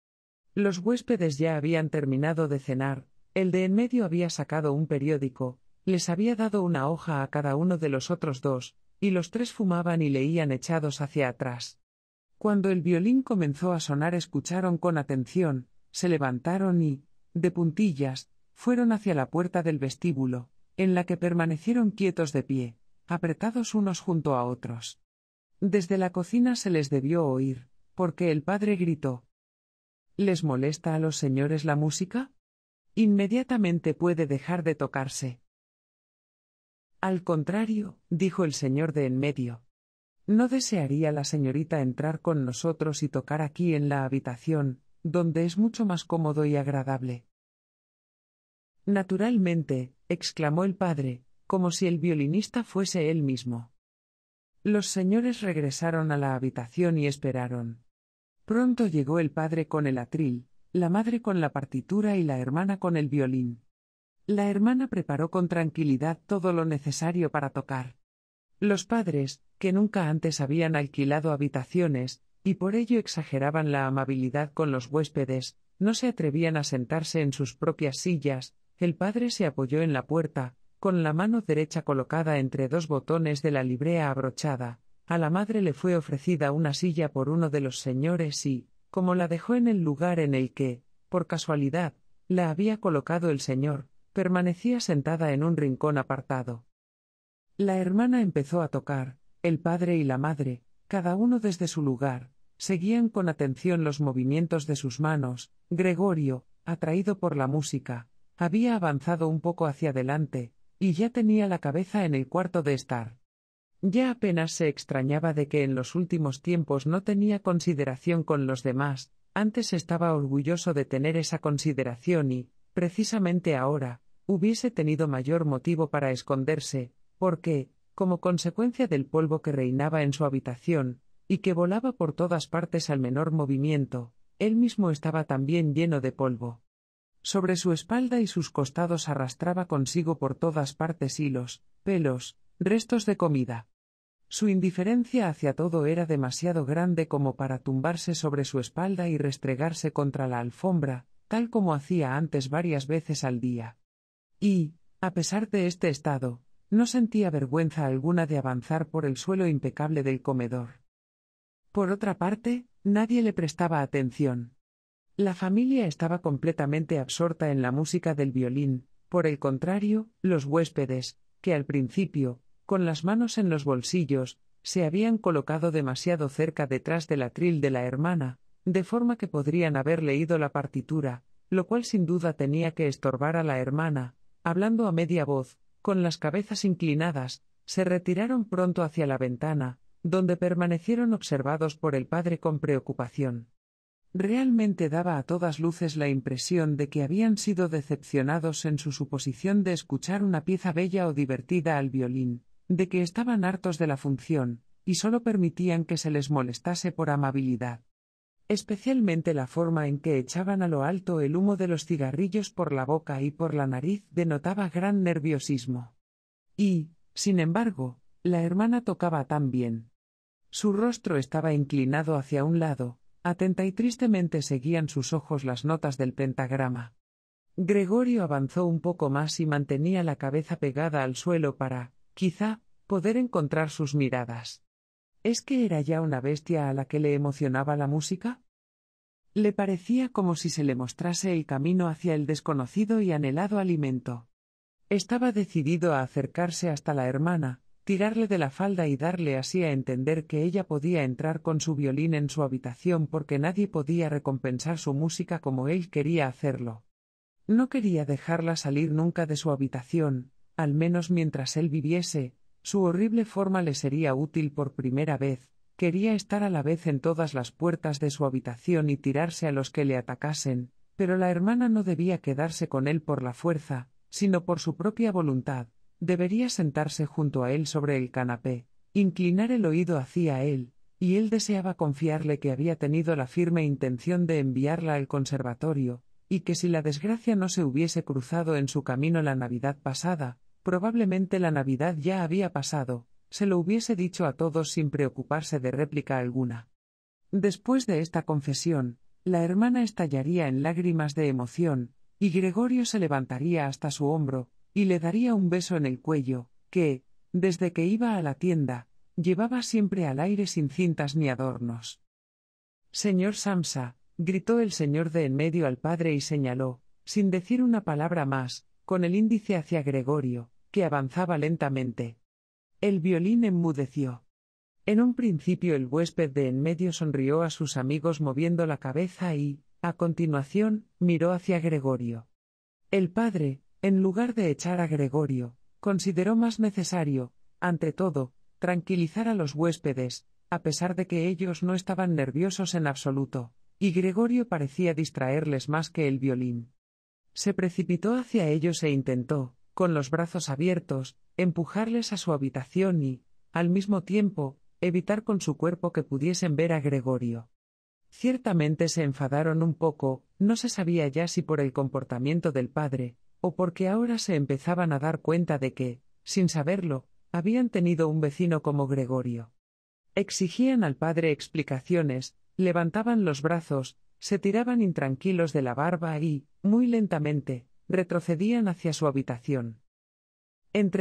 Los huéspedes ya habían terminado de cenar, el de en medio había sacado un periódico, les había dado una hoja a cada uno de los otros dos, y los tres fumaban y leían echados hacia atrás. Cuando el violín comenzó a sonar escucharon con atención, se levantaron y, de puntillas, fueron hacia la puerta del vestíbulo, en la que permanecieron quietos de pie, apretados unos junto a otros. Desde la cocina se les debió oír, porque el padre gritó ¿Les molesta a los señores la música? Inmediatamente puede dejar de tocarse. Al contrario, dijo el señor de en medio. ¿No desearía la señorita entrar con nosotros y tocar aquí en la habitación, donde es mucho más cómodo y agradable? Naturalmente, exclamó el padre, como si el violinista fuese él mismo. Los señores regresaron a la habitación y esperaron. Pronto llegó el padre con el atril, la madre con la partitura y la hermana con el violín. La hermana preparó con tranquilidad todo lo necesario para tocar. Los padres, que nunca antes habían alquilado habitaciones, y por ello exageraban la amabilidad con los huéspedes, no se atrevían a sentarse en sus propias sillas, el padre se apoyó en la puerta, con la mano derecha colocada entre dos botones de la librea abrochada, a la madre le fue ofrecida una silla por uno de los señores y, como la dejó en el lugar en el que, por casualidad, la había colocado el señor, permanecía sentada en un rincón apartado. La hermana empezó a tocar, el padre y la madre, cada uno desde su lugar, seguían con atención los movimientos de sus manos, Gregorio, atraído por la música, había avanzado un poco hacia adelante, y ya tenía la cabeza en el cuarto de estar. Ya apenas se extrañaba de que en los últimos tiempos no tenía consideración con los demás, antes estaba orgulloso de tener esa consideración y, precisamente ahora, hubiese tenido mayor motivo para esconderse, porque, como consecuencia del polvo que reinaba en su habitación, y que volaba por todas partes al menor movimiento, él mismo estaba también lleno de polvo. Sobre su espalda y sus costados arrastraba consigo por todas partes hilos, pelos, restos de comida. Su indiferencia hacia todo era demasiado grande como para tumbarse sobre su espalda y restregarse contra la alfombra, tal como hacía antes varias veces al día. Y, a pesar de este estado, no sentía vergüenza alguna de avanzar por el suelo impecable del comedor. Por otra parte, nadie le prestaba atención. La familia estaba completamente absorta en la música del violín, por el contrario, los huéspedes, que al principio, con las manos en los bolsillos, se habían colocado demasiado cerca detrás del atril de la hermana, de forma que podrían haber leído la partitura, lo cual sin duda tenía que estorbar a la hermana, hablando a media voz, con las cabezas inclinadas, se retiraron pronto hacia la ventana, donde permanecieron observados por el padre con preocupación. Realmente daba a todas luces la impresión de que habían sido decepcionados en su suposición de escuchar una pieza bella o divertida al violín, de que estaban hartos de la función, y solo permitían que se les molestase por amabilidad especialmente la forma en que echaban a lo alto el humo de los cigarrillos por la boca y por la nariz denotaba gran nerviosismo. Y, sin embargo, la hermana tocaba tan bien. Su rostro estaba inclinado hacia un lado, atenta y tristemente seguían sus ojos las notas del pentagrama. Gregorio avanzó un poco más y mantenía la cabeza pegada al suelo para, quizá, poder encontrar sus miradas. ¿Es que era ya una bestia a la que le emocionaba la música? Le parecía como si se le mostrase el camino hacia el desconocido y anhelado alimento. Estaba decidido a acercarse hasta la hermana, tirarle de la falda y darle así a entender que ella podía entrar con su violín en su habitación porque nadie podía recompensar su música como él quería hacerlo. No quería dejarla salir nunca de su habitación, al menos mientras él viviese, su horrible forma le sería útil por primera vez, Quería estar a la vez en todas las puertas de su habitación y tirarse a los que le atacasen, pero la hermana no debía quedarse con él por la fuerza, sino por su propia voluntad, debería sentarse junto a él sobre el canapé, inclinar el oído hacia él, y él deseaba confiarle que había tenido la firme intención de enviarla al conservatorio, y que si la desgracia no se hubiese cruzado en su camino la Navidad pasada, probablemente la Navidad ya había pasado, se lo hubiese dicho a todos sin preocuparse de réplica alguna. Después de esta confesión, la hermana estallaría en lágrimas de emoción, y Gregorio se levantaría hasta su hombro, y le daría un beso en el cuello, que, desde que iba a la tienda, llevaba siempre al aire sin cintas ni adornos. Señor Samsa, gritó el señor de en medio al padre y señaló, sin decir una palabra más, con el índice hacia Gregorio, que avanzaba lentamente. El violín enmudeció. En un principio el huésped de en medio sonrió a sus amigos moviendo la cabeza y, a continuación, miró hacia Gregorio. El padre, en lugar de echar a Gregorio, consideró más necesario, ante todo, tranquilizar a los huéspedes, a pesar de que ellos no estaban nerviosos en absoluto, y Gregorio parecía distraerles más que el violín. Se precipitó hacia ellos e intentó, con los brazos abiertos, empujarles a su habitación y, al mismo tiempo, evitar con su cuerpo que pudiesen ver a Gregorio. Ciertamente se enfadaron un poco, no se sabía ya si por el comportamiento del padre, o porque ahora se empezaban a dar cuenta de que, sin saberlo, habían tenido un vecino como Gregorio. Exigían al padre explicaciones, levantaban los brazos, se tiraban intranquilos de la barba y, muy lentamente, retrocedían hacia su habitación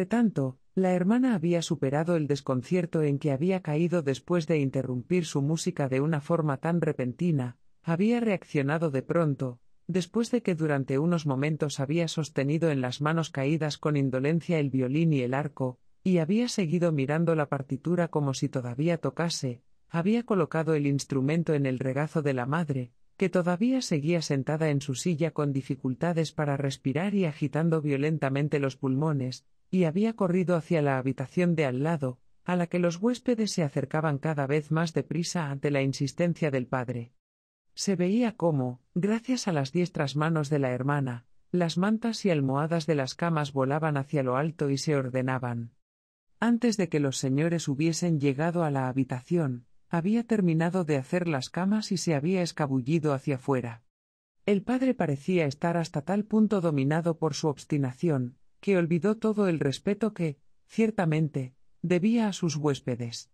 tanto, la hermana había superado el desconcierto en que había caído después de interrumpir su música de una forma tan repentina, había reaccionado de pronto, después de que durante unos momentos había sostenido en las manos caídas con indolencia el violín y el arco, y había seguido mirando la partitura como si todavía tocase, había colocado el instrumento en el regazo de la madre, que todavía seguía sentada en su silla con dificultades para respirar y agitando violentamente los pulmones, y había corrido hacia la habitación de al lado, a la que los huéspedes se acercaban cada vez más deprisa ante la insistencia del padre. Se veía cómo, gracias a las diestras manos de la hermana, las mantas y almohadas de las camas volaban hacia lo alto y se ordenaban. Antes de que los señores hubiesen llegado a la habitación, había terminado de hacer las camas y se había escabullido hacia fuera. El padre parecía estar hasta tal punto dominado por su obstinación, que olvidó todo el respeto que, ciertamente, debía a sus huéspedes.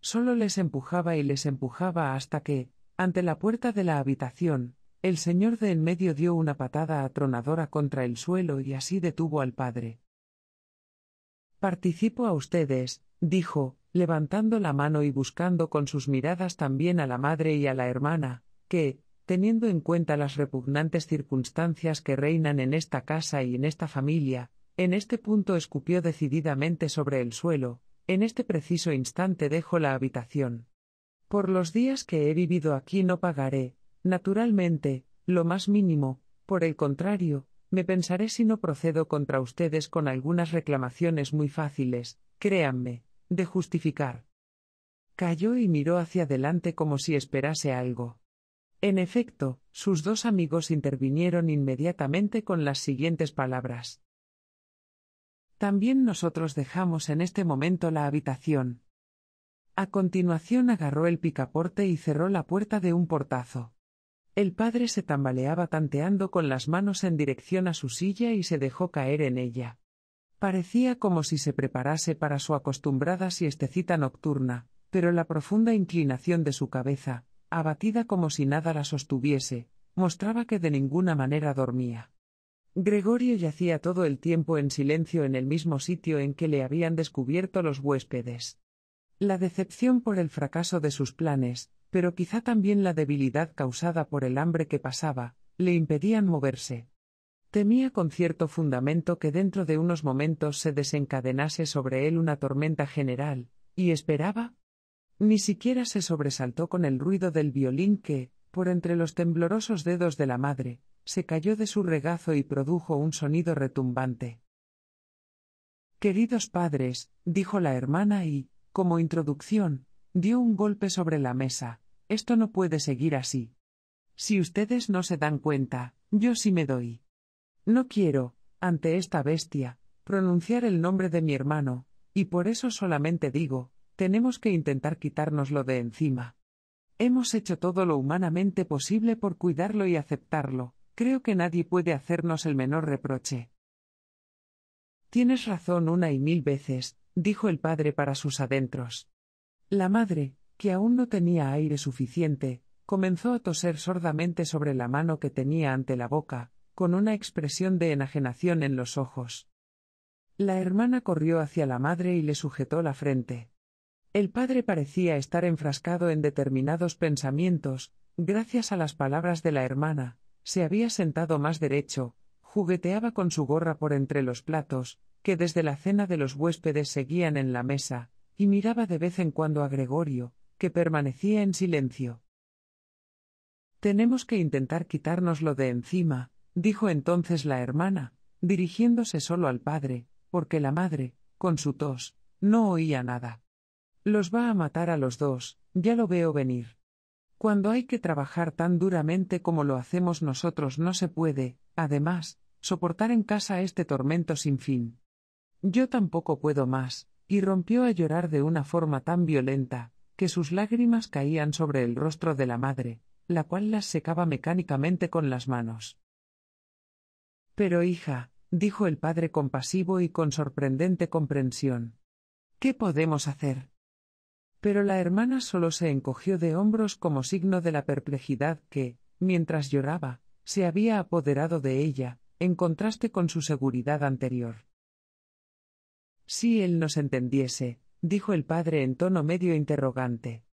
Solo les empujaba y les empujaba hasta que, ante la puerta de la habitación, el señor de en medio dio una patada atronadora contra el suelo y así detuvo al padre. Participo a ustedes, dijo, levantando la mano y buscando con sus miradas también a la madre y a la hermana, que, teniendo en cuenta las repugnantes circunstancias que reinan en esta casa y en esta familia, en este punto escupió decididamente sobre el suelo, en este preciso instante dejo la habitación. Por los días que he vivido aquí no pagaré, naturalmente, lo más mínimo, por el contrario, me pensaré si no procedo contra ustedes con algunas reclamaciones muy fáciles, créanme, de justificar. Cayó y miró hacia adelante como si esperase algo. En efecto, sus dos amigos intervinieron inmediatamente con las siguientes palabras. También nosotros dejamos en este momento la habitación. A continuación agarró el picaporte y cerró la puerta de un portazo. El padre se tambaleaba tanteando con las manos en dirección a su silla y se dejó caer en ella. Parecía como si se preparase para su acostumbrada siestecita nocturna, pero la profunda inclinación de su cabeza, abatida como si nada la sostuviese, mostraba que de ninguna manera dormía. Gregorio yacía todo el tiempo en silencio en el mismo sitio en que le habían descubierto los huéspedes. La decepción por el fracaso de sus planes, pero quizá también la debilidad causada por el hambre que pasaba, le impedían moverse. Temía con cierto fundamento que dentro de unos momentos se desencadenase sobre él una tormenta general, y esperaba. Ni siquiera se sobresaltó con el ruido del violín que, por entre los temblorosos dedos de la madre, se cayó de su regazo y produjo un sonido retumbante. Queridos padres, dijo la hermana y, como introducción, dio un golpe sobre la mesa, esto no puede seguir así. Si ustedes no se dan cuenta, yo sí me doy. No quiero, ante esta bestia, pronunciar el nombre de mi hermano, y por eso solamente digo, tenemos que intentar quitárnoslo de encima. Hemos hecho todo lo humanamente posible por cuidarlo y aceptarlo, Creo que nadie puede hacernos el menor reproche. Tienes razón una y mil veces, dijo el padre para sus adentros. La madre, que aún no tenía aire suficiente, comenzó a toser sordamente sobre la mano que tenía ante la boca, con una expresión de enajenación en los ojos. La hermana corrió hacia la madre y le sujetó la frente. El padre parecía estar enfrascado en determinados pensamientos, gracias a las palabras de la hermana, se había sentado más derecho, jugueteaba con su gorra por entre los platos, que desde la cena de los huéspedes seguían en la mesa, y miraba de vez en cuando a Gregorio, que permanecía en silencio. Tenemos que intentar quitárnoslo de encima, dijo entonces la hermana, dirigiéndose solo al padre, porque la madre, con su tos, no oía nada. Los va a matar a los dos, ya lo veo venir. Cuando hay que trabajar tan duramente como lo hacemos nosotros no se puede, además, soportar en casa este tormento sin fin. Yo tampoco puedo más, y rompió a llorar de una forma tan violenta, que sus lágrimas caían sobre el rostro de la madre, la cual las secaba mecánicamente con las manos. Pero hija, dijo el padre compasivo y con sorprendente comprensión. ¿Qué podemos hacer? Pero la hermana solo se encogió de hombros como signo de la perplejidad que, mientras lloraba, se había apoderado de ella, en contraste con su seguridad anterior. Si él nos entendiese, dijo el padre en tono medio interrogante.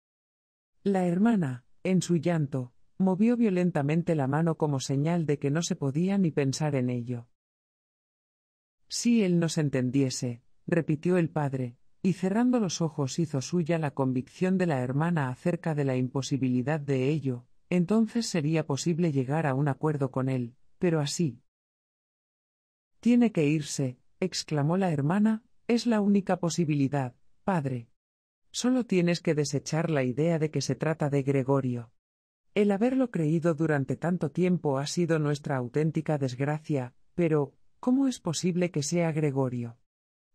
La hermana, en su llanto, movió violentamente la mano como señal de que no se podía ni pensar en ello. Si él nos entendiese, repitió el padre, y cerrando los ojos hizo suya la convicción de la hermana acerca de la imposibilidad de ello, entonces sería posible llegar a un acuerdo con él, pero así. Tiene que irse, exclamó la hermana, es la única posibilidad, padre. Solo tienes que desechar la idea de que se trata de Gregorio. El haberlo creído durante tanto tiempo ha sido nuestra auténtica desgracia, pero, ¿cómo es posible que sea Gregorio?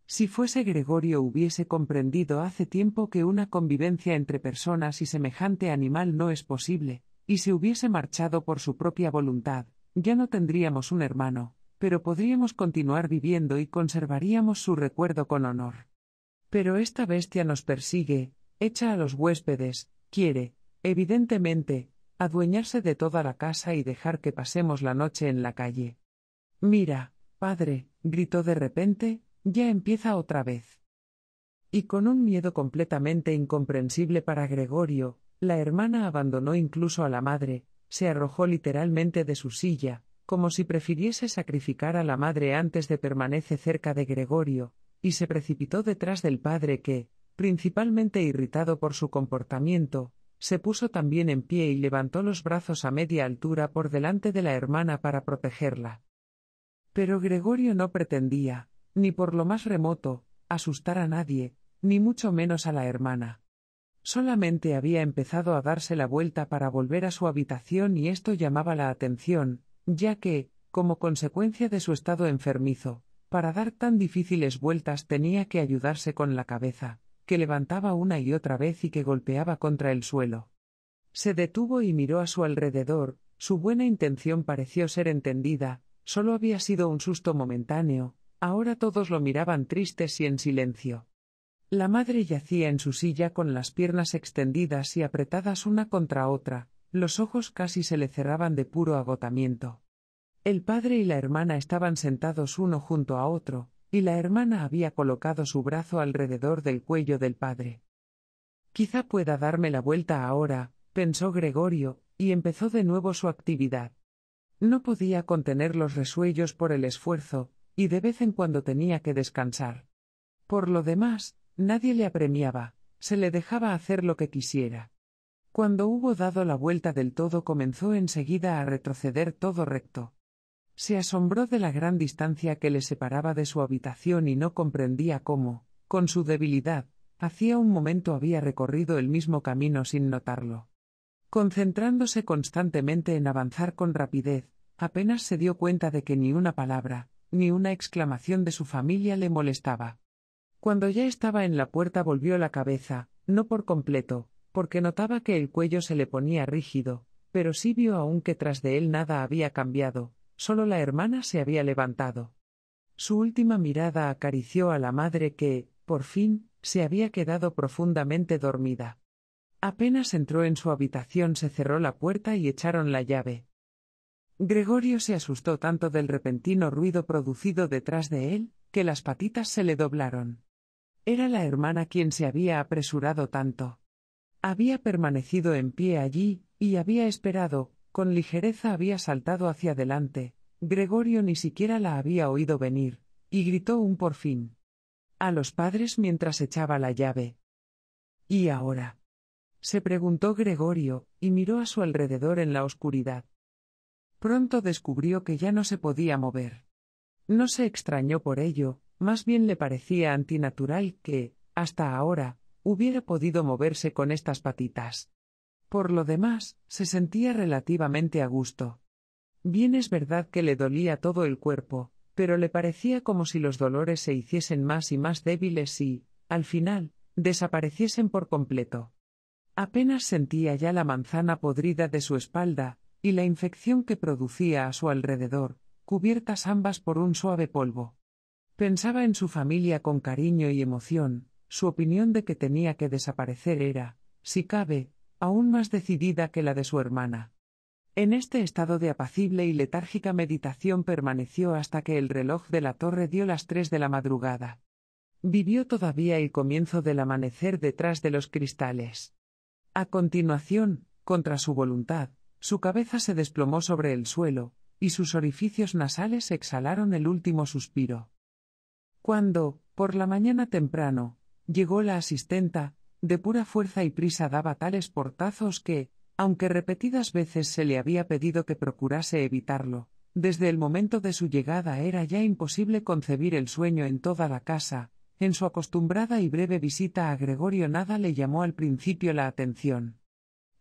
Si fuese Gregorio hubiese comprendido hace tiempo que una convivencia entre personas y semejante animal no es posible, y se hubiese marchado por su propia voluntad, ya no tendríamos un hermano, pero podríamos continuar viviendo y conservaríamos su recuerdo con honor. Pero esta bestia nos persigue, echa a los huéspedes, quiere, evidentemente, adueñarse de toda la casa y dejar que pasemos la noche en la calle. Mira, padre, gritó de repente, ya empieza otra vez. Y con un miedo completamente incomprensible para Gregorio, la hermana abandonó incluso a la madre, se arrojó literalmente de su silla, como si prefiriese sacrificar a la madre antes de permanecer cerca de Gregorio, y se precipitó detrás del padre que, principalmente irritado por su comportamiento, se puso también en pie y levantó los brazos a media altura por delante de la hermana para protegerla. Pero Gregorio no pretendía, ni por lo más remoto, asustar a nadie, ni mucho menos a la hermana. Solamente había empezado a darse la vuelta para volver a su habitación y esto llamaba la atención, ya que, como consecuencia de su estado enfermizo, para dar tan difíciles vueltas tenía que ayudarse con la cabeza, que levantaba una y otra vez y que golpeaba contra el suelo. Se detuvo y miró a su alrededor, su buena intención pareció ser entendida, solo había sido un susto momentáneo, Ahora todos lo miraban tristes y en silencio. La madre yacía en su silla con las piernas extendidas y apretadas una contra otra, los ojos casi se le cerraban de puro agotamiento. El padre y la hermana estaban sentados uno junto a otro, y la hermana había colocado su brazo alrededor del cuello del padre. Quizá pueda darme la vuelta ahora, pensó Gregorio, y empezó de nuevo su actividad. No podía contener los resuellos por el esfuerzo, y de vez en cuando tenía que descansar. Por lo demás, nadie le apremiaba, se le dejaba hacer lo que quisiera. Cuando hubo dado la vuelta del todo comenzó enseguida a retroceder todo recto. Se asombró de la gran distancia que le separaba de su habitación y no comprendía cómo, con su debilidad, hacía un momento había recorrido el mismo camino sin notarlo. Concentrándose constantemente en avanzar con rapidez, apenas se dio cuenta de que ni una palabra, ni una exclamación de su familia le molestaba. Cuando ya estaba en la puerta volvió la cabeza, no por completo, porque notaba que el cuello se le ponía rígido, pero sí vio aún que tras de él nada había cambiado, solo la hermana se había levantado. Su última mirada acarició a la madre que, por fin, se había quedado profundamente dormida. Apenas entró en su habitación se cerró la puerta y echaron la llave. Gregorio se asustó tanto del repentino ruido producido detrás de él, que las patitas se le doblaron. Era la hermana quien se había apresurado tanto. Había permanecido en pie allí, y había esperado, con ligereza había saltado hacia adelante, Gregorio ni siquiera la había oído venir, y gritó un por fin. A los padres mientras echaba la llave. ¿Y ahora? se preguntó Gregorio, y miró a su alrededor en la oscuridad. Pronto descubrió que ya no se podía mover. No se extrañó por ello, más bien le parecía antinatural que, hasta ahora, hubiera podido moverse con estas patitas. Por lo demás, se sentía relativamente a gusto. Bien es verdad que le dolía todo el cuerpo, pero le parecía como si los dolores se hiciesen más y más débiles y, al final, desapareciesen por completo. Apenas sentía ya la manzana podrida de su espalda, y la infección que producía a su alrededor, cubiertas ambas por un suave polvo. Pensaba en su familia con cariño y emoción, su opinión de que tenía que desaparecer era, si cabe, aún más decidida que la de su hermana. En este estado de apacible y letárgica meditación permaneció hasta que el reloj de la torre dio las tres de la madrugada. Vivió todavía el comienzo del amanecer detrás de los cristales. A continuación, contra su voluntad, su cabeza se desplomó sobre el suelo, y sus orificios nasales exhalaron el último suspiro. Cuando, por la mañana temprano, llegó la asistenta, de pura fuerza y prisa daba tales portazos que, aunque repetidas veces se le había pedido que procurase evitarlo, desde el momento de su llegada era ya imposible concebir el sueño en toda la casa, en su acostumbrada y breve visita a Gregorio nada le llamó al principio la atención.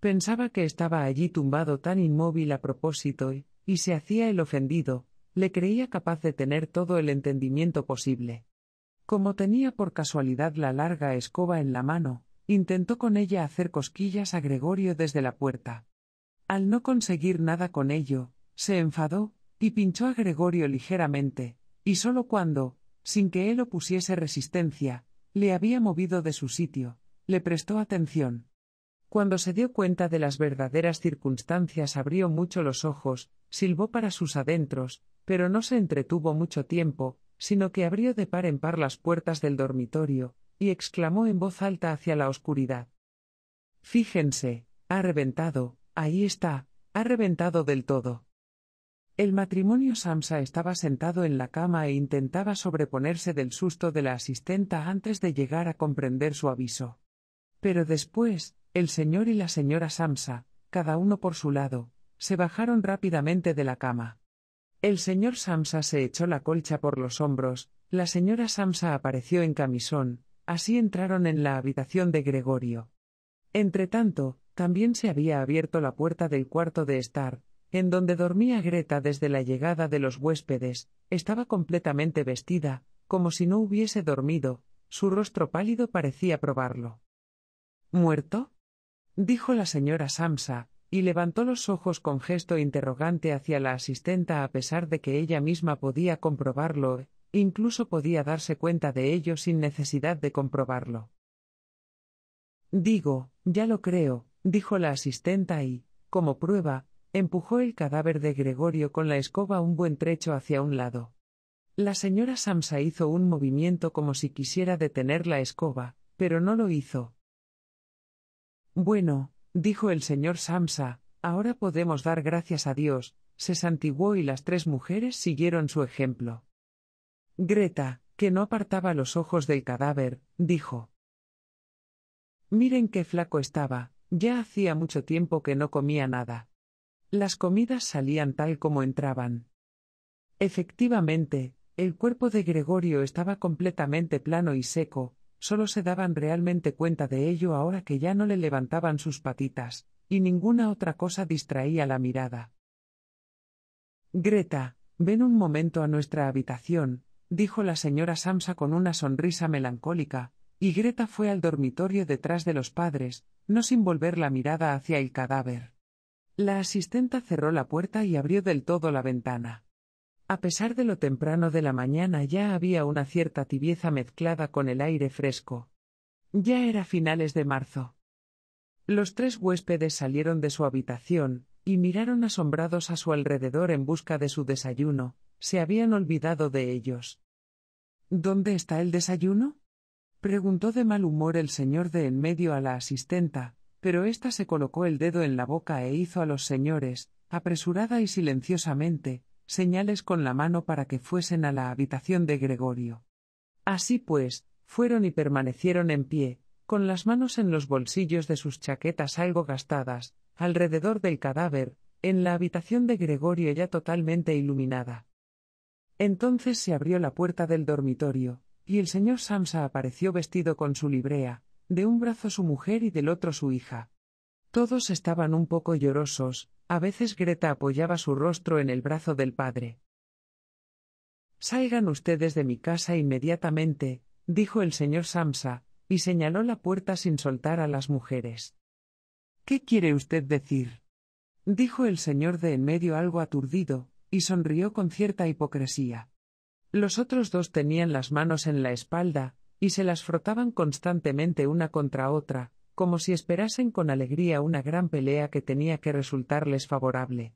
Pensaba que estaba allí tumbado tan inmóvil a propósito y, se hacía el ofendido, le creía capaz de tener todo el entendimiento posible. Como tenía por casualidad la larga escoba en la mano, intentó con ella hacer cosquillas a Gregorio desde la puerta. Al no conseguir nada con ello, se enfadó, y pinchó a Gregorio ligeramente, y sólo cuando, sin que él opusiese resistencia, le había movido de su sitio, le prestó atención. Cuando se dio cuenta de las verdaderas circunstancias abrió mucho los ojos, silbó para sus adentros, pero no se entretuvo mucho tiempo, sino que abrió de par en par las puertas del dormitorio, y exclamó en voz alta hacia la oscuridad. Fíjense, ha reventado, ahí está, ha reventado del todo. El matrimonio Samsa estaba sentado en la cama e intentaba sobreponerse del susto de la asistenta antes de llegar a comprender su aviso. Pero después, el señor y la señora Samsa, cada uno por su lado, se bajaron rápidamente de la cama. El señor Samsa se echó la colcha por los hombros, la señora Samsa apareció en camisón, así entraron en la habitación de Gregorio. Entretanto, también se había abierto la puerta del cuarto de estar, en donde dormía Greta desde la llegada de los huéspedes, estaba completamente vestida, como si no hubiese dormido, su rostro pálido parecía probarlo. ¿Muerto? dijo la señora Samsa, y levantó los ojos con gesto interrogante hacia la asistenta a pesar de que ella misma podía comprobarlo, incluso podía darse cuenta de ello sin necesidad de comprobarlo. Digo, ya lo creo, dijo la asistenta y, como prueba, empujó el cadáver de Gregorio con la escoba un buen trecho hacia un lado. La señora Samsa hizo un movimiento como si quisiera detener la escoba, pero no lo hizo. Bueno, dijo el señor Samsa, ahora podemos dar gracias a Dios, se santiguó y las tres mujeres siguieron su ejemplo. Greta, que no apartaba los ojos del cadáver, dijo. Miren qué flaco estaba, ya hacía mucho tiempo que no comía nada. Las comidas salían tal como entraban. Efectivamente, el cuerpo de Gregorio estaba completamente plano y seco, Solo se daban realmente cuenta de ello ahora que ya no le levantaban sus patitas, y ninguna otra cosa distraía la mirada. Greta, ven un momento a nuestra habitación, dijo la señora Samsa con una sonrisa melancólica, y Greta fue al dormitorio detrás de los padres, no sin volver la mirada hacia el cadáver. La asistenta cerró la puerta y abrió del todo la ventana. A pesar de lo temprano de la mañana ya había una cierta tibieza mezclada con el aire fresco. Ya era finales de marzo. Los tres huéspedes salieron de su habitación, y miraron asombrados a su alrededor en busca de su desayuno, se habían olvidado de ellos. ¿Dónde está el desayuno? preguntó de mal humor el señor de en medio a la asistenta, pero ésta se colocó el dedo en la boca e hizo a los señores, apresurada y silenciosamente, señales con la mano para que fuesen a la habitación de Gregorio. Así pues, fueron y permanecieron en pie, con las manos en los bolsillos de sus chaquetas algo gastadas, alrededor del cadáver, en la habitación de Gregorio ya totalmente iluminada. Entonces se abrió la puerta del dormitorio, y el señor Samsa apareció vestido con su librea, de un brazo su mujer y del otro su hija. Todos estaban un poco llorosos, a veces Greta apoyaba su rostro en el brazo del padre. Salgan ustedes de mi casa inmediatamente, dijo el señor Samsa, y señaló la puerta sin soltar a las mujeres. ¿Qué quiere usted decir? dijo el señor de en medio algo aturdido, y sonrió con cierta hipocresía. Los otros dos tenían las manos en la espalda, y se las frotaban constantemente una contra otra, como si esperasen con alegría una gran pelea que tenía que resultarles favorable.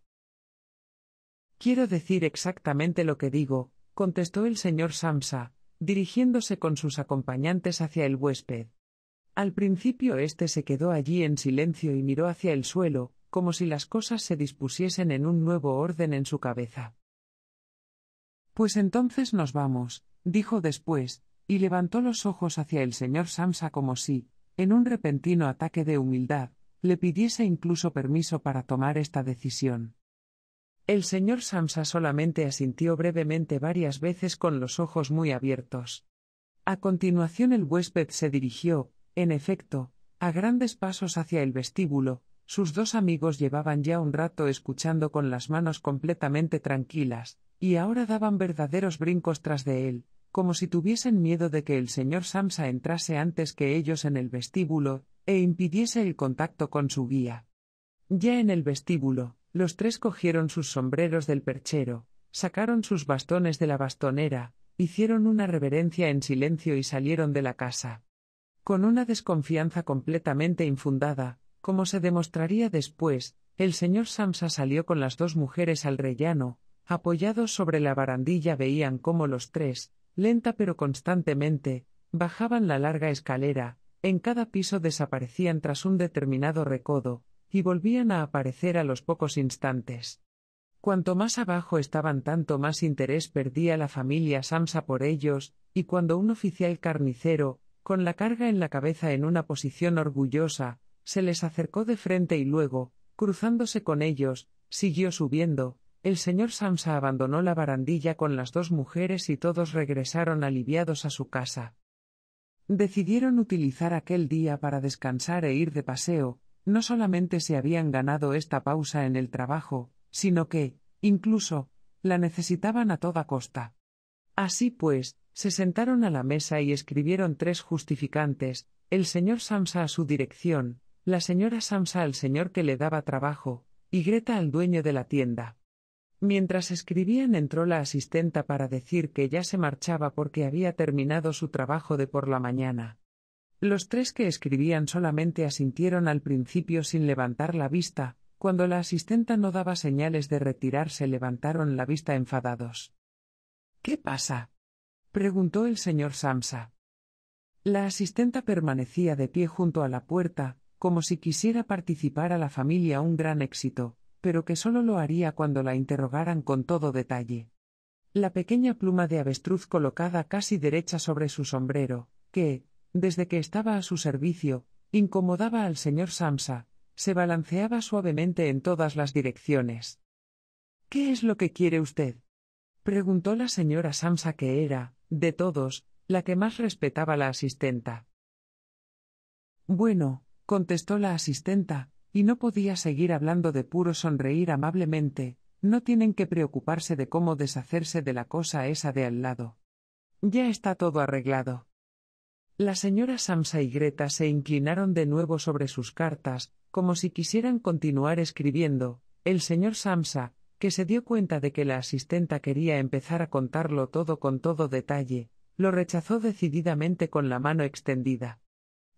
Quiero decir exactamente lo que digo, contestó el señor Samsa, dirigiéndose con sus acompañantes hacia el huésped. Al principio éste se quedó allí en silencio y miró hacia el suelo, como si las cosas se dispusiesen en un nuevo orden en su cabeza. Pues entonces nos vamos, dijo después, y levantó los ojos hacia el señor Samsa como si, en un repentino ataque de humildad, le pidiese incluso permiso para tomar esta decisión. El señor Samsa solamente asintió brevemente varias veces con los ojos muy abiertos. A continuación el huésped se dirigió, en efecto, a grandes pasos hacia el vestíbulo, sus dos amigos llevaban ya un rato escuchando con las manos completamente tranquilas, y ahora daban verdaderos brincos tras de él, como si tuviesen miedo de que el señor Samsa entrase antes que ellos en el vestíbulo, e impidiese el contacto con su guía. Ya en el vestíbulo, los tres cogieron sus sombreros del perchero, sacaron sus bastones de la bastonera, hicieron una reverencia en silencio y salieron de la casa. Con una desconfianza completamente infundada, como se demostraría después, el señor Samsa salió con las dos mujeres al rellano, apoyados sobre la barandilla veían cómo los tres, lenta pero constantemente, bajaban la larga escalera, en cada piso desaparecían tras un determinado recodo, y volvían a aparecer a los pocos instantes. Cuanto más abajo estaban tanto más interés perdía la familia Samsa por ellos, y cuando un oficial carnicero, con la carga en la cabeza en una posición orgullosa, se les acercó de frente y luego, cruzándose con ellos, siguió subiendo, el señor Samsa abandonó la barandilla con las dos mujeres y todos regresaron aliviados a su casa. Decidieron utilizar aquel día para descansar e ir de paseo, no solamente se habían ganado esta pausa en el trabajo, sino que, incluso, la necesitaban a toda costa. Así pues, se sentaron a la mesa y escribieron tres justificantes, el señor Samsa a su dirección, la señora Samsa al señor que le daba trabajo, y Greta al dueño de la tienda. Mientras escribían entró la asistenta para decir que ya se marchaba porque había terminado su trabajo de por la mañana. Los tres que escribían solamente asintieron al principio sin levantar la vista, cuando la asistenta no daba señales de retirarse levantaron la vista enfadados. ¿Qué pasa? preguntó el señor Samsa. La asistenta permanecía de pie junto a la puerta, como si quisiera participar a la familia un gran éxito, pero que solo lo haría cuando la interrogaran con todo detalle. La pequeña pluma de avestruz colocada casi derecha sobre su sombrero, que, desde que estaba a su servicio, incomodaba al señor Samsa, se balanceaba suavemente en todas las direcciones. ¿Qué es lo que quiere usted? preguntó la señora Samsa que era, de todos, la que más respetaba la asistenta. Bueno, contestó la asistenta, y no podía seguir hablando de puro sonreír amablemente, no tienen que preocuparse de cómo deshacerse de la cosa esa de al lado. Ya está todo arreglado. La señora Samsa y Greta se inclinaron de nuevo sobre sus cartas, como si quisieran continuar escribiendo. El señor Samsa, que se dio cuenta de que la asistenta quería empezar a contarlo todo con todo detalle, lo rechazó decididamente con la mano extendida.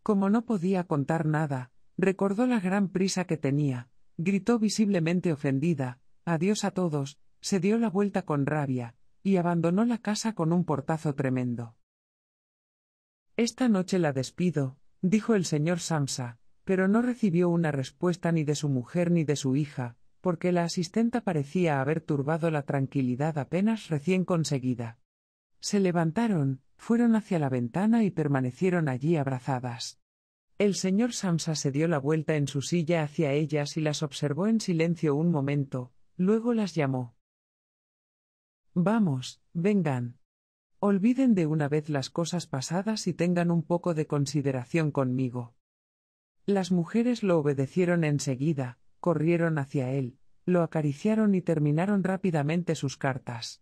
Como no podía contar nada, Recordó la gran prisa que tenía, gritó visiblemente ofendida, adiós a todos, se dio la vuelta con rabia, y abandonó la casa con un portazo tremendo. Esta noche la despido, dijo el señor Samsa, pero no recibió una respuesta ni de su mujer ni de su hija, porque la asistenta parecía haber turbado la tranquilidad apenas recién conseguida. Se levantaron, fueron hacia la ventana y permanecieron allí abrazadas. El señor Samsa se dio la vuelta en su silla hacia ellas y las observó en silencio un momento, luego las llamó. Vamos, vengan. Olviden de una vez las cosas pasadas y tengan un poco de consideración conmigo. Las mujeres lo obedecieron enseguida, corrieron hacia él, lo acariciaron y terminaron rápidamente sus cartas.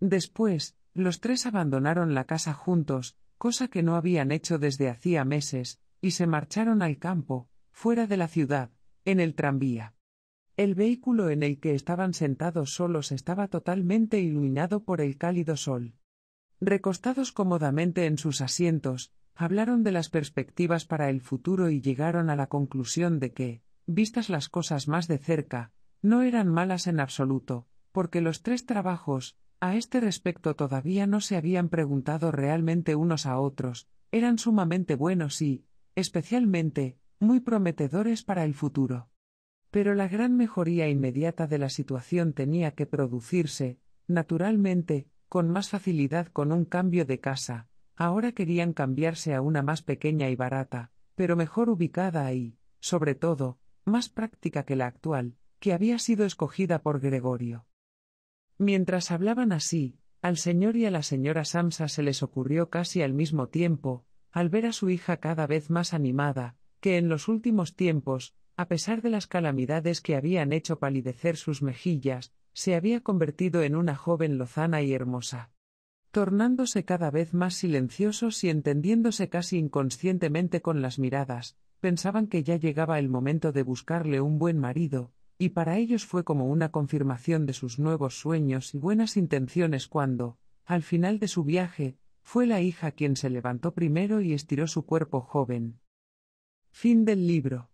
Después, los tres abandonaron la casa juntos, cosa que no habían hecho desde hacía meses, y se marcharon al campo, fuera de la ciudad, en el tranvía. El vehículo en el que estaban sentados solos estaba totalmente iluminado por el cálido sol. Recostados cómodamente en sus asientos, hablaron de las perspectivas para el futuro y llegaron a la conclusión de que, vistas las cosas más de cerca, no eran malas en absoluto, porque los tres trabajos, a este respecto todavía no se habían preguntado realmente unos a otros, eran sumamente buenos y, especialmente, muy prometedores para el futuro. Pero la gran mejoría inmediata de la situación tenía que producirse, naturalmente, con más facilidad con un cambio de casa. Ahora querían cambiarse a una más pequeña y barata, pero mejor ubicada y, sobre todo, más práctica que la actual, que había sido escogida por Gregorio. Mientras hablaban así, al señor y a la señora Samsa se les ocurrió casi al mismo tiempo, al ver a su hija cada vez más animada, que en los últimos tiempos, a pesar de las calamidades que habían hecho palidecer sus mejillas, se había convertido en una joven lozana y hermosa. Tornándose cada vez más silenciosos y entendiéndose casi inconscientemente con las miradas, pensaban que ya llegaba el momento de buscarle un buen marido, y para ellos fue como una confirmación de sus nuevos sueños y buenas intenciones cuando, al final de su viaje, fue la hija quien se levantó primero y estiró su cuerpo joven. Fin del libro.